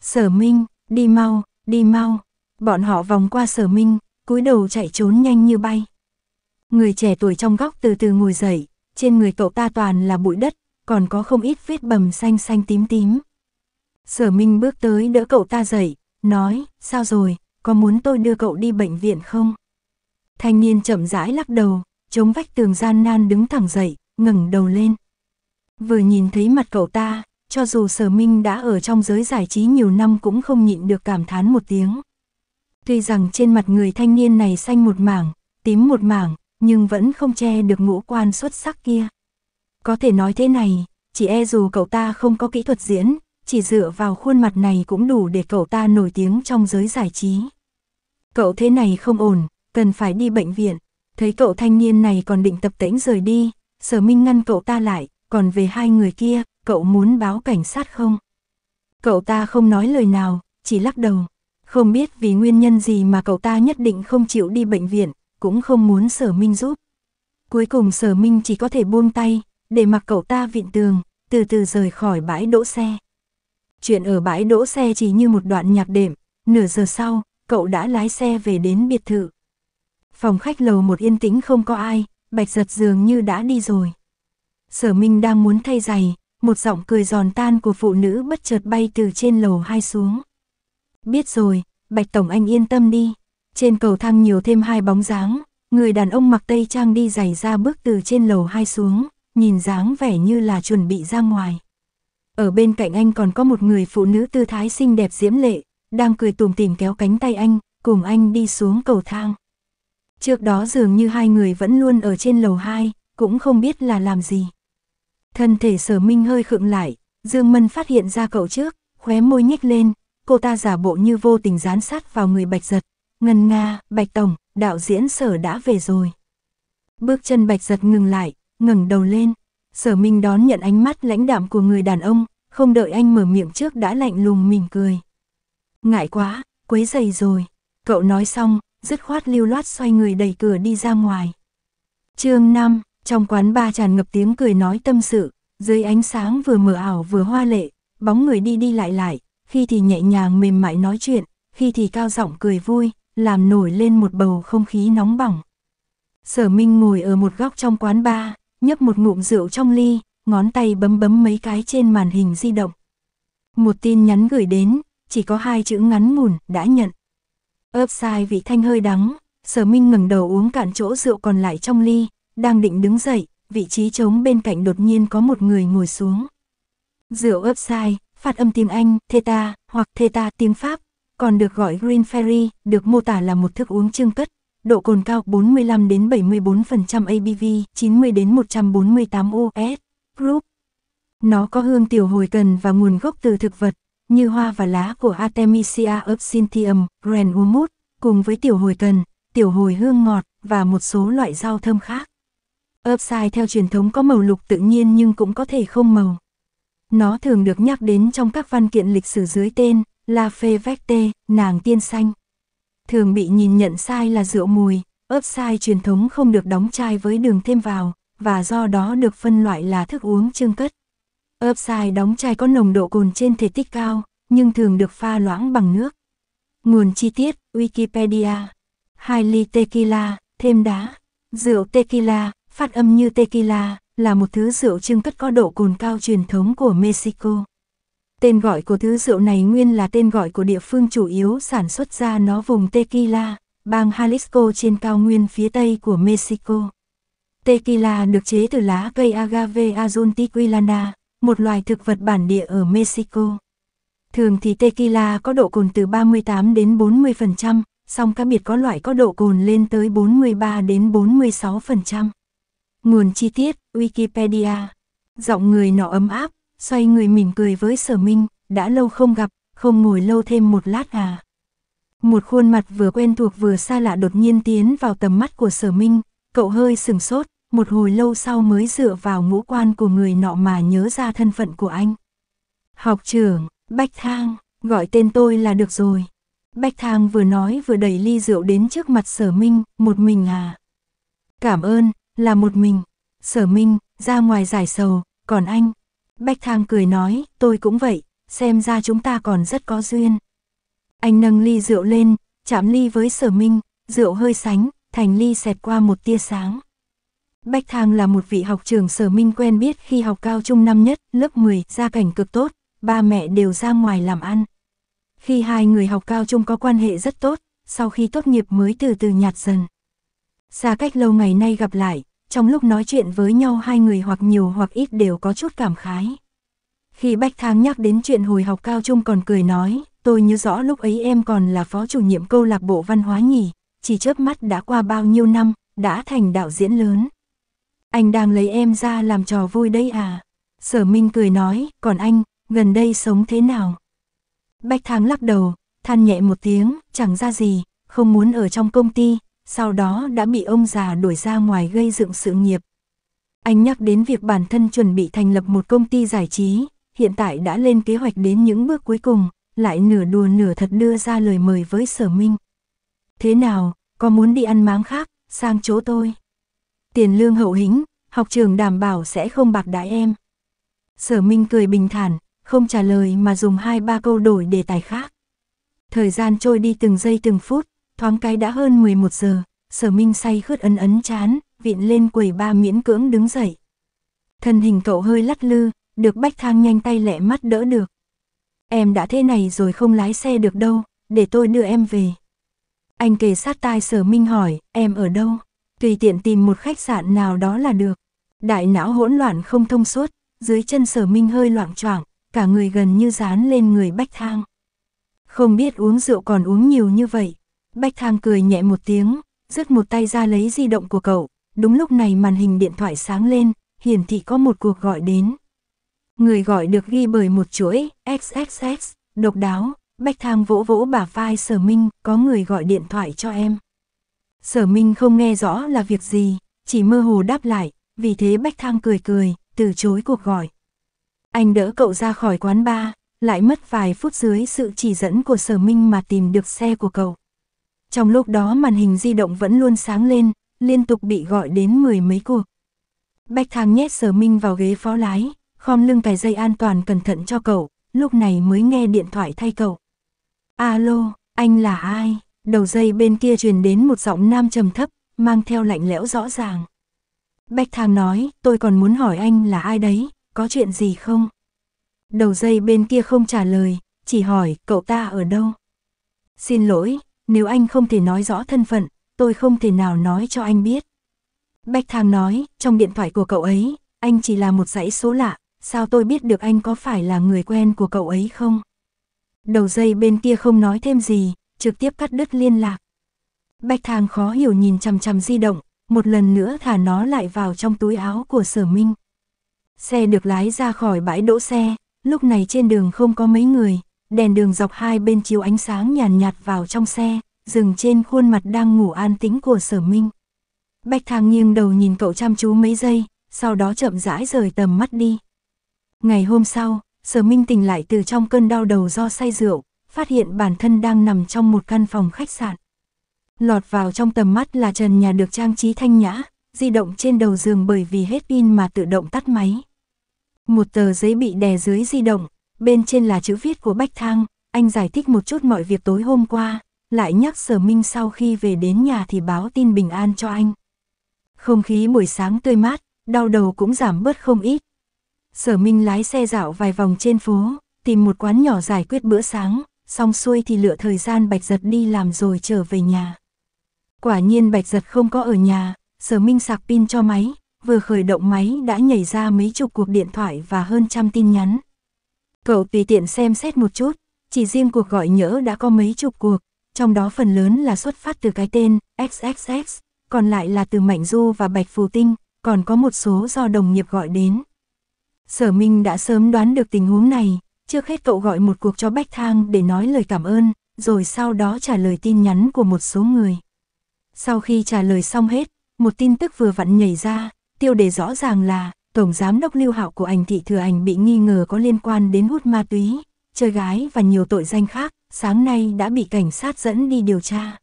Sở Minh, đi mau, đi mau. Bọn họ vòng qua Sở Minh, cúi đầu chạy trốn nhanh như bay. Người trẻ tuổi trong góc từ từ ngồi dậy, trên người cậu ta toàn là bụi đất, còn có không ít vết bầm xanh xanh tím tím. Sở Minh bước tới đỡ cậu ta dậy, nói, sao rồi, có muốn tôi đưa cậu đi bệnh viện không? Thanh niên chậm rãi lắc đầu, chống vách tường gian nan đứng thẳng dậy, ngẩng đầu lên. Vừa nhìn thấy mặt cậu ta, cho dù Sở Minh đã ở trong giới giải trí nhiều năm cũng không nhịn được cảm thán một tiếng. Tuy rằng trên mặt người thanh niên này xanh một mảng, tím một mảng, nhưng vẫn không che được ngũ quan xuất sắc kia. Có thể nói thế này, chỉ e dù cậu ta không có kỹ thuật diễn, chỉ dựa vào khuôn mặt này cũng đủ để cậu ta nổi tiếng trong giới giải trí. Cậu thế này không ổn, cần phải đi bệnh viện. Thấy cậu thanh niên này còn định tập tễnh rời đi, sở minh ngăn cậu ta lại, còn về hai người kia, cậu muốn báo cảnh sát không? Cậu ta không nói lời nào, chỉ lắc đầu. Không biết vì nguyên nhân gì mà cậu ta nhất định không chịu đi bệnh viện, cũng không muốn sở minh giúp. Cuối cùng sở minh chỉ có thể buông tay, để mặc cậu ta viện tường, từ từ rời khỏi bãi đỗ xe. Chuyện ở bãi đỗ xe chỉ như một đoạn nhạc đệm, nửa giờ sau, cậu đã lái xe về đến biệt thự. Phòng khách lầu một yên tĩnh không có ai, bạch giật dường như đã đi rồi. Sở Minh đang muốn thay giày, một giọng cười giòn tan của phụ nữ bất chợt bay từ trên lầu hai xuống. Biết rồi, bạch tổng anh yên tâm đi. Trên cầu thang nhiều thêm hai bóng dáng, người đàn ông mặc tây trang đi giày ra bước từ trên lầu hai xuống, nhìn dáng vẻ như là chuẩn bị ra ngoài. Ở bên cạnh anh còn có một người phụ nữ tư thái xinh đẹp diễm lệ, đang cười tùm tìm kéo cánh tay anh, cùng anh đi xuống cầu thang. Trước đó dường như hai người vẫn luôn ở trên lầu 2, cũng không biết là làm gì. Thân thể sở minh hơi khựng lại, Dương Mân phát hiện ra cậu trước, khóe môi nhếch lên, cô ta giả bộ như vô tình dán sát vào người Bạch Giật. Ngân Nga, Bạch Tổng, đạo diễn sở đã về rồi. Bước chân Bạch Giật ngừng lại, ngẩng đầu lên, sở minh đón nhận ánh mắt lãnh đạm của người đàn ông, không đợi anh mở miệng trước đã lạnh lùng mỉm cười. Ngại quá, quấy dày rồi. Cậu nói xong, dứt khoát lưu loát xoay người đẩy cửa đi ra ngoài. chương 5, trong quán ba tràn ngập tiếng cười nói tâm sự, dưới ánh sáng vừa mở ảo vừa hoa lệ, bóng người đi đi lại lại, khi thì nhẹ nhàng mềm mại nói chuyện, khi thì cao giọng cười vui, làm nổi lên một bầu không khí nóng bỏng. Sở Minh ngồi ở một góc trong quán ba nhấp một ngụm rượu trong ly, ngón tay bấm bấm mấy cái trên màn hình di động. Một tin nhắn gửi đến, chỉ có hai chữ ngắn ngủn, đã nhận. Upside vị thanh hơi đắng, sở minh ngẩng đầu uống cạn chỗ rượu còn lại trong ly, đang định đứng dậy, vị trí trống bên cạnh đột nhiên có một người ngồi xuống. Rượu upside, phát âm tiếng Anh, theta, hoặc theta tiếng Pháp, còn được gọi Green Fairy, được mô tả là một thức uống trương cất, độ cồn cao 45 đến 74% ABV, 90 đến 148 US, group. Nó có hương tiểu hồi cần và nguồn gốc từ thực vật, như hoa và lá của Artemisia obscinthium, Grenumut, cùng với tiểu hồi cần, tiểu hồi hương ngọt và một số loại rau thơm khác. Upside theo truyền thống có màu lục tự nhiên nhưng cũng có thể không màu. Nó thường được nhắc đến trong các văn kiện lịch sử dưới tên La Phê Vecte, nàng tiên xanh. Thường bị nhìn nhận sai là rượu mùi, Upside truyền thống không được đóng chai với đường thêm vào, và do đó được phân loại là thức uống trưng cất. Upside đóng chai có nồng độ cồn trên thể tích cao, nhưng thường được pha loãng bằng nước. Nguồn chi tiết, Wikipedia. 2 ly tequila, thêm đá. Rượu tequila, phát âm như tequila, là một thứ rượu trưng cất có độ cồn cao truyền thống của Mexico. Tên gọi của thứ rượu này nguyên là tên gọi của địa phương chủ yếu sản xuất ra nó vùng tequila, bang Jalisco trên cao nguyên phía tây của Mexico. Tequila được chế từ lá cây agave azul một loài thực vật bản địa ở Mexico. Thường thì tequila có độ cồn từ 38 đến 40%, song cá biệt có loại có độ cồn lên tới 43 đến 46%. Nguồn chi tiết, Wikipedia. Giọng người nọ ấm áp, xoay người mỉm cười với sở minh, đã lâu không gặp, không ngồi lâu thêm một lát à. Một khuôn mặt vừa quen thuộc vừa xa lạ đột nhiên tiến vào tầm mắt của sở minh, cậu hơi sừng sốt, một hồi lâu sau mới dựa vào ngũ quan của người nọ mà nhớ ra thân phận của anh. Học trưởng, Bách Thang, gọi tên tôi là được rồi. Bách Thang vừa nói vừa đẩy ly rượu đến trước mặt sở minh, một mình à. Cảm ơn, là một mình. Sở minh, ra ngoài giải sầu, còn anh. Bách Thang cười nói, tôi cũng vậy, xem ra chúng ta còn rất có duyên. Anh nâng ly rượu lên, chạm ly với sở minh, rượu hơi sánh, thành ly xẹt qua một tia sáng. Bách Thang là một vị học trường sở minh quen biết khi học cao trung năm nhất, lớp 10, gia cảnh cực tốt, ba mẹ đều ra ngoài làm ăn. Khi hai người học cao trung có quan hệ rất tốt, sau khi tốt nghiệp mới từ từ nhạt dần. Xa cách lâu ngày nay gặp lại, trong lúc nói chuyện với nhau hai người hoặc nhiều hoặc ít đều có chút cảm khái. Khi Bách Thang nhắc đến chuyện hồi học cao trung còn cười nói, tôi nhớ rõ lúc ấy em còn là phó chủ nhiệm câu lạc bộ văn hóa nhì, chỉ chớp mắt đã qua bao nhiêu năm, đã thành đạo diễn lớn. Anh đang lấy em ra làm trò vui đây à? Sở Minh cười nói, còn anh, gần đây sống thế nào? Bách Thắng lắc đầu, than nhẹ một tiếng, chẳng ra gì, không muốn ở trong công ty, sau đó đã bị ông già đuổi ra ngoài gây dựng sự nghiệp. Anh nhắc đến việc bản thân chuẩn bị thành lập một công ty giải trí, hiện tại đã lên kế hoạch đến những bước cuối cùng, lại nửa đùa nửa thật đưa ra lời mời với sở minh. Thế nào, có muốn đi ăn máng khác, sang chỗ tôi? tiền lương hậu hĩnh, học trường đảm bảo sẽ không bạc đãi em. Sở Minh cười bình thản, không trả lời mà dùng hai ba câu đổi đề tài khác. Thời gian trôi đi từng giây từng phút, thoáng cái đã hơn 11 giờ, sở minh say khướt ấn ấn chán, vịn lên quầy ba miễn cưỡng đứng dậy. Thân hình cậu hơi lắc lư, được bách thang nhanh tay lẹ mắt đỡ được. Em đã thế này rồi không lái xe được đâu, để tôi đưa em về. Anh kề sát tai sở minh hỏi, em ở đâu? tùy tiện tìm một khách sạn nào đó là được. Đại não hỗn loạn không thông suốt, dưới chân sở minh hơi loạn choạng cả người gần như dán lên người bách thang. Không biết uống rượu còn uống nhiều như vậy. Bách thang cười nhẹ một tiếng, rứt một tay ra lấy di động của cậu. Đúng lúc này màn hình điện thoại sáng lên, hiển thị có một cuộc gọi đến. Người gọi được ghi bởi một chuỗi XXX, độc đáo. Bách thang vỗ vỗ bả vai sở minh, có người gọi điện thoại cho em. Sở Minh không nghe rõ là việc gì, chỉ mơ hồ đáp lại, vì thế Bách Thang cười cười, từ chối cuộc gọi. Anh đỡ cậu ra khỏi quán bar, lại mất vài phút dưới sự chỉ dẫn của Sở Minh mà tìm được xe của cậu. Trong lúc đó màn hình di động vẫn luôn sáng lên, liên tục bị gọi đến mười mấy cuộc. Bách Thang nhét Sở Minh vào ghế phó lái, khom lưng cài dây an toàn cẩn thận cho cậu, lúc này mới nghe điện thoại thay cậu. Alo, anh là ai? đầu dây bên kia truyền đến một giọng nam trầm thấp, mang theo lạnh lẽo rõ ràng. Bách Thang nói, tôi còn muốn hỏi anh là ai đấy, có chuyện gì không? Đầu dây bên kia không trả lời, chỉ hỏi cậu ta ở đâu. Xin lỗi, nếu anh không thể nói rõ thân phận, tôi không thể nào nói cho anh biết. Bách Thang nói, trong điện thoại của cậu ấy, anh chỉ là một dãy số lạ, sao tôi biết được anh có phải là người quen của cậu ấy không? Đầu dây bên kia không nói thêm gì, trực tiếp cắt đứt liên lạc. Bạch Thang khó hiểu nhìn chằm chằm di động, một lần nữa thả nó lại vào trong túi áo của sở minh. Xe được lái ra khỏi bãi đỗ xe, lúc này trên đường không có mấy người, đèn đường dọc hai bên chiếu ánh sáng nhàn nhạt, nhạt vào trong xe, dừng trên khuôn mặt đang ngủ an tĩnh của sở minh. Bạch Thang nghiêng đầu nhìn cậu chăm chú mấy giây, sau đó chậm rãi rời tầm mắt đi. Ngày hôm sau, sở minh tỉnh lại từ trong cơn đau đầu do say rượu, phát hiện bản thân đang nằm trong một căn phòng khách sạn. Lọt vào trong tầm mắt là trần nhà được trang trí thanh nhã, di động trên đầu giường bởi vì hết pin mà tự động tắt máy. Một tờ giấy bị đè dưới di động, bên trên là chữ viết của Bách Thang, anh giải thích một chút mọi việc tối hôm qua, lại nhắc Sở Minh sau khi về đến nhà thì báo tin bình an cho anh. Không khí buổi sáng tươi mát, đau đầu cũng giảm bớt không ít. Sở Minh lái xe dạo vài vòng trên phố, tìm một quán nhỏ giải quyết bữa sáng, xong xuôi thì lựa thời gian Bạch Giật đi làm rồi trở về nhà. Quả nhiên Bạch Giật không có ở nhà, Sở Minh sạc pin cho máy, vừa khởi động máy đã nhảy ra mấy chục cuộc điện thoại và hơn trăm tin nhắn. Cậu tùy tiện xem xét một chút, chỉ riêng cuộc gọi nhỡ đã có mấy chục cuộc, trong đó phần lớn là xuất phát từ cái tên XXX, còn lại là từ Mạnh Du và Bạch Phù Tinh, còn có một số do đồng nghiệp gọi đến. Sở Minh đã sớm đoán được tình huống này, chưa hết cậu gọi một cuộc cho Bách Thang để nói lời cảm ơn, rồi sau đó trả lời tin nhắn của một số người. Sau khi trả lời xong hết, một tin tức vừa vặn nhảy ra, tiêu đề rõ ràng là Tổng Giám đốc Lưu Hạo của ảnh thị thừa ảnh bị nghi ngờ có liên quan đến hút ma túy, chơi gái và nhiều tội danh khác, sáng nay đã bị cảnh sát dẫn đi điều tra.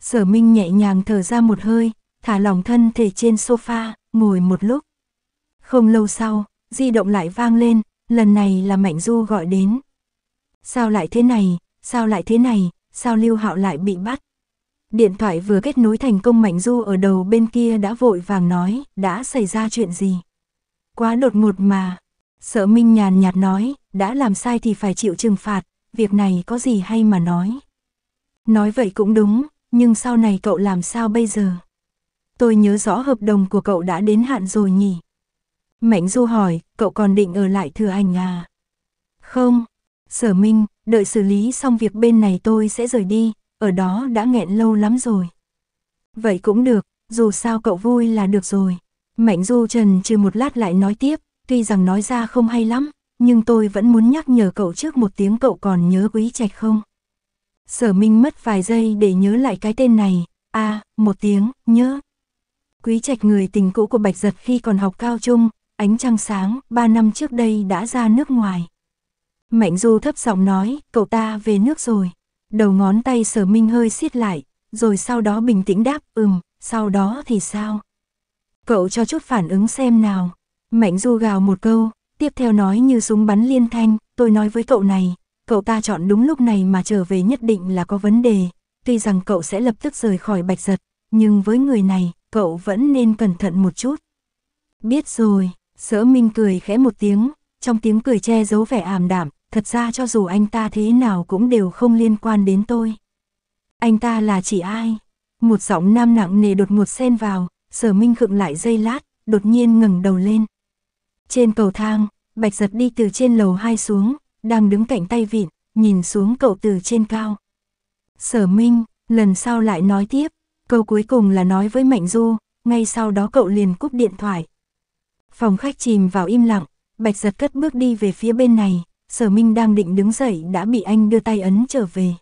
Sở Minh nhẹ nhàng thở ra một hơi, thả lỏng thân thể trên sofa, ngồi một lúc. Không lâu sau, di động lại vang lên, Lần này là Mạnh Du gọi đến. Sao lại thế này, sao lại thế này, sao Lưu Hạo lại bị bắt? Điện thoại vừa kết nối thành công Mạnh Du ở đầu bên kia đã vội vàng nói, đã xảy ra chuyện gì? Quá đột ngột mà. sợ Minh nhàn nhạt nói, đã làm sai thì phải chịu trừng phạt, việc này có gì hay mà nói. Nói vậy cũng đúng, nhưng sau này cậu làm sao bây giờ? Tôi nhớ rõ hợp đồng của cậu đã đến hạn rồi nhỉ? Mạnh Du hỏi, cậu còn định ở lại thừa hành à? Không, sở minh, đợi xử lý xong việc bên này tôi sẽ rời đi, ở đó đã nghẹn lâu lắm rồi. Vậy cũng được, dù sao cậu vui là được rồi. Mạnh Du trần trừ một lát lại nói tiếp, tuy rằng nói ra không hay lắm, nhưng tôi vẫn muốn nhắc nhở cậu trước một tiếng cậu còn nhớ quý trạch không? Sở Minh mất vài giây để nhớ lại cái tên này, a à, một tiếng, nhớ. Quý trạch người tình cũ của Bạch Giật khi còn học cao trung, Ánh trăng sáng, ba năm trước đây đã ra nước ngoài. Mạnh Du thấp giọng nói, cậu ta về nước rồi. Đầu ngón tay sở minh hơi siết lại, rồi sau đó bình tĩnh đáp, ừm, sau đó thì sao? Cậu cho chút phản ứng xem nào. Mạnh Du gào một câu, tiếp theo nói như súng bắn liên thanh, tôi nói với cậu này, cậu ta chọn đúng lúc này mà trở về nhất định là có vấn đề. Tuy rằng cậu sẽ lập tức rời khỏi bạch giật, nhưng với người này, cậu vẫn nên cẩn thận một chút. Biết rồi, Sở Minh cười khẽ một tiếng, trong tiếng cười che giấu vẻ ảm đạm. thật ra cho dù anh ta thế nào cũng đều không liên quan đến tôi. Anh ta là chỉ ai? Một giọng nam nặng nề đột ngột xen vào, sở minh khựng lại dây lát, đột nhiên ngẩng đầu lên. Trên cầu thang, Bạch giật đi từ trên lầu hai xuống, đang đứng cạnh tay vịn, nhìn xuống cậu từ trên cao. Sở minh, lần sau lại nói tiếp, câu cuối cùng là nói với Mạnh Du, ngay sau đó cậu liền cúp điện thoại. Phòng khách chìm vào im lặng, Bạch giật cất bước đi về phía bên này, sở minh đang định đứng dậy đã bị anh đưa tay ấn trở về.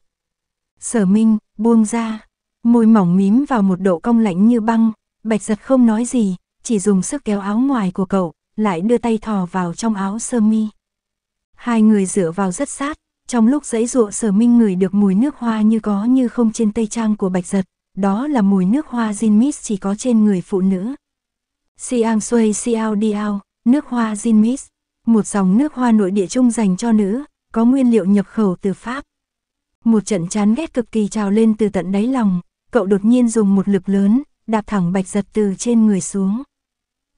Sở minh, buông ra, môi mỏng mím vào một độ cong lạnh như băng, bạch giật không nói gì, chỉ dùng sức kéo áo ngoài của cậu, lại đưa tay thò vào trong áo sơ mi. Hai người dựa vào rất sát, trong lúc dãy dụa sở minh ngửi được mùi nước hoa như có như không trên tây trang của bạch giật, đó là mùi nước hoa miss chỉ có trên người phụ nữ. Siang Sui Siao Diao, nước hoa Jinmis, một dòng nước hoa nội địa chung dành cho nữ, có nguyên liệu nhập khẩu từ Pháp. Một trận chán ghét cực kỳ trào lên từ tận đáy lòng, cậu đột nhiên dùng một lực lớn, đạp thẳng bạch giật từ trên người xuống.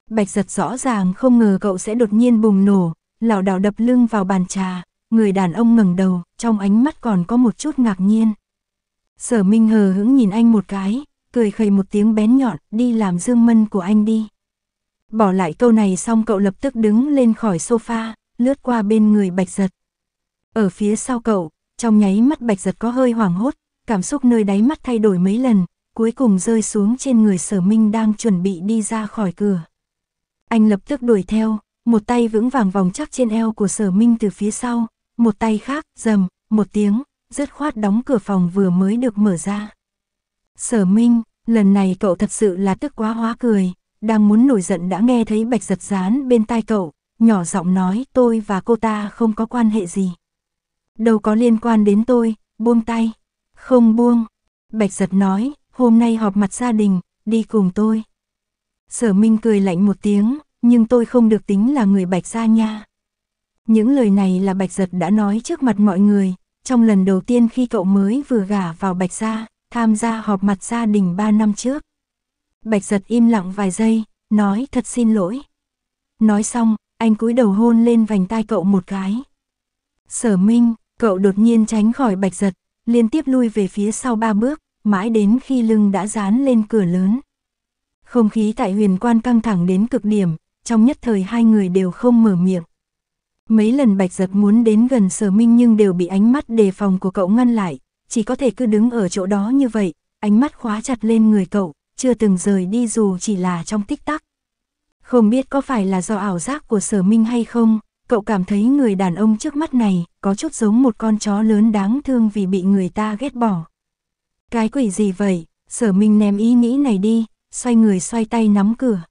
Bạch giật rõ ràng không ngờ cậu sẽ đột nhiên bùng nổ, lảo đảo đập lưng vào bàn trà, người đàn ông ngẩng đầu, trong ánh mắt còn có một chút ngạc nhiên. Sở Minh hờ hững nhìn anh một cái, cười khẩy một tiếng bén nhọn, đi làm dương mân của anh đi. Bỏ lại câu này xong cậu lập tức đứng lên khỏi sofa, lướt qua bên người bạch giật. Ở phía sau cậu, trong nháy mắt bạch giật có hơi hoảng hốt, cảm xúc nơi đáy mắt thay đổi mấy lần, cuối cùng rơi xuống trên người sở minh đang chuẩn bị đi ra khỏi cửa. Anh lập tức đuổi theo, một tay vững vàng vòng chắc trên eo của sở minh từ phía sau, một tay khác dầm, một tiếng, dứt khoát đóng cửa phòng vừa mới được mở ra. Sở minh, lần này cậu thật sự là tức quá hóa cười, đang muốn nổi giận đã nghe thấy bạch giật dán bên tai cậu, nhỏ giọng nói tôi và cô ta không có quan hệ gì. Đâu có liên quan đến tôi, buông tay. Không buông. Bạch giật nói, hôm nay họp mặt gia đình, đi cùng tôi. Sở Minh cười lạnh một tiếng, nhưng tôi không được tính là người bạch gia nha. Những lời này là bạch giật đã nói trước mặt mọi người, trong lần đầu tiên khi cậu mới vừa gả vào bạch gia, tham gia họp mặt gia đình 3 năm trước. Bạch giật im lặng vài giây, nói thật xin lỗi. Nói xong, anh cúi đầu hôn lên vành tai cậu một cái. Sở Minh, cậu đột nhiên tránh khỏi bạch giật, liên tiếp lui về phía sau ba bước, mãi đến khi lưng đã dán lên cửa lớn. Không khí tại huyền quan căng thẳng đến cực điểm, trong nhất thời hai người đều không mở miệng. Mấy lần bạch giật muốn đến gần sở minh nhưng đều bị ánh mắt đề phòng của cậu ngăn lại, chỉ có thể cứ đứng ở chỗ đó như vậy, ánh mắt khóa chặt lên người cậu, chưa từng rời đi dù chỉ là trong tích tắc. Không biết có phải là do ảo giác của sở minh hay không, cậu cảm thấy người đàn ông trước mắt này có chút giống một con chó lớn đáng thương vì bị người ta ghét bỏ. Cái quỷ gì vậy, sở minh ném ý nghĩ này đi, xoay người xoay tay nắm cửa.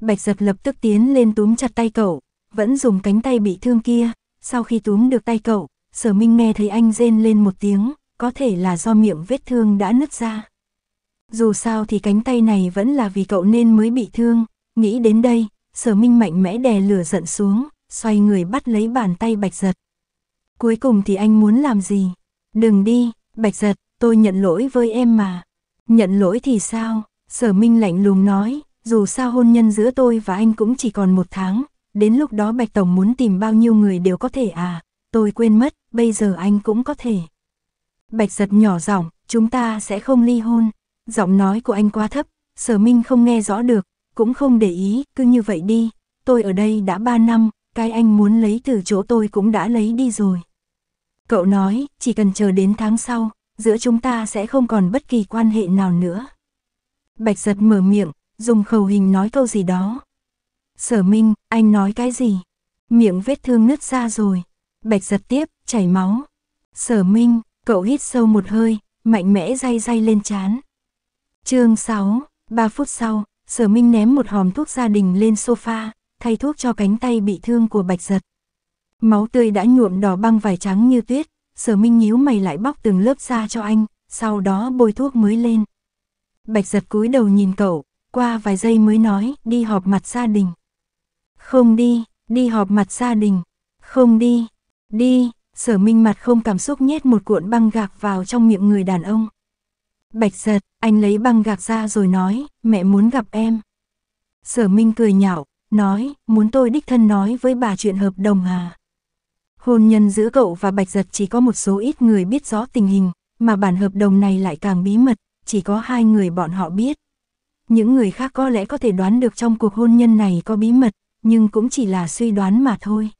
Bạch giật lập tức tiến lên túm chặt tay cậu, vẫn dùng cánh tay bị thương kia, sau khi túm được tay cậu, sở minh nghe thấy anh rên lên một tiếng, có thể là do miệng vết thương đã nứt ra. Dù sao thì cánh tay này vẫn là vì cậu nên mới bị thương, nghĩ đến đây, sở minh mạnh mẽ đè lửa giận xuống, xoay người bắt lấy bàn tay bạch giật. Cuối cùng thì anh muốn làm gì? Đừng đi, bạch giật, tôi nhận lỗi với em mà. Nhận lỗi thì sao? Sở minh lạnh lùng nói, dù sao hôn nhân giữa tôi và anh cũng chỉ còn một tháng, đến lúc đó bạch tổng muốn tìm bao nhiêu người đều có thể à, tôi quên mất, bây giờ anh cũng có thể. Bạch giật nhỏ giọng, chúng ta sẽ không ly hôn. Giọng nói của anh quá thấp, sở minh không nghe rõ được, cũng không để ý, cứ như vậy đi, tôi ở đây đã 3 năm, cái anh muốn lấy từ chỗ tôi cũng đã lấy đi rồi. Cậu nói, chỉ cần chờ đến tháng sau, giữa chúng ta sẽ không còn bất kỳ quan hệ nào nữa. Bạch giật mở miệng, dùng khẩu hình nói câu gì đó. Sở Minh, anh nói cái gì? Miệng vết thương nứt ra rồi. Bạch giật tiếp, chảy máu. Sở Minh, cậu hít sâu một hơi, mạnh mẽ day day lên chán chương 6, 3 phút sau, sở minh ném một hòm thuốc gia đình lên sofa, thay thuốc cho cánh tay bị thương của bạch giật. Máu tươi đã nhuộm đỏ băng vải trắng như tuyết, sở minh nhíu mày lại bóc từng lớp da cho anh, sau đó bôi thuốc mới lên. Bạch giật cúi đầu nhìn cậu, qua vài giây mới nói, đi họp mặt gia đình. Không đi, đi họp mặt gia đình. Không đi, đi, sở minh mặt không cảm xúc nhét một cuộn băng gạc vào trong miệng người đàn ông. Bạch giật, anh lấy băng gạc ra rồi nói, mẹ muốn gặp em. Sở Minh cười nhạo, nói, muốn tôi đích thân nói với bà chuyện hợp đồng à. Hôn nhân giữa cậu và Bạch Giật chỉ có một số ít người biết rõ tình hình, mà bản hợp đồng này lại càng bí mật, chỉ có hai người bọn họ biết. Những người khác có lẽ có thể đoán được trong cuộc hôn nhân này có bí mật, nhưng cũng chỉ là suy đoán mà thôi.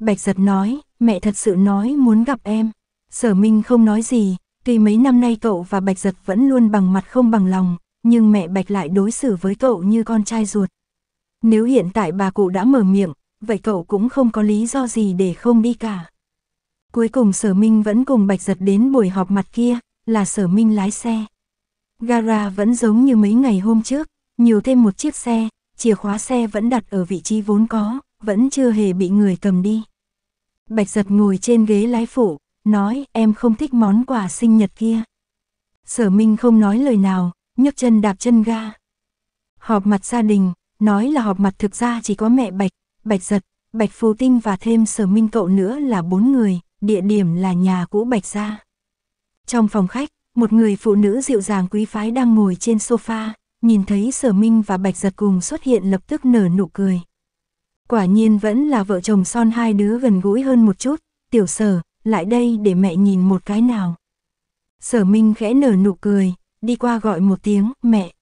Bạch Giật nói, mẹ thật sự nói muốn gặp em. Sở Minh không nói gì, Tuy mấy năm nay cậu và Bạch Giật vẫn luôn bằng mặt không bằng lòng, nhưng mẹ Bạch lại đối xử với cậu như con trai ruột. Nếu hiện tại bà cụ đã mở miệng, vậy cậu cũng không có lý do gì để không đi cả. Cuối cùng Sở Minh vẫn cùng Bạch Giật đến buổi họp mặt kia, là Sở Minh lái xe. Gara vẫn giống như mấy ngày hôm trước, nhiều thêm một chiếc xe, chìa khóa xe vẫn đặt ở vị trí vốn có, vẫn chưa hề bị người cầm đi. Bạch Giật ngồi trên ghế lái phụ, nói em không thích món quà sinh nhật kia. Sở Minh không nói lời nào, nhấc chân đạp chân ga. Họp mặt gia đình, nói là họp mặt thực ra chỉ có mẹ Bạch, Bạch Giật, Bạch phú Tinh và thêm Sở Minh cậu nữa là bốn người, địa điểm là nhà cũ Bạch Gia. Trong phòng khách, một người phụ nữ dịu dàng quý phái đang ngồi trên sofa, nhìn thấy Sở Minh và Bạch Giật cùng xuất hiện lập tức nở nụ cười. Quả nhiên vẫn là vợ chồng son hai đứa gần gũi hơn một chút, tiểu sở, lại đây để mẹ nhìn một cái nào. Sở Minh khẽ nở nụ cười, đi qua gọi một tiếng, mẹ.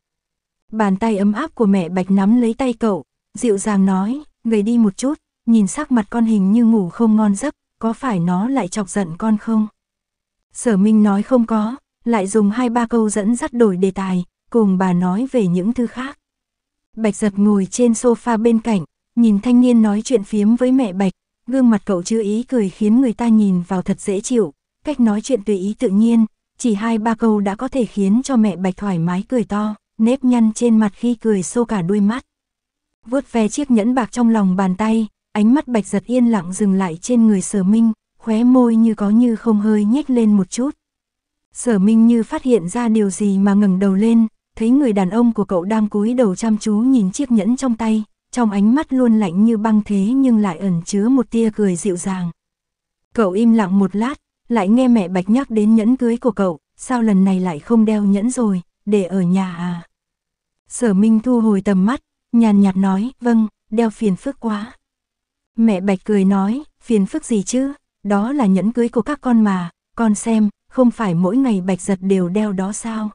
Bàn tay ấm áp của mẹ bạch nắm lấy tay cậu, dịu dàng nói, người đi một chút, nhìn sắc mặt con hình như ngủ không ngon giấc, có phải nó lại chọc giận con không? Sở Minh nói không có, lại dùng hai ba câu dẫn dắt đổi đề tài, cùng bà nói về những thứ khác. Bạch giật ngồi trên sofa bên cạnh, nhìn thanh niên nói chuyện phiếm với mẹ Bạch, gương mặt cậu chưa ý cười khiến người ta nhìn vào thật dễ chịu, cách nói chuyện tùy ý tự nhiên, chỉ hai ba câu đã có thể khiến cho mẹ Bạch thoải mái cười to, nếp nhăn trên mặt khi cười sâu cả đuôi mắt. Vuốt ve chiếc nhẫn bạc trong lòng bàn tay, ánh mắt Bạch giật yên lặng dừng lại trên người sở minh, khóe môi như có như không hơi nhếch lên một chút. Sở minh như phát hiện ra điều gì mà ngẩng đầu lên, thấy người đàn ông của cậu đang cúi đầu chăm chú nhìn chiếc nhẫn trong tay, trong ánh mắt luôn lạnh như băng thế nhưng lại ẩn chứa một tia cười dịu dàng. Cậu im lặng một lát, lại nghe mẹ Bạch nhắc đến nhẫn cưới của cậu, sao lần này lại không đeo nhẫn rồi, để ở nhà à? Sở Minh thu hồi tầm mắt, nhàn nhạt nói, vâng, đeo phiền phức quá. Mẹ Bạch cười nói, phiền phức gì chứ, đó là nhẫn cưới của các con mà, con xem, không phải mỗi ngày Bạch giật đều đeo đó sao?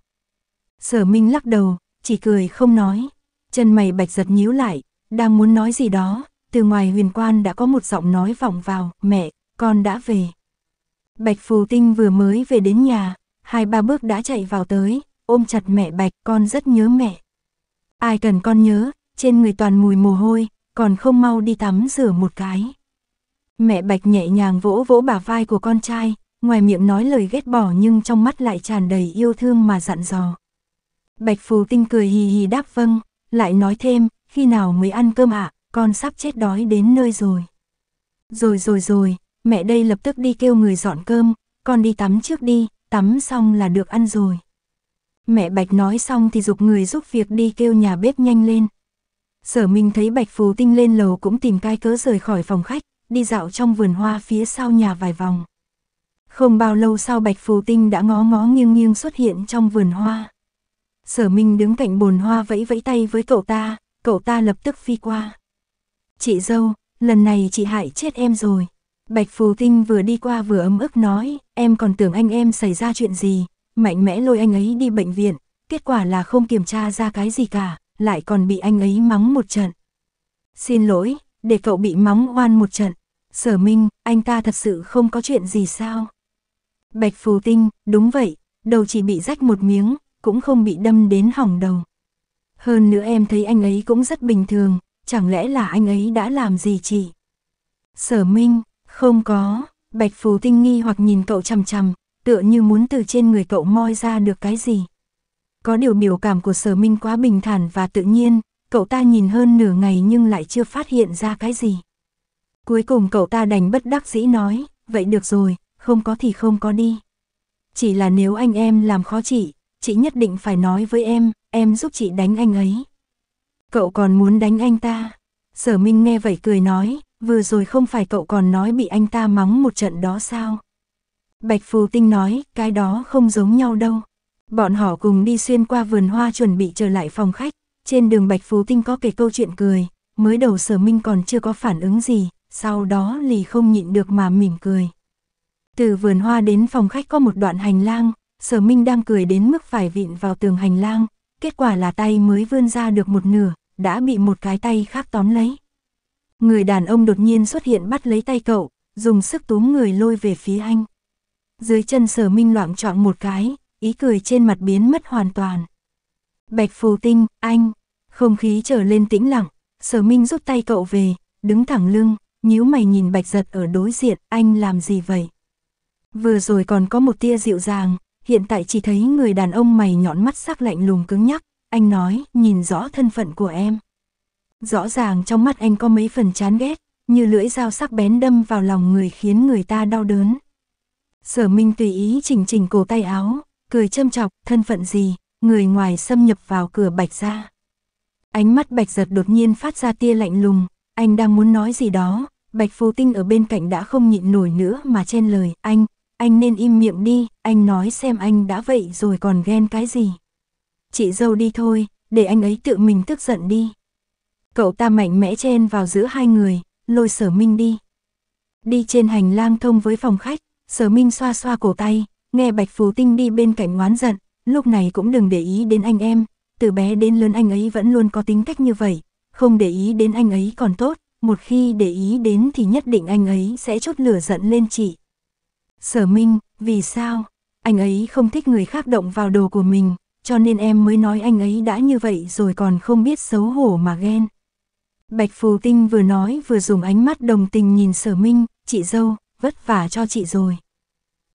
Sở Minh lắc đầu, chỉ cười không nói, chân mày Bạch giật nhíu lại, đang muốn nói gì đó, từ ngoài huyền quan đã có một giọng nói vọng vào, mẹ, con đã về. Bạch Phù Tinh vừa mới về đến nhà, hai ba bước đã chạy vào tới, ôm chặt mẹ Bạch, con rất nhớ mẹ. Ai cần con nhớ, trên người toàn mùi mồ hôi, còn không mau đi tắm rửa một cái. Mẹ Bạch nhẹ nhàng vỗ vỗ bả vai của con trai, ngoài miệng nói lời ghét bỏ nhưng trong mắt lại tràn đầy yêu thương mà dặn dò. Bạch Phù Tinh cười hì hì đáp vâng, lại nói thêm, khi nào mới ăn cơm ạ, con sắp chết đói đến nơi rồi. Rồi rồi rồi, mẹ đây lập tức đi kêu người dọn cơm, con đi tắm trước đi, tắm xong là được ăn rồi. Mẹ Bạch nói xong thì dục người giúp việc đi kêu nhà bếp nhanh lên. Sở Minh thấy Bạch Phù Tinh lên lầu cũng tìm cái cớ rời khỏi phòng khách, đi dạo trong vườn hoa phía sau nhà vài vòng. Không bao lâu sau Bạch Phù Tinh đã ngó ngó nghiêng nghiêng xuất hiện trong vườn hoa. Sở Minh đứng cạnh bồn hoa vẫy vẫy tay với cậu ta, cậu ta lập tức phi qua. Chị dâu, lần này chị hại chết em rồi. Bạch Phù Tinh vừa đi qua vừa ấm ức nói, em còn tưởng anh em xảy ra chuyện gì, mạnh mẽ lôi anh ấy đi bệnh viện, kết quả là không kiểm tra ra cái gì cả, lại còn bị anh ấy mắng một trận. Xin lỗi, để cậu bị mắng oan một trận. Sở Minh, anh ta thật sự không có chuyện gì sao? Bạch Phù Tinh, đúng vậy, đầu chỉ bị rách một miếng, cũng không bị đâm đến hỏng đầu. Hơn nữa em thấy anh ấy cũng rất bình thường, chẳng lẽ là anh ấy đã làm gì chị? Sở Minh, không có, Bạch Phù tinh nghi hoặc nhìn cậu chằm chằm, tựa như muốn từ trên người cậu moi ra được cái gì. Có điều biểu cảm của Sở Minh quá bình thản và tự nhiên, cậu ta nhìn hơn nửa ngày nhưng lại chưa phát hiện ra cái gì. Cuối cùng cậu ta đành bất đắc dĩ nói, vậy được rồi, không có thì không có đi. Chỉ là nếu anh em làm khó chị, chị nhất định phải nói với em, em giúp chị đánh anh ấy. Cậu còn muốn đánh anh ta. Sở Minh nghe vậy cười nói, vừa rồi không phải cậu còn nói bị anh ta mắng một trận đó sao? Bạch Phù Tinh nói, cái đó không giống nhau đâu. Bọn họ cùng đi xuyên qua vườn hoa chuẩn bị trở lại phòng khách, trên đường Bạch Phú Tinh có kể câu chuyện cười, mới đầu sở minh còn chưa có phản ứng gì, sau đó lì không nhịn được mà mỉm cười. Từ vườn hoa đến phòng khách có một đoạn hành lang, sở minh đang cười đến mức phải vịn vào tường hành lang, kết quả là tay mới vươn ra được một nửa, đã bị một cái tay khác tóm lấy. Người đàn ông đột nhiên xuất hiện bắt lấy tay cậu, dùng sức túm người lôi về phía anh. Dưới chân sở minh loạn trọng một cái, ý cười trên mặt biến mất hoàn toàn. Bạch phù tinh, anh, không khí trở lên tĩnh lặng, sở minh rút tay cậu về, đứng thẳng lưng, nhíu mày nhìn bạch giật ở đối diện, anh làm gì vậy? Vừa rồi còn có một tia dịu dàng, hiện tại chỉ thấy người đàn ông mày nhọn mắt sắc lạnh lùng cứng nhắc, anh nói, nhìn rõ thân phận của em. Rõ ràng trong mắt anh có mấy phần chán ghét, như lưỡi dao sắc bén đâm vào lòng người khiến người ta đau đớn. Sở Minh tùy ý chỉnh chỉnh cổ tay áo, cười châm chọc, thân phận gì, người ngoài xâm nhập vào cửa bạch ra. Ánh mắt bạch giật đột nhiên phát ra tia lạnh lùng, anh đang muốn nói gì đó, bạch phù tinh ở bên cạnh đã không nhịn nổi nữa mà chen lời, anh, anh nên im miệng đi, anh nói xem anh đã vậy rồi còn ghen cái gì. Chị dâu đi thôi, để anh ấy tự mình tức giận đi. Cậu ta mạnh mẽ chen vào giữa hai người, lôi sở minh đi. Đi trên hành lang thông với phòng khách, sở minh xoa xoa cổ tay, nghe bạch phú tinh đi bên cạnh ngoán giận, lúc này cũng đừng để ý đến anh em, từ bé đến lớn anh ấy vẫn luôn có tính cách như vậy, không để ý đến anh ấy còn tốt, một khi để ý đến thì nhất định anh ấy sẽ chốt lửa giận lên chị. Sở Minh, vì sao? Anh ấy không thích người khác động vào đồ của mình, cho nên em mới nói anh ấy đã như vậy rồi còn không biết xấu hổ mà ghen. Bạch Phù Tinh vừa nói vừa dùng ánh mắt đồng tình nhìn Sở Minh, chị dâu, vất vả cho chị rồi.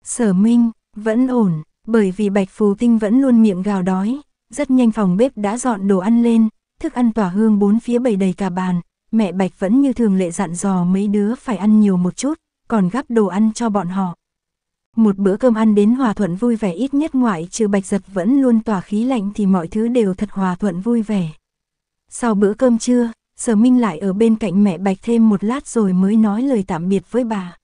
Sở Minh, vẫn ổn, bởi vì Bạch Phù Tinh vẫn luôn miệng gào đói, rất nhanh phòng bếp đã dọn đồ ăn lên, thức ăn tỏa hương bốn phía bầy đầy cả bàn, mẹ Bạch vẫn như thường lệ dặn dò mấy đứa phải ăn nhiều một chút, còn gắp đồ ăn cho bọn họ một bữa cơm ăn đến hòa thuận vui vẻ ít nhất ngoại trừ bạch giật vẫn luôn tỏa khí lạnh thì mọi thứ đều thật hòa thuận vui vẻ. Sau bữa cơm trưa, Sở Minh lại ở bên cạnh mẹ Bạch thêm một lát rồi mới nói lời tạm biệt với bà.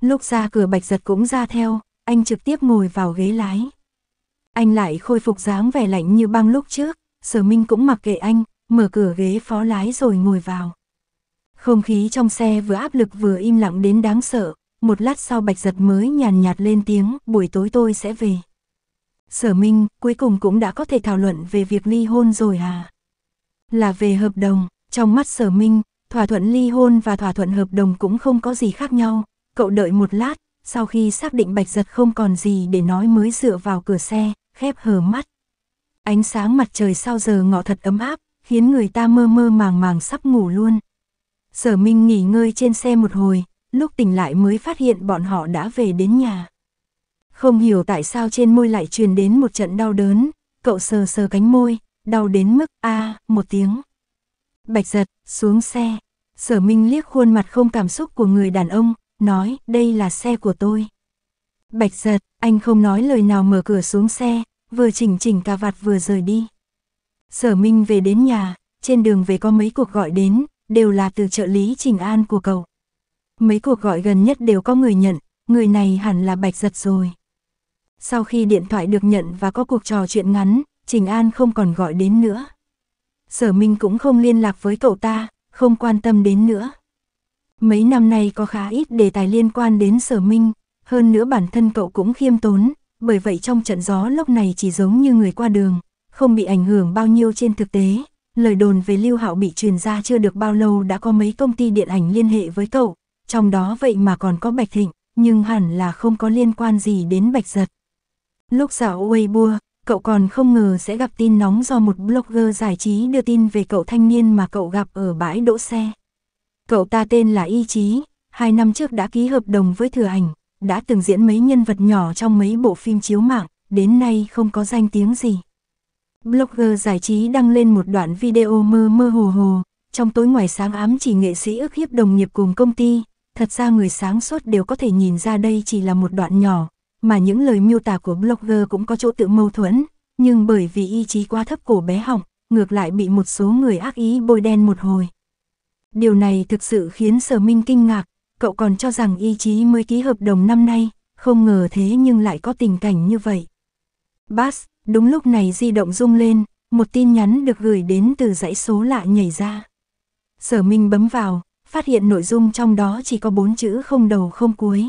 Lúc ra cửa Bạch giật cũng ra theo, anh trực tiếp ngồi vào ghế lái. Anh lại khôi phục dáng vẻ lạnh như băng lúc trước, Sở Minh cũng mặc kệ anh, mở cửa ghế phó lái rồi ngồi vào. Không khí trong xe vừa áp lực vừa im lặng đến đáng sợ, một lát sau bạch giật mới nhàn nhạt lên tiếng, buổi tối tôi sẽ về. Sở Minh, cuối cùng cũng đã có thể thảo luận về việc ly hôn rồi à? Là về hợp đồng, trong mắt sở Minh, thỏa thuận ly hôn và thỏa thuận hợp đồng cũng không có gì khác nhau, cậu đợi một lát, sau khi xác định bạch giật không còn gì để nói mới dựa vào cửa xe, khép hờ mắt. Ánh sáng mặt trời sau giờ ngọ thật ấm áp, khiến người ta mơ mơ màng màng sắp ngủ luôn. Sở Minh nghỉ ngơi trên xe một hồi, lúc tỉnh lại mới phát hiện bọn họ đã về đến nhà. Không hiểu tại sao trên môi lại truyền đến một trận đau đớn, cậu sờ sờ cánh môi, đau đến mức a một tiếng. Bạch giật, xuống xe. Sở Minh liếc khuôn mặt không cảm xúc của người đàn ông, nói, đây là xe của tôi. Bạch giật, anh không nói lời nào mở cửa xuống xe, vừa chỉnh chỉnh cà vạt vừa rời đi. Sở Minh về đến nhà, trên đường về có mấy cuộc gọi đến, đều là từ trợ lý Trình An của cậu. Mấy cuộc gọi gần nhất đều có người nhận, người này hẳn là bạch giật rồi. Sau khi điện thoại được nhận và có cuộc trò chuyện ngắn, Trình An không còn gọi đến nữa. Sở Minh cũng không liên lạc với cậu ta, không quan tâm đến nữa. Mấy năm nay có khá ít đề tài liên quan đến Sở Minh, hơn nữa bản thân cậu cũng khiêm tốn, bởi vậy trong trận gió lúc này chỉ giống như người qua đường, không bị ảnh hưởng bao nhiêu trên thực tế. Lời đồn về Lưu Hạo bị truyền ra chưa được bao lâu đã có mấy công ty điện ảnh liên hệ với cậu, trong đó vậy mà còn có Bạch Thịnh, nhưng hẳn là không có liên quan gì đến Bạch Giật. Lúc dạo Weibo, cậu còn không ngờ sẽ gặp tin nóng do một blogger giải trí đưa tin về cậu thanh niên mà cậu gặp ở bãi đỗ xe. Cậu ta tên là Y Chí, hai năm trước đã ký hợp đồng với thừa ảnh, đã từng diễn mấy nhân vật nhỏ trong mấy bộ phim chiếu mạng, đến nay không có danh tiếng gì. Blogger giải trí đăng lên một đoạn video mơ mơ hồ hồ, trong tối ngoài sáng ám chỉ nghệ sĩ ức hiếp đồng nghiệp cùng công ty, thật ra người sáng suốt đều có thể nhìn ra đây chỉ là một đoạn nhỏ, mà những lời miêu tả của blogger cũng có chỗ tự mâu thuẫn, nhưng bởi vì ý chí quá thấp của bé hỏng, ngược lại bị một số người ác ý bôi đen một hồi. Điều này thực sự khiến Sở Minh kinh ngạc, cậu còn cho rằng ý chí mới ký hợp đồng năm nay, không ngờ thế nhưng lại có tình cảnh như vậy. Bass, đúng lúc này di động rung lên, một tin nhắn được gửi đến từ dãy số lạ nhảy ra. Sở Minh bấm vào, phát hiện nội dung trong đó chỉ có bốn chữ không đầu không cuối.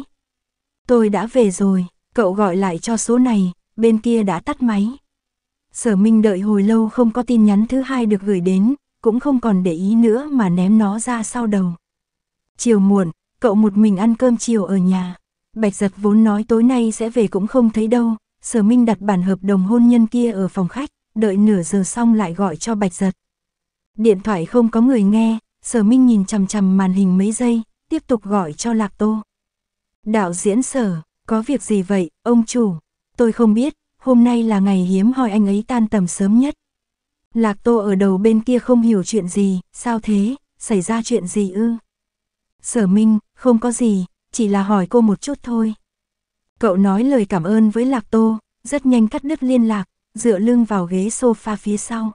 Tôi đã về rồi, cậu gọi lại cho số này, bên kia đã tắt máy. Sở Minh đợi hồi lâu không có tin nhắn thứ hai được gửi đến, cũng không còn để ý nữa mà ném nó ra sau đầu. Chiều muộn, cậu một mình ăn cơm chiều ở nhà. Bạch giật vốn nói tối nay sẽ về cũng không thấy đâu, sở minh đặt bản hợp đồng hôn nhân kia ở phòng khách, đợi nửa giờ xong lại gọi cho bạch giật. Điện thoại không có người nghe, Sở Minh nhìn chằm chằm màn hình mấy giây, tiếp tục gọi cho Lạc Tô. Đạo diễn sở, có việc gì vậy, ông chủ? Tôi không biết, hôm nay là ngày hiếm hỏi anh ấy tan tầm sớm nhất. Lạc Tô ở đầu bên kia không hiểu chuyện gì, sao thế, xảy ra chuyện gì ư? Sở Minh, không có gì, chỉ là hỏi cô một chút thôi. Cậu nói lời cảm ơn với Lạc Tô, rất nhanh cắt đứt liên lạc, dựa lưng vào ghế sofa phía sau.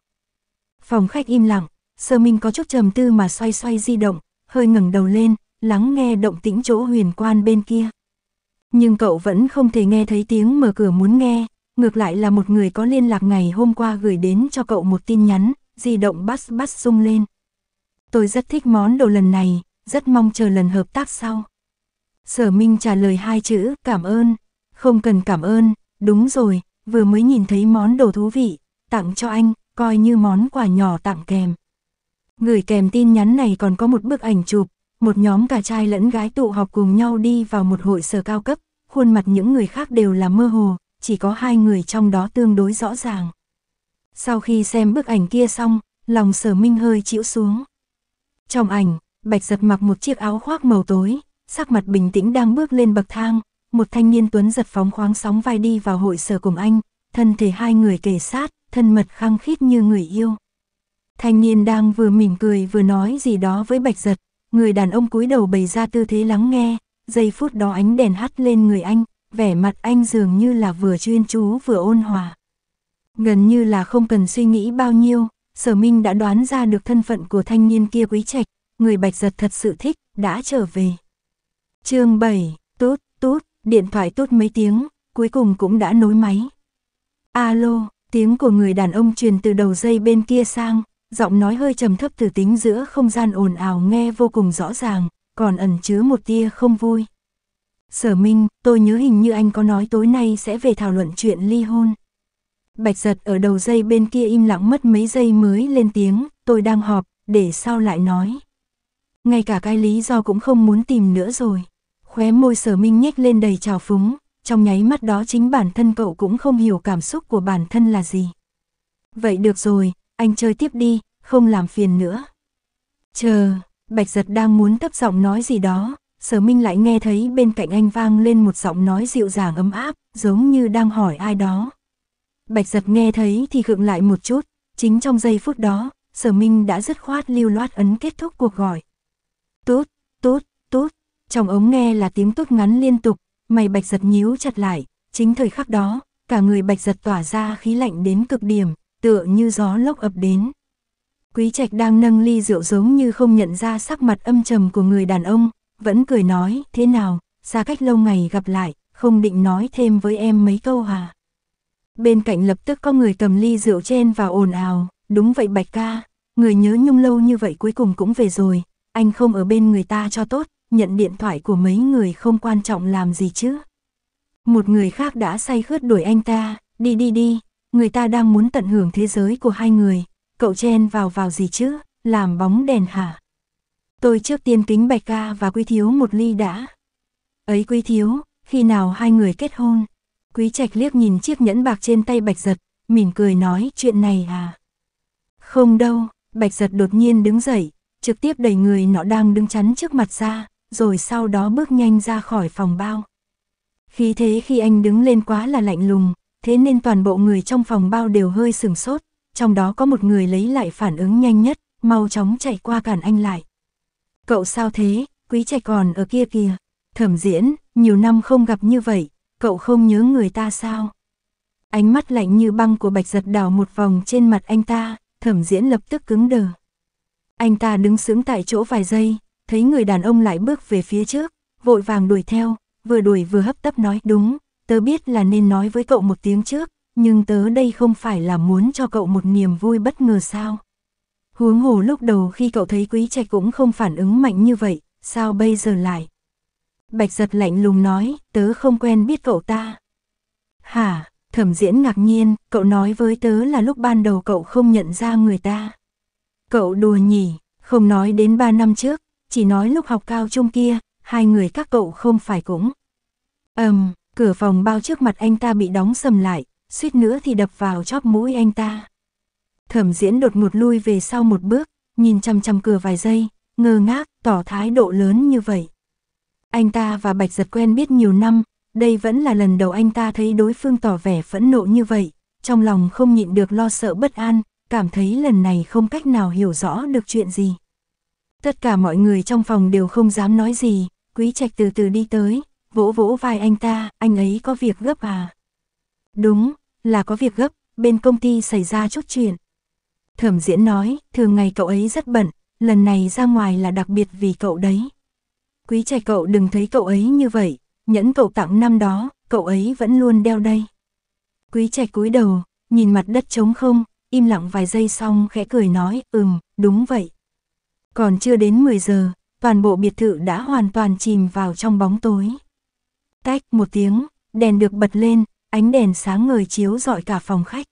Phòng khách im lặng, Sơ Minh có chút trầm tư mà xoay xoay di động, hơi ngẩng đầu lên, lắng nghe động tĩnh chỗ huyền quan bên kia. Nhưng cậu vẫn không thể nghe thấy tiếng mở cửa muốn nghe, ngược lại là một người có liên lạc ngày hôm qua gửi đến cho cậu một tin nhắn, di động bắt bắt rung lên. Tôi rất thích món đồ lần này, rất mong chờ lần hợp tác sau. Sở Minh trả lời hai chữ cảm ơn, không cần cảm ơn, đúng rồi, vừa mới nhìn thấy món đồ thú vị, tặng cho anh, coi như món quà nhỏ tặng kèm. Người kèm tin nhắn này còn có một bức ảnh chụp, một nhóm cả trai lẫn gái tụ họp cùng nhau đi vào một hội sở cao cấp, khuôn mặt những người khác đều là mơ hồ, chỉ có hai người trong đó tương đối rõ ràng. Sau khi xem bức ảnh kia xong, lòng sở minh hơi chịu xuống. Trong ảnh, Bạch giật mặc một chiếc áo khoác màu tối, sắc mặt bình tĩnh đang bước lên bậc thang, một thanh niên tuấn giật phóng khoáng sóng vai đi vào hội sở cùng anh, thân thể hai người kề sát, thân mật khăng khít như người yêu. Thanh niên đang vừa mỉm cười vừa nói gì đó với Bạch Giật, người đàn ông cúi đầu bày ra tư thế lắng nghe, giây phút đó ánh đèn hắt lên người anh, vẻ mặt anh dường như là vừa chuyên chú vừa ôn hòa. Gần như là không cần suy nghĩ bao nhiêu, Sở Minh đã đoán ra được thân phận của thanh niên kia quý trạch, người Bạch Giật thật sự thích, đã trở về. chương 7, tốt, tốt, điện thoại tốt mấy tiếng, cuối cùng cũng đã nối máy. Alo, tiếng của người đàn ông truyền từ đầu dây bên kia sang, giọng nói hơi trầm thấp từ tính giữa không gian ồn ào nghe vô cùng rõ ràng, còn ẩn chứa một tia không vui. Sở Minh, tôi nhớ hình như anh có nói tối nay sẽ về thảo luận chuyện ly hôn. Bạch giật ở đầu dây bên kia im lặng mất mấy giây mới lên tiếng, tôi đang họp, để sao lại nói. Ngay cả cái lý do cũng không muốn tìm nữa rồi. Khóe môi sở minh nhếch lên đầy trào phúng, trong nháy mắt đó chính bản thân cậu cũng không hiểu cảm xúc của bản thân là gì. Vậy được rồi, anh chơi tiếp đi, không làm phiền nữa. Chờ, Bạch Giật đang muốn thấp giọng nói gì đó, Sở Minh lại nghe thấy bên cạnh anh vang lên một giọng nói dịu dàng ấm áp, giống như đang hỏi ai đó. Bạch Giật nghe thấy thì khựng lại một chút, chính trong giây phút đó, Sở Minh đã dứt khoát lưu loát ấn kết thúc cuộc gọi. Tốt, tốt, tốt, trong ống nghe là tiếng tốt ngắn liên tục, mày Bạch Giật nhíu chặt lại, chính thời khắc đó, cả người Bạch Giật tỏa ra khí lạnh đến cực điểm, tựa như gió lốc ập đến. Quý trạch đang nâng ly rượu giống như không nhận ra sắc mặt âm trầm của người đàn ông, vẫn cười nói, thế nào, xa cách lâu ngày gặp lại, không định nói thêm với em mấy câu hả? Bên cạnh lập tức có người cầm ly rượu chen vào ồn ào, đúng vậy bạch ca, người nhớ nhung lâu như vậy cuối cùng cũng về rồi, anh không ở bên người ta cho tốt, nhận điện thoại của mấy người không quan trọng làm gì chứ. Một người khác đã say khướt đuổi anh ta, đi đi đi, người ta đang muốn tận hưởng thế giới của hai người, cậu chen vào vào gì chứ, làm bóng đèn hả? Tôi trước tiên kính bạch ca và quý thiếu một ly đã. Ấy quý thiếu, khi nào hai người kết hôn? Quý trạch liếc nhìn chiếc nhẫn bạc trên tay bạch giật, mỉm cười nói chuyện này à? Không đâu, bạch giật đột nhiên đứng dậy, trực tiếp đẩy người nọ đang đứng chắn trước mặt ra, rồi sau đó bước nhanh ra khỏi phòng bao. Khí thế khi anh đứng lên quá là lạnh lùng, thế nên toàn bộ người trong phòng bao đều hơi sừng sốt, trong đó có một người lấy lại phản ứng nhanh nhất, mau chóng chạy qua cản anh lại. Cậu sao thế, quý trạch còn ở kia kìa, thẩm diễn, nhiều năm không gặp như vậy, cậu không nhớ người ta sao? Ánh mắt lạnh như băng của bạch giật đảo một vòng trên mặt anh ta, thẩm diễn lập tức cứng đờ. Anh ta đứng sững tại chỗ vài giây, thấy người đàn ông lại bước về phía trước, vội vàng đuổi theo, vừa đuổi vừa hấp tấp nói đúng, tớ biết là nên nói với cậu một tiếng trước, nhưng tớ đây không phải là muốn cho cậu một niềm vui bất ngờ sao. Huống hồ lúc đầu khi cậu thấy quý trạch cũng không phản ứng mạnh như vậy, sao bây giờ lại? Bạch giật lạnh lùng nói, tớ không quen biết cậu ta. Hả, thẩm diễn ngạc nhiên, cậu nói với tớ là lúc ban đầu cậu không nhận ra người ta. Cậu đùa nhỉ, không nói đến ba năm trước, chỉ nói lúc học cao trung kia, hai người các cậu không phải cũng. Ừm, um, Cửa phòng bao trước mặt anh ta bị đóng sầm lại, suýt nữa thì đập vào chóp mũi anh ta. Thẩm diễn đột ngột lui về sau một bước, nhìn chăm chăm cửa vài giây, ngơ ngác, tỏ thái độ lớn như vậy. Anh ta và Bạch Giật quen biết nhiều năm, đây vẫn là lần đầu anh ta thấy đối phương tỏ vẻ phẫn nộ như vậy, trong lòng không nhịn được lo sợ bất an, cảm thấy lần này không cách nào hiểu rõ được chuyện gì. Tất cả mọi người trong phòng đều không dám nói gì, Quý Trạch từ từ đi tới, vỗ vỗ vai anh ta, anh ấy có việc gấp à? Đúng, là có việc gấp, bên công ty xảy ra chút chuyện. Thẩm diễn nói, thường ngày cậu ấy rất bận, lần này ra ngoài là đặc biệt vì cậu đấy. Quý trẻ cậu đừng thấy cậu ấy như vậy, nhẫn cậu tặng năm đó, cậu ấy vẫn luôn đeo đây. Quý trẻ cúi đầu, nhìn mặt đất trống không, im lặng vài giây xong khẽ cười nói, ừm, đúng vậy. Còn chưa đến 10 giờ, toàn bộ biệt thự đã hoàn toàn chìm vào trong bóng tối. Tách một tiếng, đèn được bật lên, ánh đèn sáng ngời chiếu rọi cả phòng khách.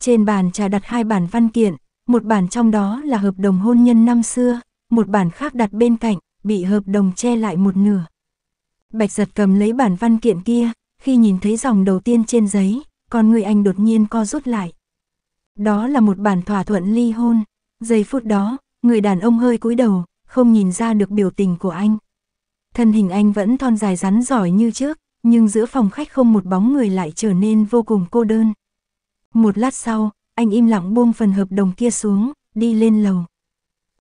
Trên bàn trà đặt hai bản văn kiện, một bản trong đó là hợp đồng hôn nhân năm xưa, một bản khác đặt bên cạnh, bị hợp đồng che lại một nửa. Bạch giật cầm lấy bản văn kiện kia, khi nhìn thấy dòng đầu tiên trên giấy, con người anh đột nhiên co rút lại. Đó là một bản thỏa thuận ly hôn. Giây phút đó, người đàn ông hơi cúi đầu, không nhìn ra được biểu tình của anh. Thân hình anh vẫn thon dài rắn giỏi như trước, nhưng giữa phòng khách không một bóng người lại trở nên vô cùng cô đơn. Một lát sau, anh im lặng buông phần hợp đồng kia xuống, đi lên lầu.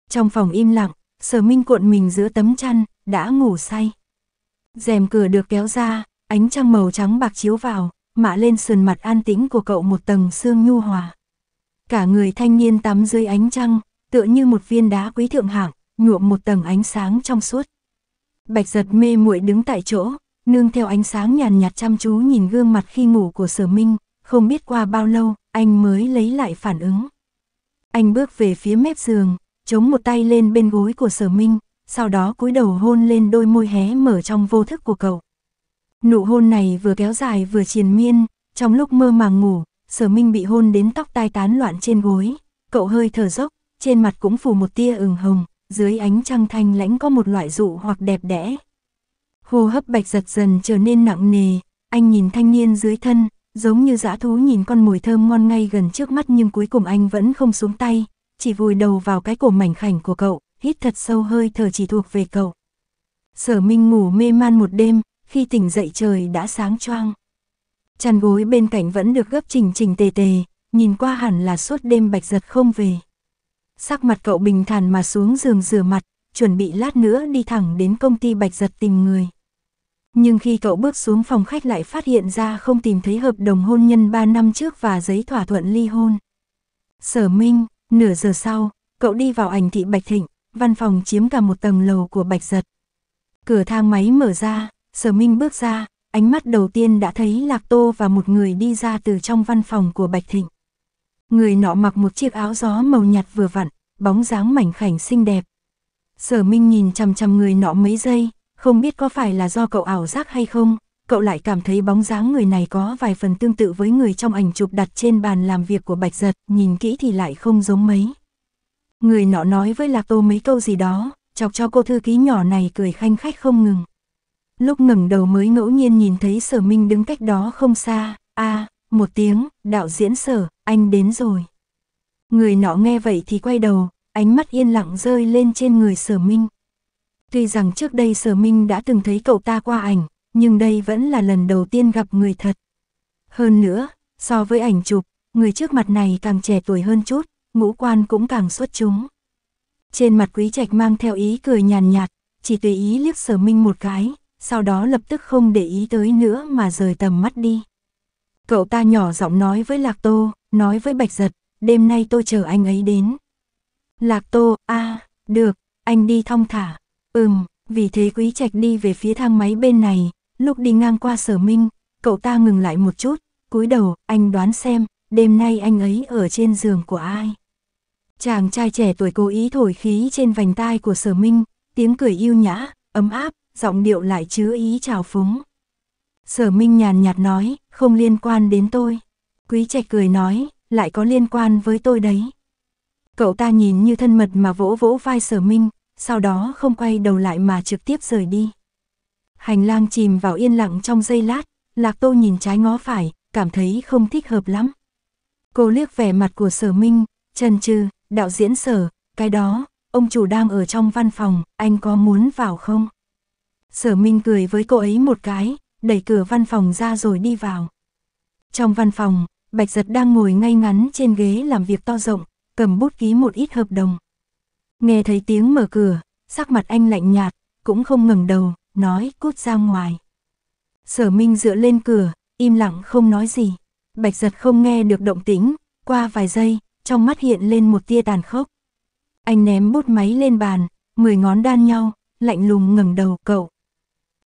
Trong phòng im lặng, sở minh cuộn mình giữa tấm chăn, đã ngủ say. rèm cửa được kéo ra, ánh trăng màu trắng bạc chiếu vào, mạ lên sườn mặt an tĩnh của cậu một tầng sương nhu hòa. Cả người thanh niên tắm dưới ánh trăng, tựa như một viên đá quý thượng hạng, nhuộm một tầng ánh sáng trong suốt. Bạch giật mê muội đứng tại chỗ, nương theo ánh sáng nhàn nhạt chăm chú nhìn gương mặt khi ngủ của sở minh, không biết qua bao lâu, anh mới lấy lại phản ứng. Anh bước về phía mép giường, chống một tay lên bên gối của sở minh, sau đó cúi đầu hôn lên đôi môi hé mở trong vô thức của cậu. Nụ hôn này vừa kéo dài vừa triền miên, trong lúc mơ màng ngủ, sở minh bị hôn đến tóc tai tán loạn trên gối, cậu hơi thở dốc, trên mặt cũng phủ một tia ửng hồng, dưới ánh trăng thanh lãnh có một loại dụ hoặc đẹp đẽ. Hô hấp bạch giật dần trở nên nặng nề, anh nhìn thanh niên dưới thân, giống như dã thú nhìn con mồi thơm ngon ngay gần trước mắt nhưng cuối cùng anh vẫn không xuống tay, chỉ vùi đầu vào cái cổ mảnh khảnh của cậu, hít thật sâu hơi thở chỉ thuộc về cậu. Sở Minh ngủ mê man một đêm, khi tỉnh dậy trời đã sáng choang. Chăn gối bên cạnh vẫn được gấp chỉnh chỉnh tề tề, nhìn qua hẳn là suốt đêm bạch giật không về. Sắc mặt cậu bình thản mà xuống giường rửa mặt, chuẩn bị lát nữa đi thẳng đến công ty bạch giật tìm người. Nhưng khi cậu bước xuống phòng khách lại phát hiện ra không tìm thấy hợp đồng hôn nhân 3 năm trước và giấy thỏa thuận ly hôn. Sở Minh, nửa giờ sau, cậu đi vào ảnh thị Bạch Thịnh, văn phòng chiếm cả một tầng lầu của Bạch Giật. Cửa thang máy mở ra, Sở Minh bước ra, ánh mắt đầu tiên đã thấy Lạc Tô và một người đi ra từ trong văn phòng của Bạch Thịnh. Người nọ mặc một chiếc áo gió màu nhạt vừa vặn, bóng dáng mảnh khảnh xinh đẹp. Sở Minh nhìn chằm chằm người nọ mấy giây, không biết có phải là do cậu ảo giác hay không, cậu lại cảm thấy bóng dáng người này có vài phần tương tự với người trong ảnh chụp đặt trên bàn làm việc của Bạch Giật, nhìn kỹ thì lại không giống mấy. Người nọ nói với Lạc Tô mấy câu gì đó, chọc cho cô thư ký nhỏ này cười khanh khách không ngừng. Lúc ngẩng đầu mới ngẫu nhiên nhìn thấy Sở Minh đứng cách đó không xa, a à, một tiếng, đạo diễn sở, anh đến rồi. Người nọ nghe vậy thì quay đầu, ánh mắt yên lặng rơi lên trên người sở minh. Tuy rằng trước đây sở minh đã từng thấy cậu ta qua ảnh, nhưng đây vẫn là lần đầu tiên gặp người thật. Hơn nữa, so với ảnh chụp, người trước mặt này càng trẻ tuổi hơn chút, ngũ quan cũng càng xuất chúng. Trên mặt quý trạch mang theo ý cười nhàn nhạt, nhạt, chỉ tùy ý liếc sở minh một cái, sau đó lập tức không để ý tới nữa mà rời tầm mắt đi. Cậu ta nhỏ giọng nói với Lạc Tô, nói với Bạch Giật, đêm nay tôi chờ anh ấy đến. Lạc Tô, a à, được, anh đi thong thả. Ừm, vì thế Quý Trạch đi về phía thang máy bên này, lúc đi ngang qua Sở Minh, cậu ta ngừng lại một chút, cúi đầu, anh đoán xem, đêm nay anh ấy ở trên giường của ai. Chàng trai trẻ tuổi cố ý thổi khí trên vành tai của Sở Minh, tiếng cười yêu nhã, ấm áp, giọng điệu lại chứa ý trào phúng. Sở Minh nhàn nhạt nói, không liên quan đến tôi. Quý trạch cười nói, lại có liên quan với tôi đấy. Cậu ta nhìn như thân mật mà vỗ vỗ vai sở Minh, sau đó không quay đầu lại mà trực tiếp rời đi. Hành lang chìm vào yên lặng trong giây lát, Lạc Tô nhìn trái ngó phải, cảm thấy không thích hợp lắm. Cô liếc vẻ mặt của sở Minh, trần trừ, đạo diễn sở, cái đó, ông chủ đang ở trong văn phòng, anh có muốn vào không? Sở Minh cười với cô ấy một cái, đẩy cửa văn phòng ra rồi đi vào. Trong văn phòng, Bạch Giật đang ngồi ngay ngắn trên ghế làm việc to rộng, cầm bút ký một ít hợp đồng. Nghe thấy tiếng mở cửa, sắc mặt anh lạnh nhạt, cũng không ngẩng đầu, nói cút ra ngoài. Sở Minh dựa lên cửa, im lặng không nói gì. Bạch Giật không nghe được động tĩnh, qua vài giây, trong mắt hiện lên một tia tàn khốc. Anh ném bút máy lên bàn, mười ngón đan nhau, lạnh lùng ngẩng đầu cậu,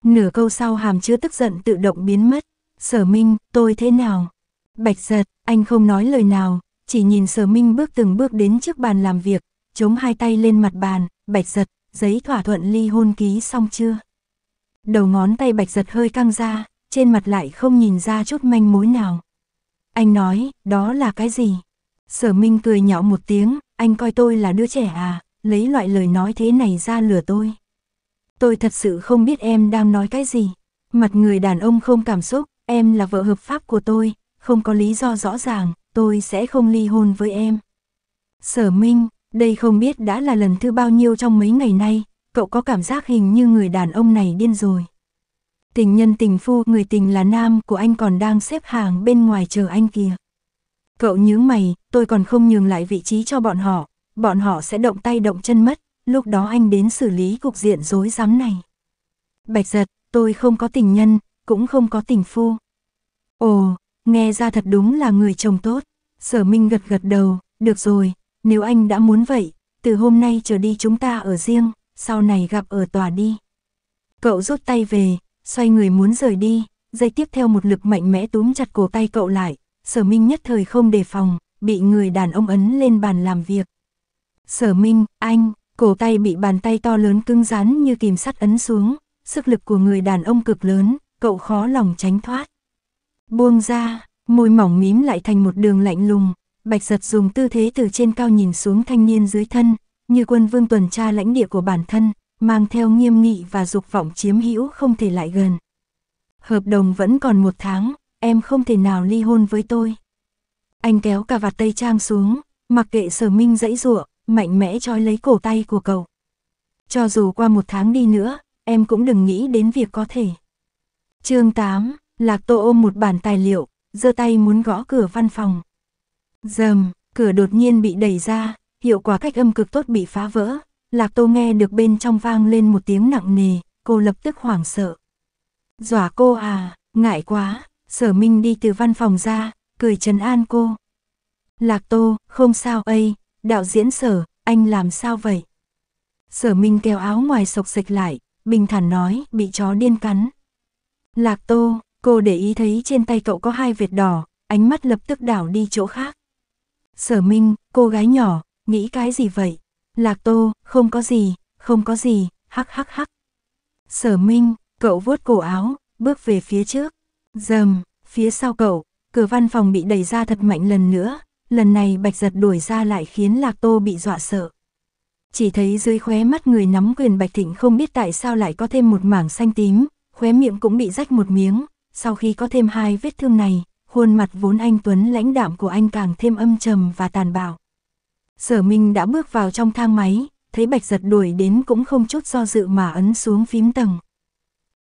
Nửa câu sau hàm chứa tức giận tự động biến mất. Sở Minh, tôi thế nào? Bạch giật, anh không nói lời nào, chỉ nhìn Sở Minh bước từng bước đến trước bàn làm việc, chống hai tay lên mặt bàn, bạch giật, giấy thỏa thuận ly hôn ký xong chưa? Đầu ngón tay bạch giật hơi căng ra, trên mặt lại không nhìn ra chút manh mối nào. Anh nói, đó là cái gì? Sở Minh cười nhạo một tiếng, anh coi tôi là đứa trẻ à, lấy loại lời nói thế này ra lừa tôi. Tôi thật sự không biết em đang nói cái gì. Mặt người đàn ông không cảm xúc, em là vợ hợp pháp của tôi, không có lý do rõ ràng, tôi sẽ không ly hôn với em. Sở Minh, đây không biết đã là lần thứ bao nhiêu trong mấy ngày nay, cậu có cảm giác hình như người đàn ông này điên rồi. Tình nhân tình phu người tình là nam của anh còn đang xếp hàng bên ngoài chờ anh kìa. Cậu nhớ mày, tôi còn không nhường lại vị trí cho bọn họ, bọn họ sẽ động tay động chân mất, lúc đó anh đến xử lý cục diện rối rắm này. Bạch giật, tôi không có tình nhân, cũng không có tình phu. Ồ, nghe ra thật đúng là người chồng tốt. Sở Minh gật gật đầu, được rồi, nếu anh đã muốn vậy, từ hôm nay trở đi chúng ta ở riêng, sau này gặp ở tòa đi. Cậu rút tay về, xoay người muốn rời đi, dây tiếp theo một lực mạnh mẽ túm chặt cổ tay cậu lại, sở minh nhất thời không đề phòng, bị người đàn ông ấn lên bàn làm việc. Sở minh, anh, cổ tay bị bàn tay to lớn cứng rắn như kìm sắt ấn xuống, sức lực của người đàn ông cực lớn, cậu khó lòng tránh thoát. Buông ra, môi mỏng mím lại thành một đường lạnh lùng, bạch giật dùng tư thế từ trên cao nhìn xuống thanh niên dưới thân, như quân vương tuần tra lãnh địa của bản thân, mang theo nghiêm nghị và dục vọng chiếm hữu không thể lại gần. Hợp đồng vẫn còn một tháng, em không thể nào ly hôn với tôi. Anh kéo cả vạt tây trang xuống, mặc kệ sở minh dãy ruộng, mạnh mẽ trói lấy cổ tay của cậu. Cho dù qua một tháng đi nữa, em cũng đừng nghĩ đến việc có thể. chương 8, Lạc Tô ôm một bản tài liệu, giơ tay muốn gõ cửa văn phòng. Dầm, cửa đột nhiên bị đẩy ra, hiệu quả cách âm cực tốt bị phá vỡ. Lạc Tô nghe được bên trong vang lên một tiếng nặng nề, cô lập tức hoảng sợ. Dọa cô à, ngại quá, sở minh đi từ văn phòng ra, cười trấn an cô. Lạc Tô, không sao ấy, đạo diễn sở, anh làm sao vậy? Sở Minh kéo áo ngoài sộc sạch lại, bình thản nói, bị chó điên cắn. Lạc Tô, cô để ý thấy trên tay cậu có hai vệt đỏ, ánh mắt lập tức đảo đi chỗ khác. Sở Minh, cô gái nhỏ, nghĩ cái gì vậy? Lạc Tô, không có gì, không có gì, hắc hắc hắc. Sở Minh, cậu vuốt cổ áo, bước về phía trước. Dầm, phía sau cậu, cửa văn phòng bị đẩy ra thật mạnh lần nữa, lần này bạch giật đuổi ra lại khiến Lạc Tô bị dọa sợ. Chỉ thấy dưới khóe mắt người nắm quyền Bạch Thịnh không biết tại sao lại có thêm một mảng xanh tím, khóe miệng cũng bị rách một miếng, sau khi có thêm hai vết thương này, khuôn mặt vốn anh Tuấn lãnh đạm của anh càng thêm âm trầm và tàn bạo. Sở Minh đã bước vào trong thang máy, thấy Bạch Giật đuổi đến cũng không chút do dự mà ấn xuống phím tầng.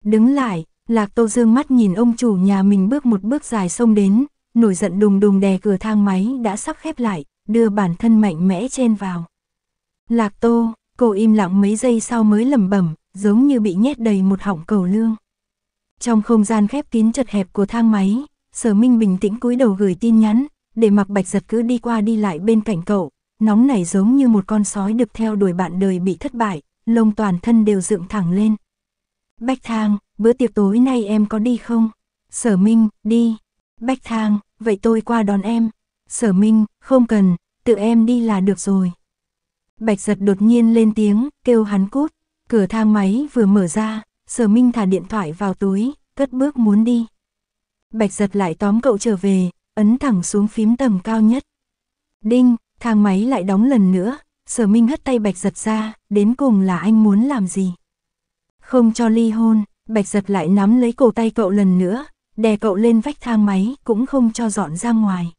Đứng lại, Lạc Tô Dương mắt nhìn ông chủ nhà mình bước một bước dài xông đến, nổi giận đùng đùng đè cửa thang máy đã sắp khép lại, đưa bản thân mạnh mẽ chen vào. Lạc Tô, cô im lặng mấy giây sau mới lẩm bẩm, giống như bị nhét đầy một họng cầu lương. Trong không gian khép kín chật hẹp của thang máy, Sở Minh bình tĩnh cúi đầu gửi tin nhắn, để mặc bạch giật cứ đi qua đi lại bên cạnh cậu, nóng này giống như một con sói được theo đuổi bạn đời bị thất bại, lông toàn thân đều dựng thẳng lên. Bách thang, bữa tiệc tối nay em có đi không? Sở Minh, đi. Bách thang, vậy tôi qua đón em. Sở Minh, không cần, tự em đi là được rồi. Bạch giật đột nhiên lên tiếng, kêu hắn cút. Cửa thang máy vừa mở ra, sở minh thả điện thoại vào túi, cất bước muốn đi. Bạch giật lại tóm cậu trở về, ấn thẳng xuống phím tầm cao nhất. Đinh, thang máy lại đóng lần nữa, sở minh hất tay bạch giật ra, đến cùng là anh muốn làm gì. Không cho ly hôn, bạch giật lại nắm lấy cổ tay cậu lần nữa, đè cậu lên vách thang máy cũng không cho dọn ra ngoài.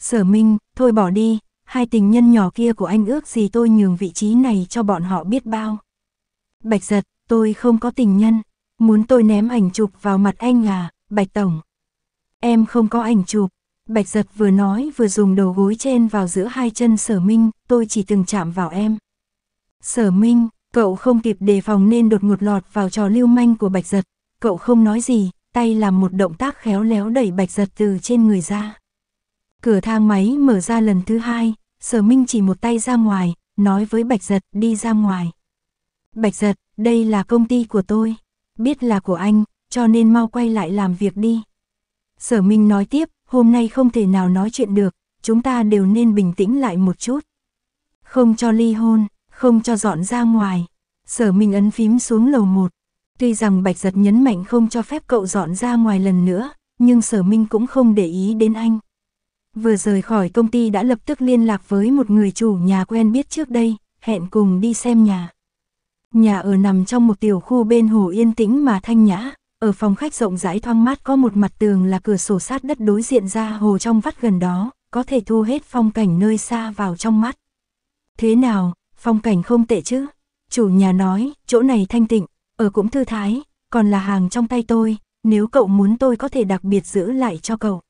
Sở Minh, thôi bỏ đi, hai tình nhân nhỏ kia của anh ước gì tôi nhường vị trí này cho bọn họ biết bao. Bạch giật, tôi không có tình nhân, muốn tôi ném ảnh chụp vào mặt anh à, Bạch Tổng. Em không có ảnh chụp, Bạch giật vừa nói vừa dùng đầu gối trên vào giữa hai chân sở minh, tôi chỉ từng chạm vào em. Sở minh, cậu không kịp đề phòng nên đột ngột lọt vào trò lưu manh của Bạch giật, cậu không nói gì, tay làm một động tác khéo léo đẩy bạch giật từ trên người ra. Cửa thang máy mở ra lần thứ hai, sở minh chỉ một tay ra ngoài, nói với bạch giật đi ra ngoài. Bạch giật, đây là công ty của tôi, biết là của anh, cho nên mau quay lại làm việc đi. Sở minh nói tiếp, hôm nay không thể nào nói chuyện được, chúng ta đều nên bình tĩnh lại một chút. Không cho ly hôn, không cho dọn ra ngoài. Sở Minh ấn phím xuống lầu một Tuy rằng Bạch Giật nhấn mạnh không cho phép cậu dọn ra ngoài lần nữa, nhưng Sở Minh cũng không để ý đến anh. Vừa rời khỏi công ty đã lập tức liên lạc với một người chủ nhà quen biết trước đây, hẹn cùng đi xem nhà. Nhà ở nằm trong một tiểu khu bên hồ yên tĩnh mà thanh nhã, ở phòng khách rộng rãi thoang mát có một mặt tường là cửa sổ sát đất đối diện ra hồ trong vắt gần đó, có thể thu hết phong cảnh nơi xa vào trong mắt. Thế nào, phong cảnh không tệ chứ? Chủ nhà nói, chỗ này thanh tịnh, ở ờ cũng thư thái, còn là hàng trong tay tôi, nếu cậu muốn tôi có thể đặc biệt giữ lại cho cậu.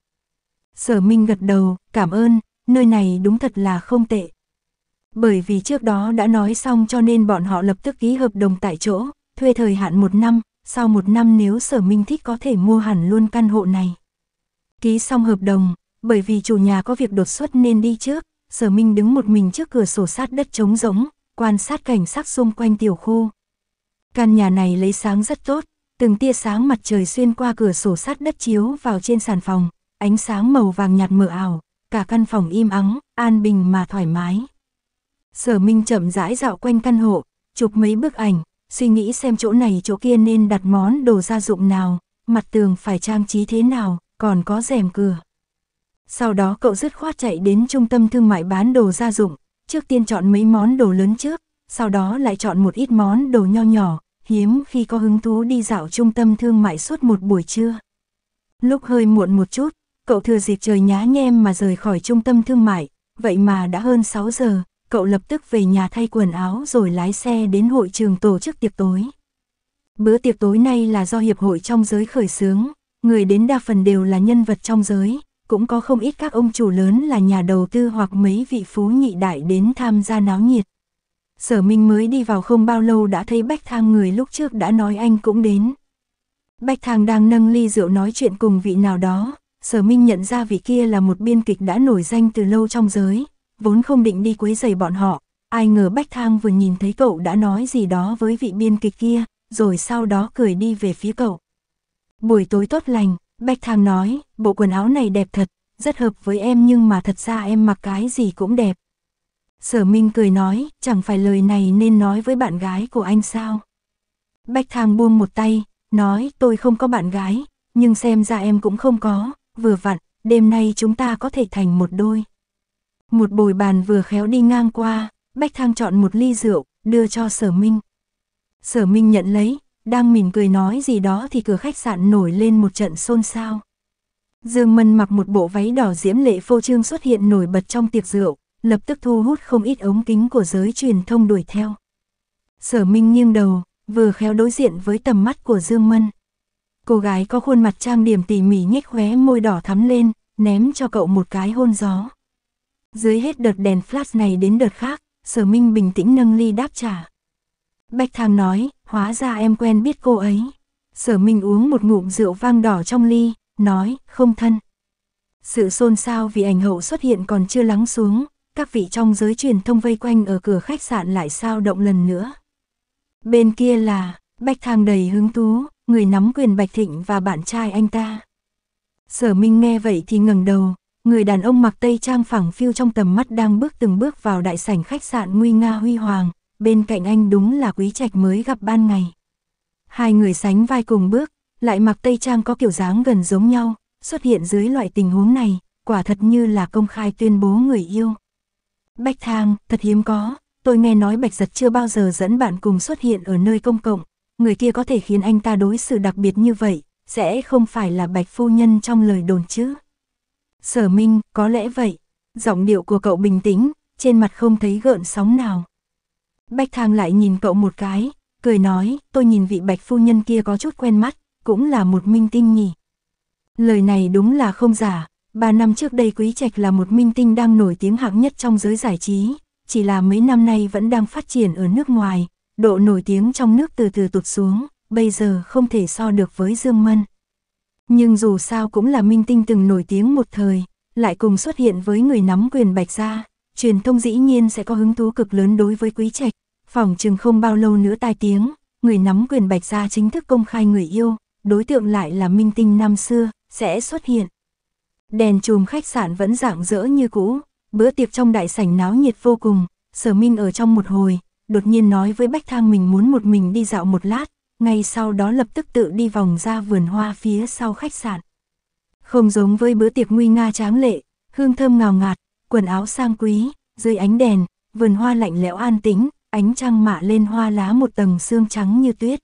Sở Minh gật đầu, cảm ơn, nơi này đúng thật là không tệ. Bởi vì trước đó đã nói xong cho nên bọn họ lập tức ký hợp đồng tại chỗ, thuê thời hạn một năm, sau một năm nếu sở minh thích có thể mua hẳn luôn căn hộ này. Ký xong hợp đồng, bởi vì chủ nhà có việc đột xuất nên đi trước, sở minh đứng một mình trước cửa sổ sát đất trống rỗng, quan sát cảnh sắc xung quanh tiểu khu. Căn nhà này lấy sáng rất tốt, từng tia sáng mặt trời xuyên qua cửa sổ sát đất chiếu vào trên sàn phòng, ánh sáng màu vàng nhạt mờ ảo, cả căn phòng im ắng, an bình mà thoải mái. Sở Minh chậm rãi dạo quanh căn hộ, chụp mấy bức ảnh, suy nghĩ xem chỗ này chỗ kia nên đặt món đồ gia dụng nào, mặt tường phải trang trí thế nào, còn có rèm cửa. Sau đó cậu dứt khoát chạy đến trung tâm thương mại bán đồ gia dụng, trước tiên chọn mấy món đồ lớn trước, sau đó lại chọn một ít món đồ nho nhỏ, hiếm khi có hứng thú đi dạo trung tâm thương mại suốt một buổi trưa. Lúc hơi muộn một chút, cậu thừa dịp trời nhá nhem mà rời khỏi trung tâm thương mại, vậy mà đã hơn 6 giờ, cậu lập tức về nhà thay quần áo rồi lái xe đến hội trường tổ chức tiệc tối. Bữa tiệc tối nay là do hiệp hội trong giới khởi xướng, người đến đa phần đều là nhân vật trong giới, cũng có không ít các ông chủ lớn là nhà đầu tư hoặc mấy vị phú nhị đại đến tham gia náo nhiệt. Sở Minh mới đi vào không bao lâu đã thấy Bách Thang người lúc trước đã nói anh cũng đến. Bách Thang đang nâng ly rượu nói chuyện cùng vị nào đó, Sở Minh nhận ra vị kia là một biên kịch đã nổi danh từ lâu trong giới, vốn không định đi quấy rầy bọn họ, ai ngờ Bách Thang vừa nhìn thấy cậu đã nói gì đó với vị biên kịch kia, rồi sau đó cười đi về phía cậu. Buổi tối tốt lành, Bách Thang nói, bộ quần áo này đẹp thật, rất hợp với em nhưng mà thật ra em mặc cái gì cũng đẹp. Sở Minh cười nói, chẳng phải lời này nên nói với bạn gái của anh sao? Bách Thang buông một tay, nói tôi không có bạn gái, nhưng xem ra em cũng không có, vừa vặn, đêm nay chúng ta có thể thành một đôi. Một bồi bàn vừa khéo đi ngang qua, Bách Thang chọn một ly rượu, đưa cho Sở Minh. Sở Minh nhận lấy, đang mỉm cười nói gì đó thì cửa khách sạn nổi lên một trận xôn xao. Dương Mân mặc một bộ váy đỏ diễm lệ phô trương xuất hiện nổi bật trong tiệc rượu, lập tức thu hút không ít ống kính của giới truyền thông đuổi theo. Sở Minh nghiêng đầu, vừa khéo đối diện với tầm mắt của Dương Mân. Cô gái có khuôn mặt trang điểm tỉ mỉ nhếch khóe môi đỏ thắm lên, ném cho cậu một cái hôn gió. Dưới hết đợt đèn flash này đến đợt khác, Sở Minh bình tĩnh nâng ly đáp trả. bạch Thang nói, hóa ra em quen biết cô ấy. Sở Minh uống một ngụm rượu vang đỏ trong ly, nói, không thân. Sự xôn xao vì ảnh hậu xuất hiện còn chưa lắng xuống, các vị trong giới truyền thông vây quanh ở cửa khách sạn lại sao động lần nữa. Bên kia là, Bạch Thang đầy hứng tú, người nắm quyền Bạch Thịnh và bạn trai anh ta. Sở Minh nghe vậy thì ngẩng đầu, người đàn ông mặc tây trang phẳng phiu trong tầm mắt đang bước từng bước vào đại sảnh khách sạn nguy nga huy hoàng, bên cạnh anh đúng là quý trạch mới gặp ban ngày. Hai người sánh vai cùng bước, lại mặc tây trang có kiểu dáng gần giống nhau, xuất hiện dưới loại tình huống này, quả thật như là công khai tuyên bố người yêu. Bạch thang, thật hiếm có, tôi nghe nói Bạch Giật chưa bao giờ dẫn bạn cùng xuất hiện ở nơi công cộng, người kia có thể khiến anh ta đối xử đặc biệt như vậy, sẽ không phải là Bạch Phu Nhân trong lời đồn chứ. Sở Minh, có lẽ vậy, giọng điệu của cậu bình tĩnh, trên mặt không thấy gợn sóng nào. Bạch Thang lại nhìn cậu một cái, cười nói, tôi nhìn vị Bạch Phu Nhân kia có chút quen mắt, cũng là một minh tinh nhỉ. Lời này đúng là không giả, Ba năm trước đây Quý Trạch là một minh tinh đang nổi tiếng hạng nhất trong giới giải trí, chỉ là mấy năm nay vẫn đang phát triển ở nước ngoài, độ nổi tiếng trong nước từ từ tụt xuống, bây giờ không thể so được với Dương Mân. Nhưng dù sao cũng là minh tinh từng nổi tiếng một thời, lại cùng xuất hiện với người nắm quyền bạch gia, truyền thông dĩ nhiên sẽ có hứng thú cực lớn đối với Quý Trạch, phòng chừng không bao lâu nữa tai tiếng, người nắm quyền bạch gia chính thức công khai người yêu, đối tượng lại là minh tinh năm xưa, sẽ xuất hiện. Đèn chùm khách sạn vẫn rạng rỡ như cũ, bữa tiệc trong đại sảnh náo nhiệt vô cùng, sở minh ở trong một hồi, đột nhiên nói với Bách Thang mình muốn một mình đi dạo một lát, ngay sau đó lập tức tự đi vòng ra vườn hoa phía sau khách sạn. Không giống với bữa tiệc nguy nga tráng lệ, hương thơm ngào ngạt, quần áo sang quý, dưới ánh đèn, vườn hoa lạnh lẽo an tĩnh, ánh trăng mạ lên hoa lá một tầng xương trắng như tuyết.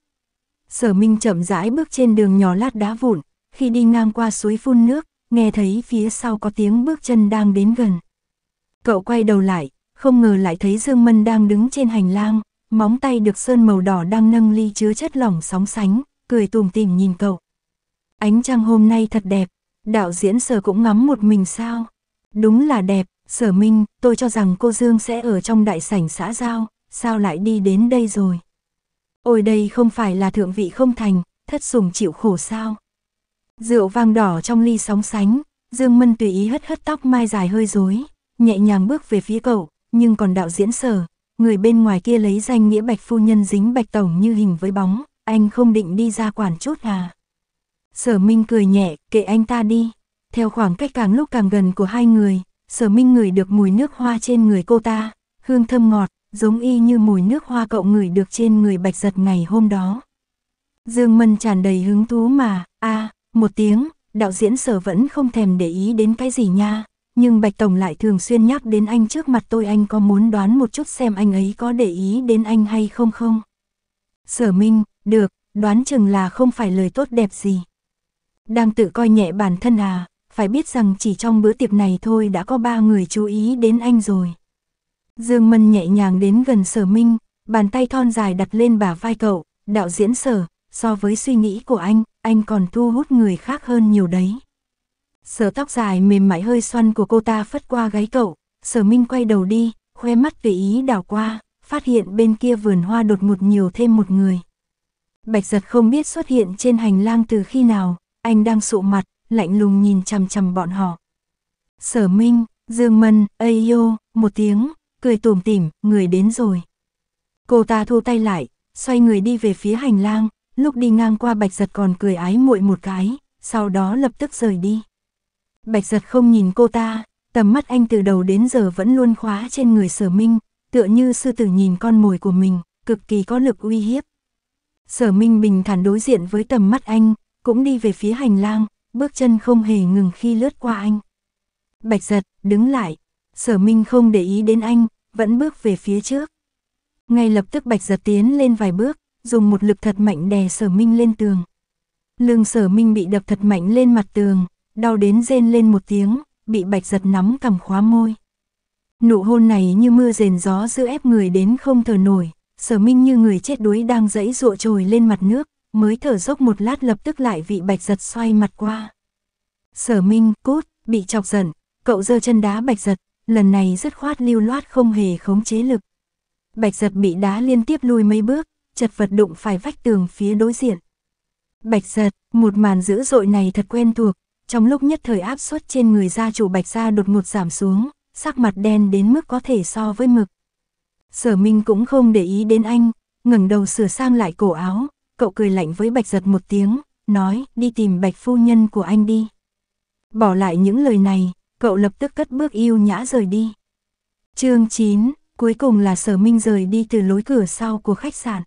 Sở Minh chậm rãi bước trên đường nhỏ lát đá vụn, khi đi ngang qua suối phun nước, nghe thấy phía sau có tiếng bước chân đang đến gần. Cậu quay đầu lại, không ngờ lại thấy Dương Mân đang đứng trên hành lang, móng tay được sơn màu đỏ đang nâng ly chứa chất lỏng sóng sánh, cười tùm tìm nhìn cậu. Ánh trăng hôm nay thật đẹp, đạo diễn sở cũng ngắm một mình sao. Đúng là đẹp, sở minh, tôi cho rằng cô Dương sẽ ở trong đại sảnh xã giao, sao lại đi đến đây rồi. Ôi đây không phải là thượng vị không thành, thất sùng chịu khổ sao. Rượu vang đỏ trong ly sóng sánh, Dương Mân tùy ý hất hất tóc mai dài hơi rối, nhẹ nhàng bước về phía cậu, nhưng còn đạo diễn sở, người bên ngoài kia lấy danh nghĩa bạch phu nhân dính bạch tổng như hình với bóng, anh không định đi ra quản chút à. Sở Minh cười nhẹ, kệ anh ta đi. Theo khoảng cách càng lúc càng gần của hai người, sở Minh ngửi được mùi nước hoa trên người cô ta, hương thơm ngọt, giống y như mùi nước hoa cậu ngửi được trên người bạch giật ngày hôm đó. Dương Mân tràn đầy hứng thú mà, a một tiếng, đạo diễn sở vẫn không thèm để ý đến cái gì nha, nhưng Bạch Tổng lại thường xuyên nhắc đến anh trước mặt tôi anh có muốn đoán một chút xem anh ấy có để ý đến anh hay không không? Sở Minh, được, đoán chừng là không phải lời tốt đẹp gì. Đang tự coi nhẹ bản thân à, phải biết rằng chỉ trong bữa tiệc này thôi đã có ba người chú ý đến anh rồi. Dương Mân nhẹ nhàng đến gần sở Minh, bàn tay thon dài đặt lên bả vai cậu, đạo diễn sở, so với suy nghĩ của anh, anh còn thu hút người khác hơn nhiều đấy. Sờ tóc dài mềm mại hơi xoăn của cô ta phất qua gáy cậu, sở minh quay đầu đi, khoe mắt về ý đảo qua, phát hiện bên kia vườn hoa đột ngột nhiều thêm một người. Bạch giật không biết xuất hiện trên hành lang từ khi nào, anh đang sụ mặt, lạnh lùng nhìn chằm chằm bọn họ. Sở Minh, Dương Mân, Ayo, một tiếng, cười tủm tỉm, người đến rồi. Cô ta thu tay lại, xoay người đi về phía hành lang, lúc đi ngang qua bạch giật còn cười ái muội một cái, sau đó lập tức rời đi. Bạch giật không nhìn cô ta, tầm mắt anh từ đầu đến giờ vẫn luôn khóa trên người sở minh, tựa như sư tử nhìn con mồi của mình, cực kỳ có lực uy hiếp. Sở minh bình thản đối diện với tầm mắt anh, cũng đi về phía hành lang, bước chân không hề ngừng khi lướt qua anh. Bạch giật, đứng lại, sở minh không để ý đến anh, vẫn bước về phía trước. Ngay lập tức bạch giật tiến lên vài bước, dùng một lực thật mạnh đè sở minh lên tường. Lương sở minh bị đập thật mạnh lên mặt tường, đau đến rên lên một tiếng, bị bạch giật nắm cầm khóa môi. Nụ hôn này như mưa rền gió giữ ép người đến không thở nổi, sở minh như người chết đuối đang dẫy dụa trồi lên mặt nước, mới thở dốc một lát lập tức lại vị bạch giật xoay mặt qua. Sở minh cút, bị chọc giận, cậu giơ chân đá bạch giật, lần này dứt khoát lưu loát không hề khống chế lực. Bạch giật bị đá liên tiếp lùi mấy bước, chật vật đụng phải vách tường phía đối diện. Bạch giật, một màn dữ dội này thật quen thuộc, trong lúc nhất thời áp suất trên người gia chủ bạch gia đột ngột giảm xuống, sắc mặt đen đến mức có thể so với mực. Sở Minh cũng không để ý đến anh, ngẩng đầu sửa sang lại cổ áo, cậu cười lạnh với bạch giật một tiếng, nói đi tìm bạch phu nhân của anh đi. Bỏ lại những lời này, cậu lập tức cất bước yêu nhã rời đi. chương 9, cuối cùng là sở minh rời đi từ lối cửa sau của khách sạn.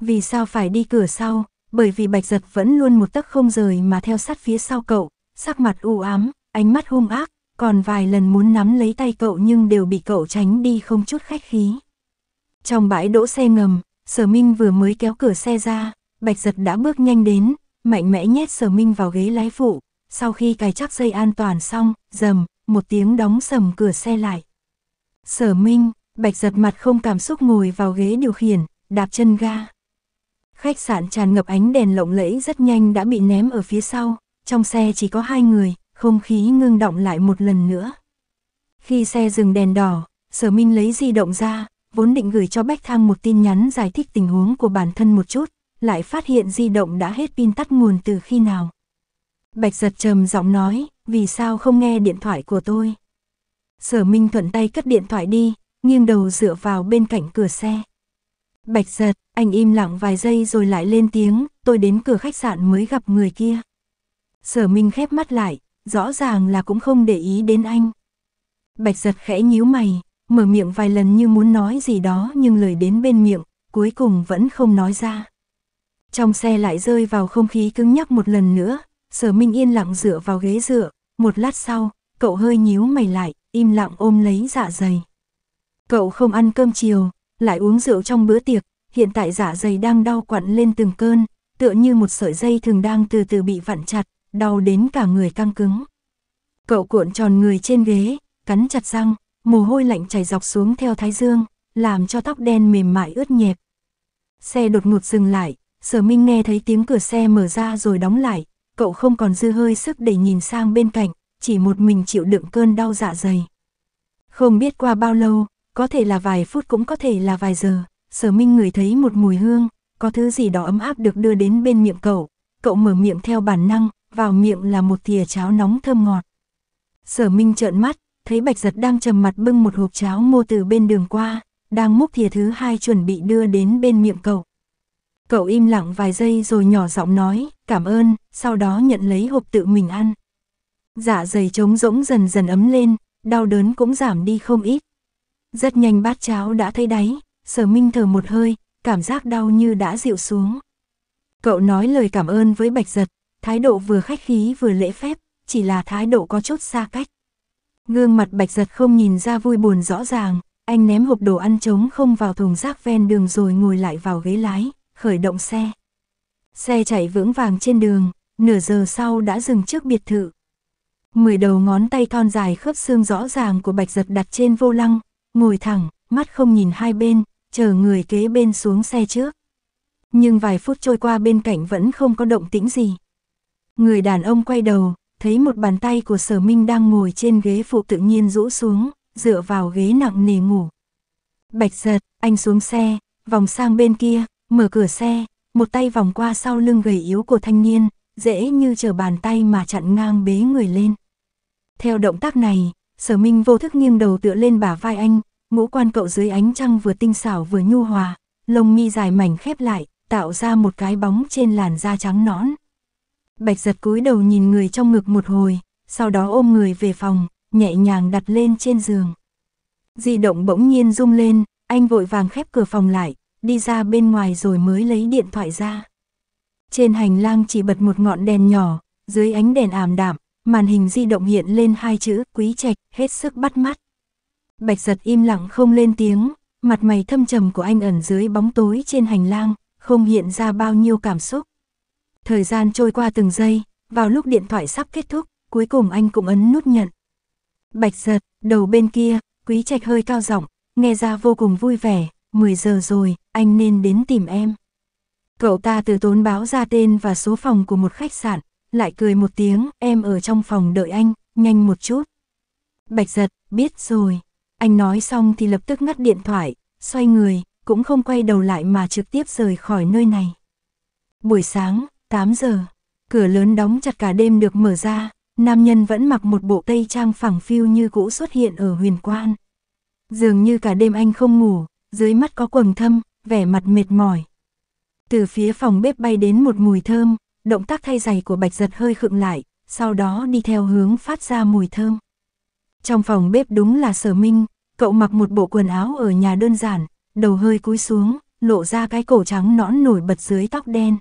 Vì sao phải đi cửa sau, bởi vì bạch giật vẫn luôn một tấc không rời mà theo sát phía sau cậu, sắc mặt u ám, ánh mắt hung ác, còn vài lần muốn nắm lấy tay cậu nhưng đều bị cậu tránh đi không chút khách khí. Trong bãi đỗ xe ngầm, sở minh vừa mới kéo cửa xe ra, bạch giật đã bước nhanh đến, mạnh mẽ nhét sở minh vào ghế lái phụ, sau khi cài chắc dây an toàn xong, dầm, một tiếng đóng sầm cửa xe lại. Sở minh, bạch giật mặt không cảm xúc ngồi vào ghế điều khiển, đạp chân ga. Khách sạn tràn ngập ánh đèn lộng lẫy rất nhanh đã bị ném ở phía sau, trong xe chỉ có hai người, không khí ngưng động lại một lần nữa. Khi xe dừng đèn đỏ, Sở Minh lấy di động ra, vốn định gửi cho Bách Thang một tin nhắn giải thích tình huống của bản thân một chút, lại phát hiện di động đã hết pin tắt nguồn từ khi nào. Bạch giật trầm giọng nói, vì sao không nghe điện thoại của tôi. Sở Minh thuận tay cất điện thoại đi, nghiêng đầu dựa vào bên cạnh cửa xe. Bạch giật, anh im lặng vài giây rồi lại lên tiếng, tôi đến cửa khách sạn mới gặp người kia. Sở Minh khép mắt lại, rõ ràng là cũng không để ý đến anh. Bạch giật khẽ nhíu mày, mở miệng vài lần như muốn nói gì đó nhưng lời đến bên miệng, cuối cùng vẫn không nói ra. Trong xe lại rơi vào không khí cứng nhắc một lần nữa, sở minh yên lặng dựa vào ghế dựa, một lát sau, cậu hơi nhíu mày lại, im lặng ôm lấy dạ dày. Cậu không ăn cơm chiều, lại uống rượu trong bữa tiệc, hiện tại dạ dày đang đau quặn lên từng cơn, tựa như một sợi dây thường đang từ từ bị vặn chặt, đau đến cả người căng cứng. Cậu cuộn tròn người trên ghế, cắn chặt răng, mồ hôi lạnh chảy dọc xuống theo thái dương, làm cho tóc đen mềm mại ướt nhẹp. Xe đột ngột dừng lại, sở minh nghe thấy tiếng cửa xe mở ra rồi đóng lại, cậu không còn dư hơi sức để nhìn sang bên cạnh, chỉ một mình chịu đựng cơn đau dạ dày. Không biết qua bao lâu, có thể là vài phút cũng có thể là vài giờ, sở minh người thấy một mùi hương, có thứ gì đó ấm áp được đưa đến bên miệng cậu, cậu mở miệng theo bản năng, vào miệng là một thìa cháo nóng thơm ngọt. Sở minh trợn mắt, thấy bạch giật đang trầm mặt bưng một hộp cháo ngô từ bên đường qua, đang múc thìa thứ hai chuẩn bị đưa đến bên miệng cậu. Cậu im lặng vài giây rồi nhỏ giọng nói, cảm ơn, sau đó nhận lấy hộp tự mình ăn. Dạ dày trống rỗng dần dần ấm lên, đau đớn cũng giảm đi không ít. Rất nhanh bát cháo đã thấy đáy, sở minh thở một hơi, cảm giác đau như đã dịu xuống. Cậu nói lời cảm ơn với bạch giật, thái độ vừa khách khí vừa lễ phép, chỉ là thái độ có chút xa cách. Gương mặt bạch giật không nhìn ra vui buồn rõ ràng, anh ném hộp đồ ăn trống không vào thùng rác ven đường rồi ngồi lại vào ghế lái, khởi động xe. Xe chạy vững vàng trên đường, nửa giờ sau đã dừng trước biệt thự. Mười đầu ngón tay thon dài khớp xương rõ ràng của bạch giật đặt trên vô lăng, ngồi thẳng, mắt không nhìn hai bên, chờ người kế bên xuống xe trước. Nhưng vài phút trôi qua bên cạnh vẫn không có động tĩnh gì. Người đàn ông quay đầu, thấy một bàn tay của sở minh đang ngồi trên ghế phụ tự nhiên rũ xuống, dựa vào ghế nặng nề ngủ. Bạch giật, anh xuống xe, vòng sang bên kia, mở cửa xe, một tay vòng qua sau lưng gầy yếu của thanh niên, dễ như chờ bàn tay mà chặn ngang bế người lên. Theo động tác này, sở minh vô thức nghiêng đầu tựa lên bả vai anh, Ngũ quan cậu dưới ánh trăng vừa tinh xảo vừa nhu hòa, lông mi dài mảnh khép lại, tạo ra một cái bóng trên làn da trắng nõn. Bạch giật cúi đầu nhìn người trong ngực một hồi, sau đó ôm người về phòng, nhẹ nhàng đặt lên trên giường. Di động bỗng nhiên rung lên, anh vội vàng khép cửa phòng lại, đi ra bên ngoài rồi mới lấy điện thoại ra. Trên hành lang chỉ bật một ngọn đèn nhỏ, dưới ánh đèn ảm đạm, màn hình di động hiện lên hai chữ quý trạch, hết sức bắt mắt. Bạch giật im lặng không lên tiếng, mặt mày thâm trầm của anh ẩn dưới bóng tối trên hành lang, không hiện ra bao nhiêu cảm xúc. Thời gian trôi qua từng giây, vào lúc điện thoại sắp kết thúc, cuối cùng anh cũng ấn nút nhận. Bạch giật, đầu bên kia, quý trạch hơi cao giọng, nghe ra vô cùng vui vẻ, 10 giờ rồi, anh nên đến tìm em. Cậu ta từ tốn báo ra tên và số phòng của một khách sạn, lại cười một tiếng, em ở trong phòng đợi anh, nhanh một chút. Bạch giật, biết rồi. Anh nói xong thì lập tức ngắt điện thoại, xoay người, cũng không quay đầu lại mà trực tiếp rời khỏi nơi này. Buổi sáng, 8 giờ, cửa lớn đóng chặt cả đêm được mở ra, nam nhân vẫn mặc một bộ tây trang phẳng phiu như cũ xuất hiện ở huyền quan. Dường như cả đêm anh không ngủ, dưới mắt có quầng thâm, vẻ mặt mệt mỏi. Từ phía phòng bếp bay đến một mùi thơm, động tác thay giày của Bạch Giật hơi khựng lại, sau đó đi theo hướng phát ra mùi thơm. Trong phòng bếp đúng là sở minh, cậu mặc một bộ quần áo ở nhà đơn giản, đầu hơi cúi xuống, lộ ra cái cổ trắng nõn nổi bật dưới tóc đen.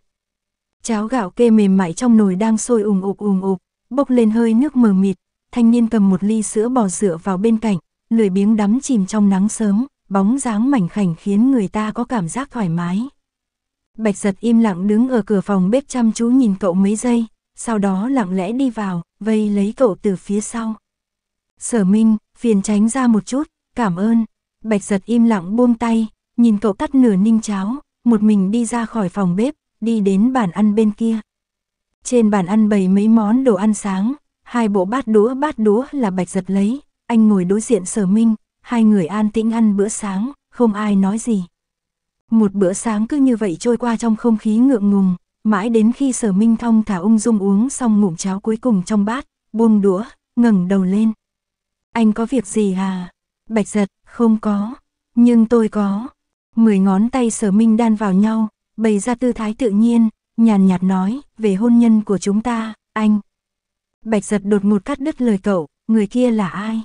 Cháo gạo kê mềm mại trong nồi đang sôi ùng ục ùng ục, bốc lên hơi nước mờ mịt, thanh niên cầm một ly sữa bò sữa vào bên cạnh, lười biếng đắm chìm trong nắng sớm, bóng dáng mảnh khảnh khiến người ta có cảm giác thoải mái. Bạch giật im lặng đứng ở cửa phòng bếp chăm chú nhìn cậu mấy giây, sau đó lặng lẽ đi vào, vây lấy cậu từ phía sau. Sở Minh, phiền tránh ra một chút, cảm ơn. Bạch giật im lặng buông tay, nhìn cậu tắt nửa ninh cháo, một mình đi ra khỏi phòng bếp, đi đến bàn ăn bên kia. Trên bàn ăn bày mấy món đồ ăn sáng, hai bộ bát đũa bát đũa là bạch giật lấy, anh ngồi đối diện sở minh, hai người an tĩnh ăn bữa sáng, không ai nói gì. Một bữa sáng cứ như vậy trôi qua trong không khí ngượng ngùng, mãi đến khi sở minh thong thả ung dung uống xong ngụm cháo cuối cùng trong bát, buông đũa, ngẩng đầu lên, anh có việc gì à? Bạch giật, không có. Nhưng tôi có. Mười ngón tay sở minh đan vào nhau, bày ra tư thái tự nhiên, nhàn nhạt nói, về hôn nhân của chúng ta, anh. Bạch giật đột ngột cắt đứt lời cậu, người kia là ai?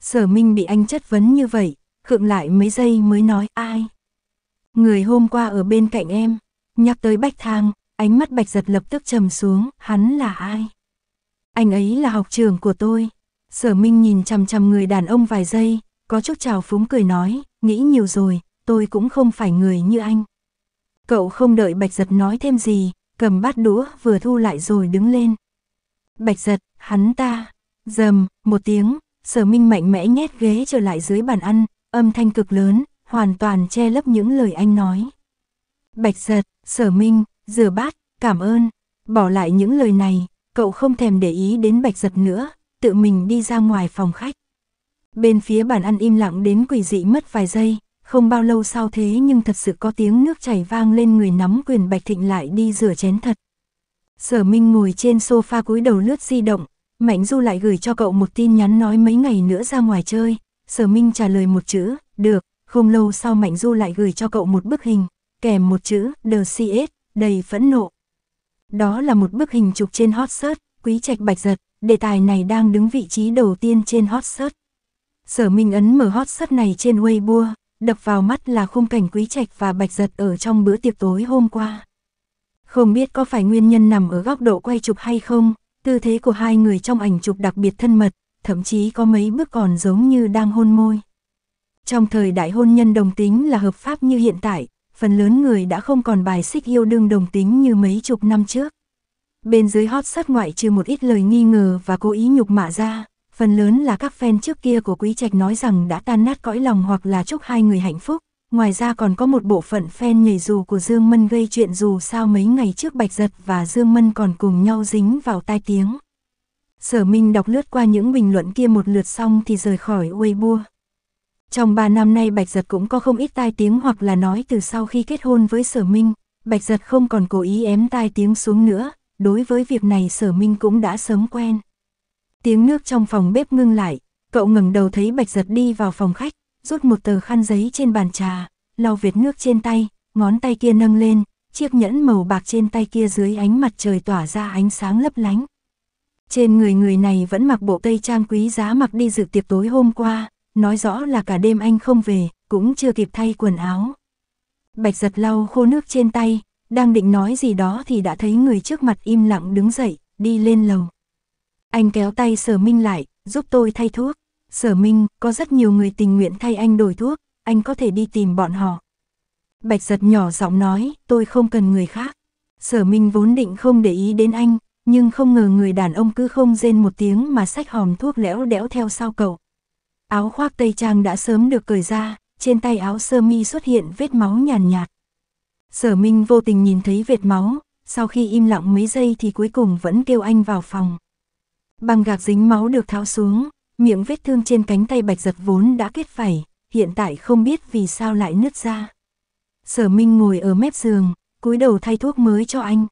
Sở minh bị anh chất vấn như vậy, khựng lại mấy giây mới nói ai? Người hôm qua ở bên cạnh em, nhắc tới bách thang, ánh mắt bạch giật lập tức trầm xuống, hắn là ai? Anh ấy là học trường của tôi, Sở Minh nhìn chằm chằm người đàn ông vài giây, có chút chào phúng cười nói, nghĩ nhiều rồi, tôi cũng không phải người như anh. Cậu không đợi Bạch Giật nói thêm gì, cầm bát đũa vừa thu lại rồi đứng lên. Bạch Giật, hắn ta, dầm, một tiếng, sở minh mạnh mẽ nhét ghế trở lại dưới bàn ăn, âm thanh cực lớn, hoàn toàn che lấp những lời anh nói. Bạch Giật, sở minh, rửa bát, cảm ơn, bỏ lại những lời này, cậu không thèm để ý đến Bạch Giật nữa, tự mình đi ra ngoài phòng khách. Bên phía bàn ăn im lặng đến quỷ dị mất vài giây, không bao lâu sau thế nhưng thật sự có tiếng nước chảy vang lên người nắm quyền Bạch Thịnh lại đi rửa chén thật. Sở Minh ngồi trên sofa cúi đầu lướt di động, Mạnh Du lại gửi cho cậu một tin nhắn nói mấy ngày nữa ra ngoài chơi, Sở Minh trả lời một chữ, được, không lâu sau Mạnh Du lại gửi cho cậu một bức hình, kèm một chữ, the CS, đầy phẫn nộ. Đó là một bức hình chụp trên hot search, quý trạch bạch giật, đề tài này đang đứng vị trí đầu tiên trên hot search. Sở Minh Ấn mở hot search này trên Weibo, đập vào mắt là khung cảnh quý trạch và bạch giật ở trong bữa tiệc tối hôm qua. Không biết có phải nguyên nhân nằm ở góc độ quay chụp hay không, tư thế của hai người trong ảnh chụp đặc biệt thân mật, thậm chí có mấy bước còn giống như đang hôn môi. Trong thời đại hôn nhân đồng tính là hợp pháp như hiện tại, phần lớn người đã không còn bài xích yêu đương đồng tính như mấy chục năm trước bên dưới hot sát ngoại trừ một ít lời nghi ngờ và cố ý nhục mạ ra, phần lớn là các fan trước kia của Quý Trạch nói rằng đã tan nát cõi lòng hoặc là chúc hai người hạnh phúc. Ngoài ra còn có một bộ phận fan nhảy dù của Dương Mân gây chuyện dù sao mấy ngày trước Bạch Giật và Dương Mân còn cùng nhau dính vào tai tiếng. Sở Minh đọc lướt qua những bình luận kia một lượt xong thì rời khỏi Weibo. Trong 3 năm nay Bạch Giật cũng có không ít tai tiếng hoặc là nói từ sau khi kết hôn với Sở Minh, Bạch Giật không còn cố ý ém tai tiếng xuống nữa, đối với việc này sở minh cũng đã sớm quen. Tiếng nước trong phòng bếp ngưng lại, cậu ngẩng đầu thấy bạch giật đi vào phòng khách, rút một tờ khăn giấy trên bàn trà, lau việt nước trên tay, ngón tay kia nâng lên, chiếc nhẫn màu bạc trên tay kia dưới ánh mặt trời tỏa ra ánh sáng lấp lánh. Trên người người này vẫn mặc bộ tây trang quý giá mặc đi dự tiệc tối hôm qua, nói rõ là cả đêm anh không về, cũng chưa kịp thay quần áo. Bạch giật lau khô nước trên tay, đang định nói gì đó thì đã thấy người trước mặt im lặng đứng dậy, đi lên lầu. Anh kéo tay Sở Minh lại, giúp tôi thay thuốc. Sở Minh, có rất nhiều người tình nguyện thay anh đổi thuốc, anh có thể đi tìm bọn họ. Bạch giật nhỏ giọng nói, tôi không cần người khác. Sở Minh vốn định không để ý đến anh, nhưng không ngờ người đàn ông cứ không rên một tiếng mà xách hòm thuốc lẽo đẽo theo sau cậu. Áo khoác tây trang đã sớm được cởi ra, trên tay áo sơ mi xuất hiện vết máu nhàn nhạt, nhạt. Sở Minh vô tình nhìn thấy vệt máu, sau khi im lặng mấy giây thì cuối cùng vẫn kêu anh vào phòng. Băng gạc dính máu được tháo xuống, miệng vết thương trên cánh tay bạch giật vốn đã kết phẩy, hiện tại không biết vì sao lại nứt ra. Sở Minh ngồi ở mép giường, cúi đầu thay thuốc mới cho anh.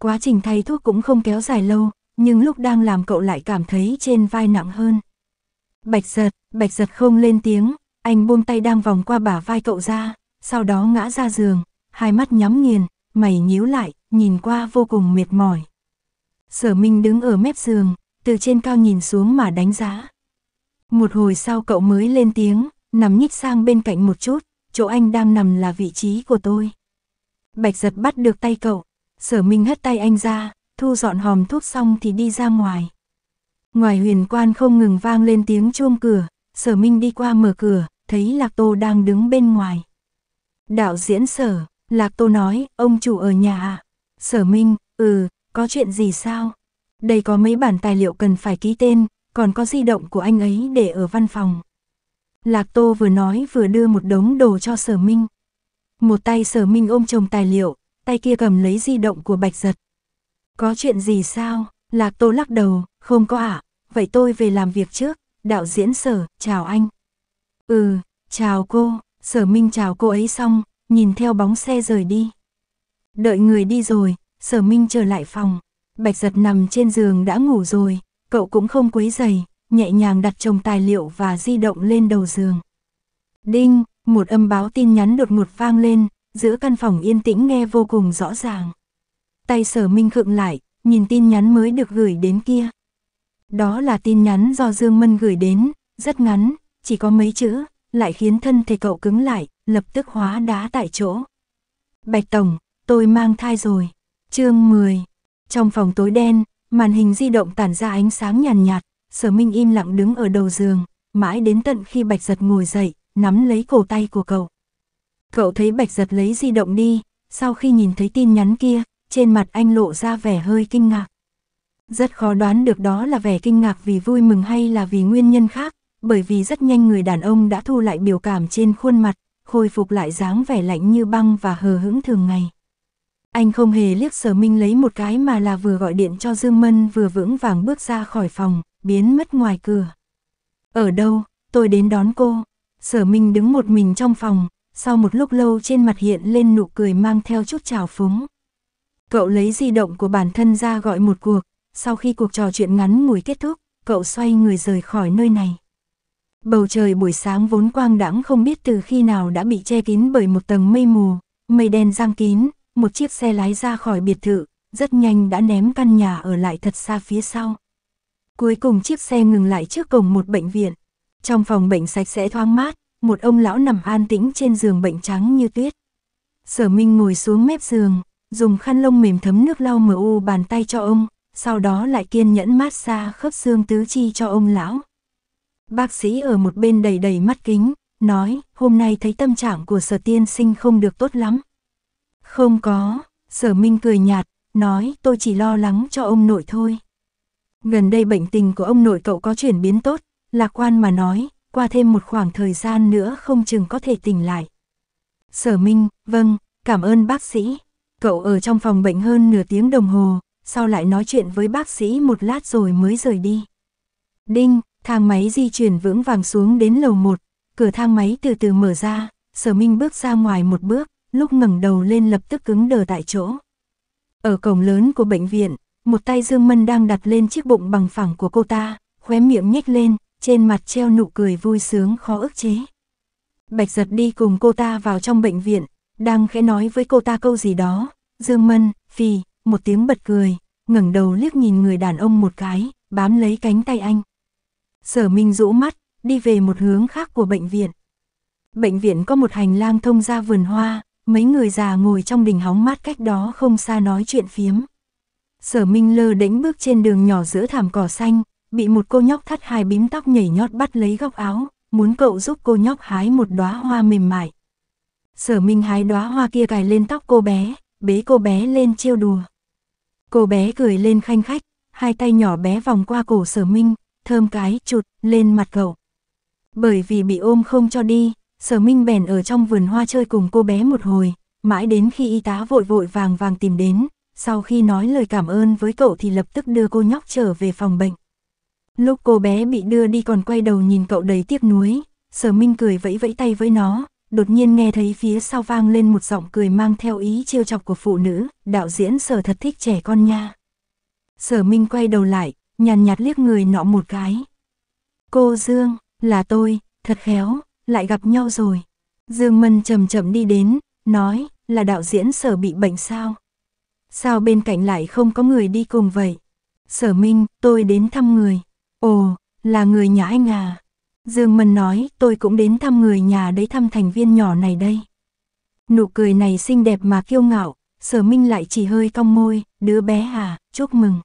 Quá trình thay thuốc cũng không kéo dài lâu, nhưng lúc đang làm cậu lại cảm thấy trên vai nặng hơn. Bạch giật, bạch giật không lên tiếng, anh buông tay đang vòng qua bả vai cậu ra, sau đó ngã ra giường, hai mắt nhắm nghiền, mày nhíu lại, nhìn qua vô cùng mệt mỏi. Sở Minh đứng ở mép giường, từ trên cao nhìn xuống mà đánh giá. Một hồi sau cậu mới lên tiếng, nằm nhích sang bên cạnh một chút, chỗ anh đang nằm là vị trí của tôi. Bạch giật bắt được tay cậu, sở minh hất tay anh ra, thu dọn hòm thuốc xong thì đi ra ngoài. Ngoài huyền quan không ngừng vang lên tiếng chuông cửa, sở minh đi qua mở cửa, thấy Lạc Tô đang đứng bên ngoài. Đạo diễn sở, Lạc Tô nói, ông chủ ở nhà à? Sở Minh, ừ, có chuyện gì sao? Đây có mấy bản tài liệu cần phải ký tên, còn có di động của anh ấy để ở văn phòng. Lạc Tô vừa nói vừa đưa một đống đồ cho Sở Minh. Một tay Sở Minh ôm chồng tài liệu, tay kia cầm lấy di động của Bạch Giật. Có chuyện gì sao? Lạc Tô lắc đầu, không có ạ, à? vậy tôi về làm việc trước, đạo diễn Sở, chào anh. Ừ, chào cô, Sở Minh chào cô ấy xong, nhìn theo bóng xe rời đi. Đợi người đi rồi, sở minh trở lại phòng, bạch giật nằm trên giường đã ngủ rồi, cậu cũng không quấy giày, nhẹ nhàng đặt chồng tài liệu và di động lên đầu giường. Đinh, một âm báo tin nhắn đột ngột vang lên, giữa căn phòng yên tĩnh nghe vô cùng rõ ràng. Tay sở minh khựng lại, nhìn tin nhắn mới được gửi đến kia. Đó là tin nhắn do Dương Mân gửi đến, rất ngắn, chỉ có mấy chữ, lại khiến thân thể cậu cứng lại, lập tức hóa đá tại chỗ. Bạch Tổng, tôi mang thai rồi. chương 10. Trong phòng tối đen, màn hình di động tản ra ánh sáng nhàn nhạt, nhạt, sở minh im lặng đứng ở đầu giường, mãi đến tận khi Bạch Giật ngồi dậy, nắm lấy cổ tay của cậu. Cậu thấy Bạch Giật lấy di động đi, sau khi nhìn thấy tin nhắn kia, trên mặt anh lộ ra vẻ hơi kinh ngạc. Rất khó đoán được đó là vẻ kinh ngạc vì vui mừng hay là vì nguyên nhân khác, bởi vì rất nhanh người đàn ông đã thu lại biểu cảm trên khuôn mặt, khôi phục lại dáng vẻ lạnh như băng và hờ hững thường ngày. Anh không hề liếc sở minh lấy một cái mà là vừa gọi điện cho Dương Mân vừa vững vàng bước ra khỏi phòng, biến mất ngoài cửa. Ở đâu, tôi đến đón cô. Sở minh đứng một mình trong phòng, sau một lúc lâu trên mặt hiện lên nụ cười mang theo chút trào phúng. Cậu lấy di động của bản thân ra gọi một cuộc, sau khi cuộc trò chuyện ngắn ngủi kết thúc, cậu xoay người rời khỏi nơi này bầu trời buổi sáng vốn quang đãng không biết từ khi nào đã bị che kín bởi một tầng mây mù, mây đen giăng kín, một chiếc xe lái ra khỏi biệt thự, rất nhanh đã ném căn nhà ở lại thật xa phía sau. Cuối cùng chiếc xe ngừng lại trước cổng một bệnh viện. Trong phòng bệnh sạch sẽ thoáng mát, một ông lão nằm an tĩnh trên giường bệnh trắng như tuyết. Sở Minh ngồi xuống mép giường, dùng khăn lông mềm thấm nước lau mờ u bàn tay cho ông, sau đó lại kiên nhẫn mát xa khớp xương tứ chi cho ông lão. Bác sĩ ở một bên đầy đầy mắt kính, nói, hôm nay thấy tâm trạng của sở tiên sinh không được tốt lắm. Không có, sở minh cười nhạt, nói tôi chỉ lo lắng cho ông nội thôi. Gần đây bệnh tình của ông nội cậu có chuyển biến tốt, lạc quan mà nói, qua thêm một khoảng thời gian nữa không chừng có thể tỉnh lại. Sở Minh, vâng, cảm ơn bác sĩ. Cậu ở trong phòng bệnh hơn nửa tiếng đồng hồ, sau lại nói chuyện với bác sĩ một lát rồi mới rời đi. Đinh, Thang máy di chuyển vững vàng xuống đến lầu một. cửa thang máy từ từ mở ra, sở minh bước ra ngoài một bước, lúc ngẩng đầu lên lập tức cứng đờ tại chỗ. Ở cổng lớn của bệnh viện, một tay Dương Mân đang đặt lên chiếc bụng bằng phẳng của cô ta, khóe miệng nhếch lên, trên mặt treo nụ cười vui sướng khó ức chế. Bạch giật đi cùng cô ta vào trong bệnh viện, đang khẽ nói với cô ta câu gì đó, Dương Mân, phì, một tiếng bật cười, ngẩng đầu liếc nhìn người đàn ông một cái, bám lấy cánh tay anh. Sở Minh rũ mắt, đi về một hướng khác của bệnh viện. Bệnh viện có một hành lang thông ra vườn hoa, mấy người già ngồi trong đình hóng mát cách đó không xa nói chuyện phiếm. Sở Minh lơ đánh bước trên đường nhỏ giữa thảm cỏ xanh, bị một cô nhóc thắt hai bím tóc nhảy nhót bắt lấy góc áo, muốn cậu giúp cô nhóc hái một đóa hoa mềm mại. Sở Minh hái đóa hoa kia cài lên tóc cô bé, bế cô bé lên trêu đùa. Cô bé cười lên khanh khách, hai tay nhỏ bé vòng qua cổ Sở Minh, thơm cái chụt lên mặt cậu. Bởi vì bị ôm không cho đi, sở minh bèn ở trong vườn hoa chơi cùng cô bé một hồi, mãi đến khi y tá vội vội vàng vàng tìm đến, sau khi nói lời cảm ơn với cậu thì lập tức đưa cô nhóc trở về phòng bệnh. Lúc cô bé bị đưa đi còn quay đầu nhìn cậu đầy tiếc nuối, sở minh cười vẫy vẫy tay với nó, đột nhiên nghe thấy phía sau vang lên một giọng cười mang theo ý trêu chọc của phụ nữ, đạo diễn sở thật thích trẻ con nha. Sở minh quay đầu lại, nhàn nhạt liếc người nọ một cái. Cô Dương, là tôi, thật khéo, lại gặp nhau rồi. Dương Mân chậm chậm đi đến, nói, là đạo diễn sở bị bệnh sao? Sao bên cạnh lại không có người đi cùng vậy? Sở Minh, tôi đến thăm người. Ồ, là người nhà anh à? Dương Mân nói, tôi cũng đến thăm người nhà đấy thăm thành viên nhỏ này đây. Nụ cười này xinh đẹp mà kiêu ngạo, sở Minh lại chỉ hơi cong môi, đứa bé à, chúc mừng.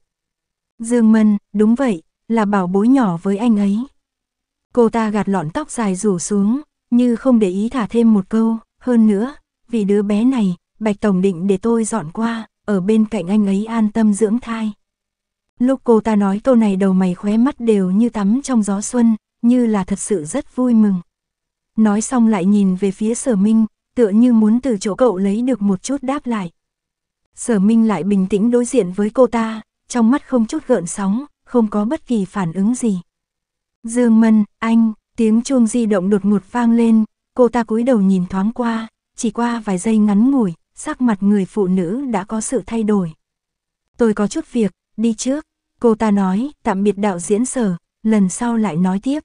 Dương Mân, đúng vậy, là bảo bối nhỏ với anh ấy. Cô ta gạt lọn tóc dài rủ xuống, như không để ý thả thêm một câu, hơn nữa, vì đứa bé này, Bạch Tổng định để tôi dọn qua, ở bên cạnh anh ấy an tâm dưỡng thai. Lúc cô ta nói câu này đầu mày khóe mắt đều như tắm trong gió xuân, như là thật sự rất vui mừng. Nói xong lại nhìn về phía sở minh, tựa như muốn từ chỗ cậu lấy được một chút đáp lại. Sở minh lại bình tĩnh đối diện với cô ta, trong mắt không chút gợn sóng, không có bất kỳ phản ứng gì. Dương Mân, anh, tiếng chuông di động đột ngột vang lên, cô ta cúi đầu nhìn thoáng qua, chỉ qua vài giây ngắn ngủi, sắc mặt người phụ nữ đã có sự thay đổi. Tôi có chút việc, đi trước, cô ta nói, tạm biệt đạo diễn sở, lần sau lại nói tiếp.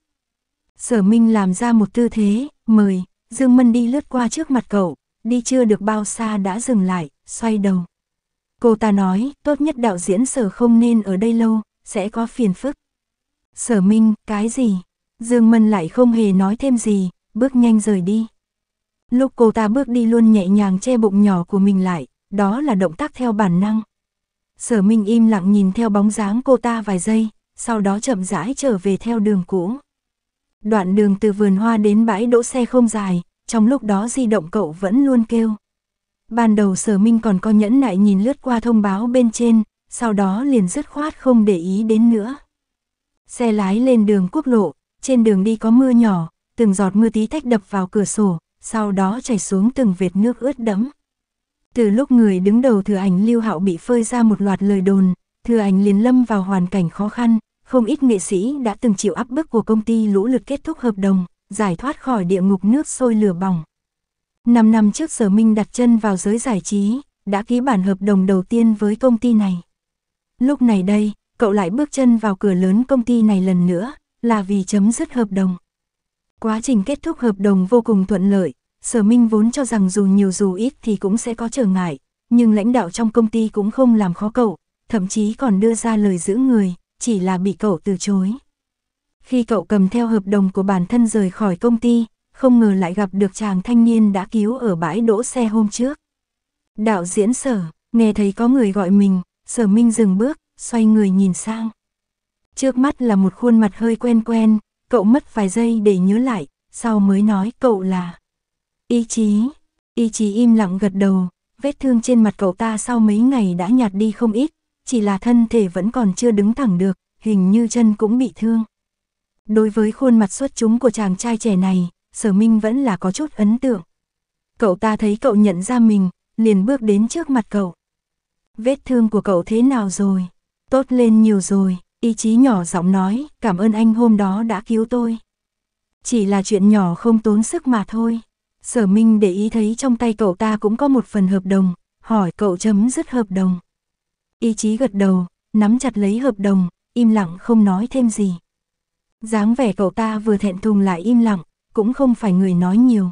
Sở Minh làm ra một tư thế, mời, Dương Mân đi lướt qua trước mặt cậu, đi chưa được bao xa đã dừng lại, xoay đầu. Cô ta nói, tốt nhất đạo diễn sở không nên ở đây lâu, sẽ có phiền phức. Sở Minh, cái gì? Dương Mân lại không hề nói thêm gì, bước nhanh rời đi. Lúc cô ta bước đi luôn nhẹ nhàng che bụng nhỏ của mình lại, đó là động tác theo bản năng. Sở Minh im lặng nhìn theo bóng dáng cô ta vài giây, sau đó chậm rãi trở về theo đường cũ. Đoạn đường từ vườn hoa đến bãi đỗ xe không dài, trong lúc đó di động cậu vẫn luôn kêu. Ban đầu sở minh còn có nhẫn nại nhìn lướt qua thông báo bên trên, sau đó liền dứt khoát không để ý đến nữa. Xe lái lên đường quốc lộ, trên đường đi có mưa nhỏ, từng giọt mưa tí tách đập vào cửa sổ, sau đó chảy xuống từng vệt nước ướt đẫm. Từ lúc người đứng đầu thừa ảnh lưu hạo bị phơi ra một loạt lời đồn, thừa ảnh liền lâm vào hoàn cảnh khó khăn, không ít nghệ sĩ đã từng chịu áp bức của công ty lũ lượt kết thúc hợp đồng, giải thoát khỏi địa ngục nước sôi lửa bỏng. 5 năm trước Sở Minh đặt chân vào giới giải trí, đã ký bản hợp đồng đầu tiên với công ty này. Lúc này đây, cậu lại bước chân vào cửa lớn công ty này lần nữa, là vì chấm dứt hợp đồng. Quá trình kết thúc hợp đồng vô cùng thuận lợi, Sở Minh vốn cho rằng dù nhiều dù ít thì cũng sẽ có trở ngại, nhưng lãnh đạo trong công ty cũng không làm khó cậu, thậm chí còn đưa ra lời giữ người, chỉ là bị cậu từ chối. Khi cậu cầm theo hợp đồng của bản thân rời khỏi công ty, không ngờ lại gặp được chàng thanh niên đã cứu ở bãi đỗ xe hôm trước. Đạo diễn sở, nghe thấy có người gọi mình, sở minh dừng bước, xoay người nhìn sang. Trước mắt là một khuôn mặt hơi quen quen, cậu mất vài giây để nhớ lại, sau mới nói cậu là... Ý chí, ý chí im lặng gật đầu, vết thương trên mặt cậu ta sau mấy ngày đã nhạt đi không ít, chỉ là thân thể vẫn còn chưa đứng thẳng được, hình như chân cũng bị thương. Đối với khuôn mặt xuất chúng của chàng trai trẻ này, sở minh vẫn là có chút ấn tượng. Cậu ta thấy cậu nhận ra mình, liền bước đến trước mặt cậu. Vết thương của cậu thế nào rồi? Tốt lên nhiều rồi, ý chí nhỏ giọng nói, cảm ơn anh hôm đó đã cứu tôi. Chỉ là chuyện nhỏ không tốn sức mà thôi. Sở Minh để ý thấy trong tay cậu ta cũng có một phần hợp đồng, hỏi cậu chấm dứt hợp đồng. Ý chí gật đầu, nắm chặt lấy hợp đồng, im lặng không nói thêm gì. dáng vẻ cậu ta vừa thẹn thùng lại im lặng, cũng không phải người nói nhiều.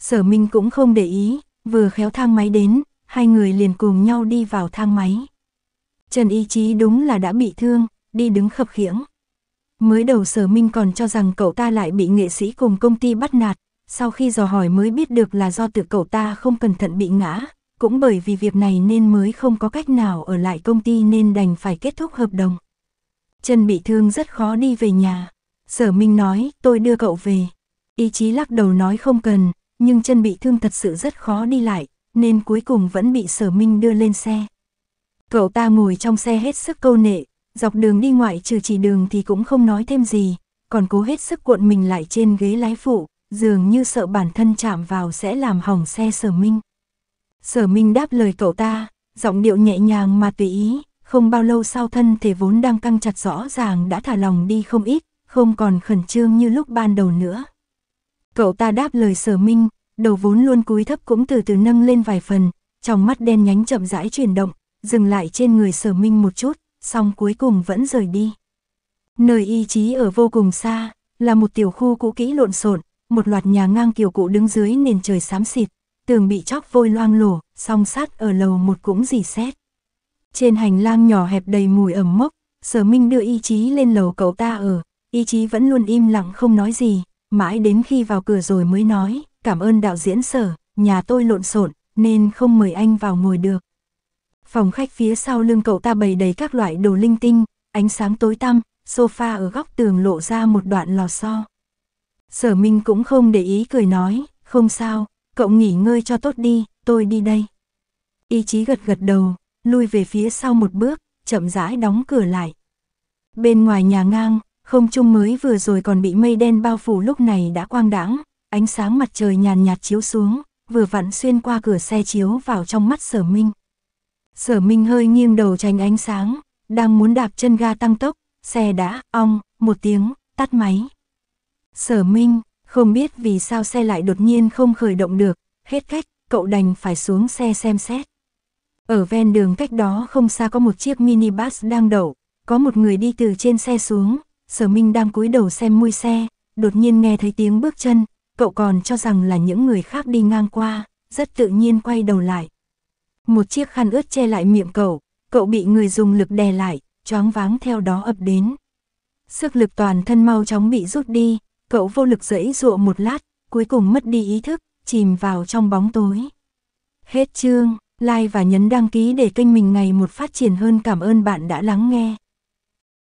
Sở Minh cũng không để ý, vừa khéo thang máy đến, hai người liền cùng nhau đi vào thang máy. Trần Ý Chí đúng là đã bị thương, đi đứng khập khiễng. Mới đầu Sở Minh còn cho rằng cậu ta lại bị nghệ sĩ cùng công ty bắt nạt, sau khi dò hỏi mới biết được là do tự cậu ta không cẩn thận bị ngã, cũng bởi vì việc này nên mới không có cách nào ở lại công ty nên đành phải kết thúc hợp đồng. trần bị thương rất khó đi về nhà. Sở Minh nói, tôi đưa cậu về. Ý chí lắc đầu nói không cần, nhưng chân bị thương thật sự rất khó đi lại, nên cuối cùng vẫn bị sở minh đưa lên xe. Cậu ta ngồi trong xe hết sức câu nệ, dọc đường đi ngoại trừ chỉ đường thì cũng không nói thêm gì, còn cố hết sức cuộn mình lại trên ghế lái phụ, dường như sợ bản thân chạm vào sẽ làm hỏng xe sở minh. Sở minh đáp lời cậu ta, giọng điệu nhẹ nhàng mà tùy ý, không bao lâu sau thân thể vốn đang căng chặt rõ ràng đã thả lòng đi không ít, không còn khẩn trương như lúc ban đầu nữa. Cậu ta đáp lời sở minh, đầu vốn luôn cúi thấp cũng từ từ nâng lên vài phần, trong mắt đen nhánh chậm rãi chuyển động, dừng lại trên người sở minh một chút, xong cuối cùng vẫn rời đi. Nơi y chí ở vô cùng xa, là một tiểu khu cũ kỹ lộn xộn, một loạt nhà ngang kiểu cũ đứng dưới nền trời xám xịt, tường bị chóc vôi loang lổ, song sát ở lầu một cũng dì xét. Trên hành lang nhỏ hẹp đầy mùi ẩm mốc, sở minh đưa y chí lên lầu cậu ta ở, y chí vẫn luôn im lặng không nói gì, mãi đến khi vào cửa rồi mới nói, cảm ơn đạo diễn sở, nhà tôi lộn xộn nên không mời anh vào ngồi được. Phòng khách phía sau lưng cậu ta bày đầy các loại đồ linh tinh, ánh sáng tối tăm, sofa ở góc tường lộ ra một đoạn lò xo. Sở Minh cũng không để ý cười nói, không sao, cậu nghỉ ngơi cho tốt đi, tôi đi đây. Ý chí gật gật đầu, lui về phía sau một bước, chậm rãi đóng cửa lại. Bên ngoài nhà ngang, không trung mới vừa rồi còn bị mây đen bao phủ lúc này đã quang đãng, ánh sáng mặt trời nhàn nhạt chiếu xuống, vừa vặn xuyên qua cửa xe chiếu vào trong mắt sở minh. Sở minh hơi nghiêng đầu tránh ánh sáng, đang muốn đạp chân ga tăng tốc, xe đã, ong, một tiếng, tắt máy. Sở minh, không biết vì sao xe lại đột nhiên không khởi động được, hết cách, cậu đành phải xuống xe xem xét. Ở ven đường cách đó không xa có một chiếc minibus đang đậu, có một người đi từ trên xe xuống, Sở Minh đang cúi đầu xem mui xe, đột nhiên nghe thấy tiếng bước chân, cậu còn cho rằng là những người khác đi ngang qua, rất tự nhiên quay đầu lại. Một chiếc khăn ướt che lại miệng cậu, cậu bị người dùng lực đè lại, choáng váng theo đó ập đến. Sức lực toàn thân mau chóng bị rút đi, cậu vô lực dẫy dụa một lát, cuối cùng mất đi ý thức, chìm vào trong bóng tối. Hết chương, like và nhấn đăng ký để kênh mình ngày một phát triển hơn cảm ơn bạn đã lắng nghe.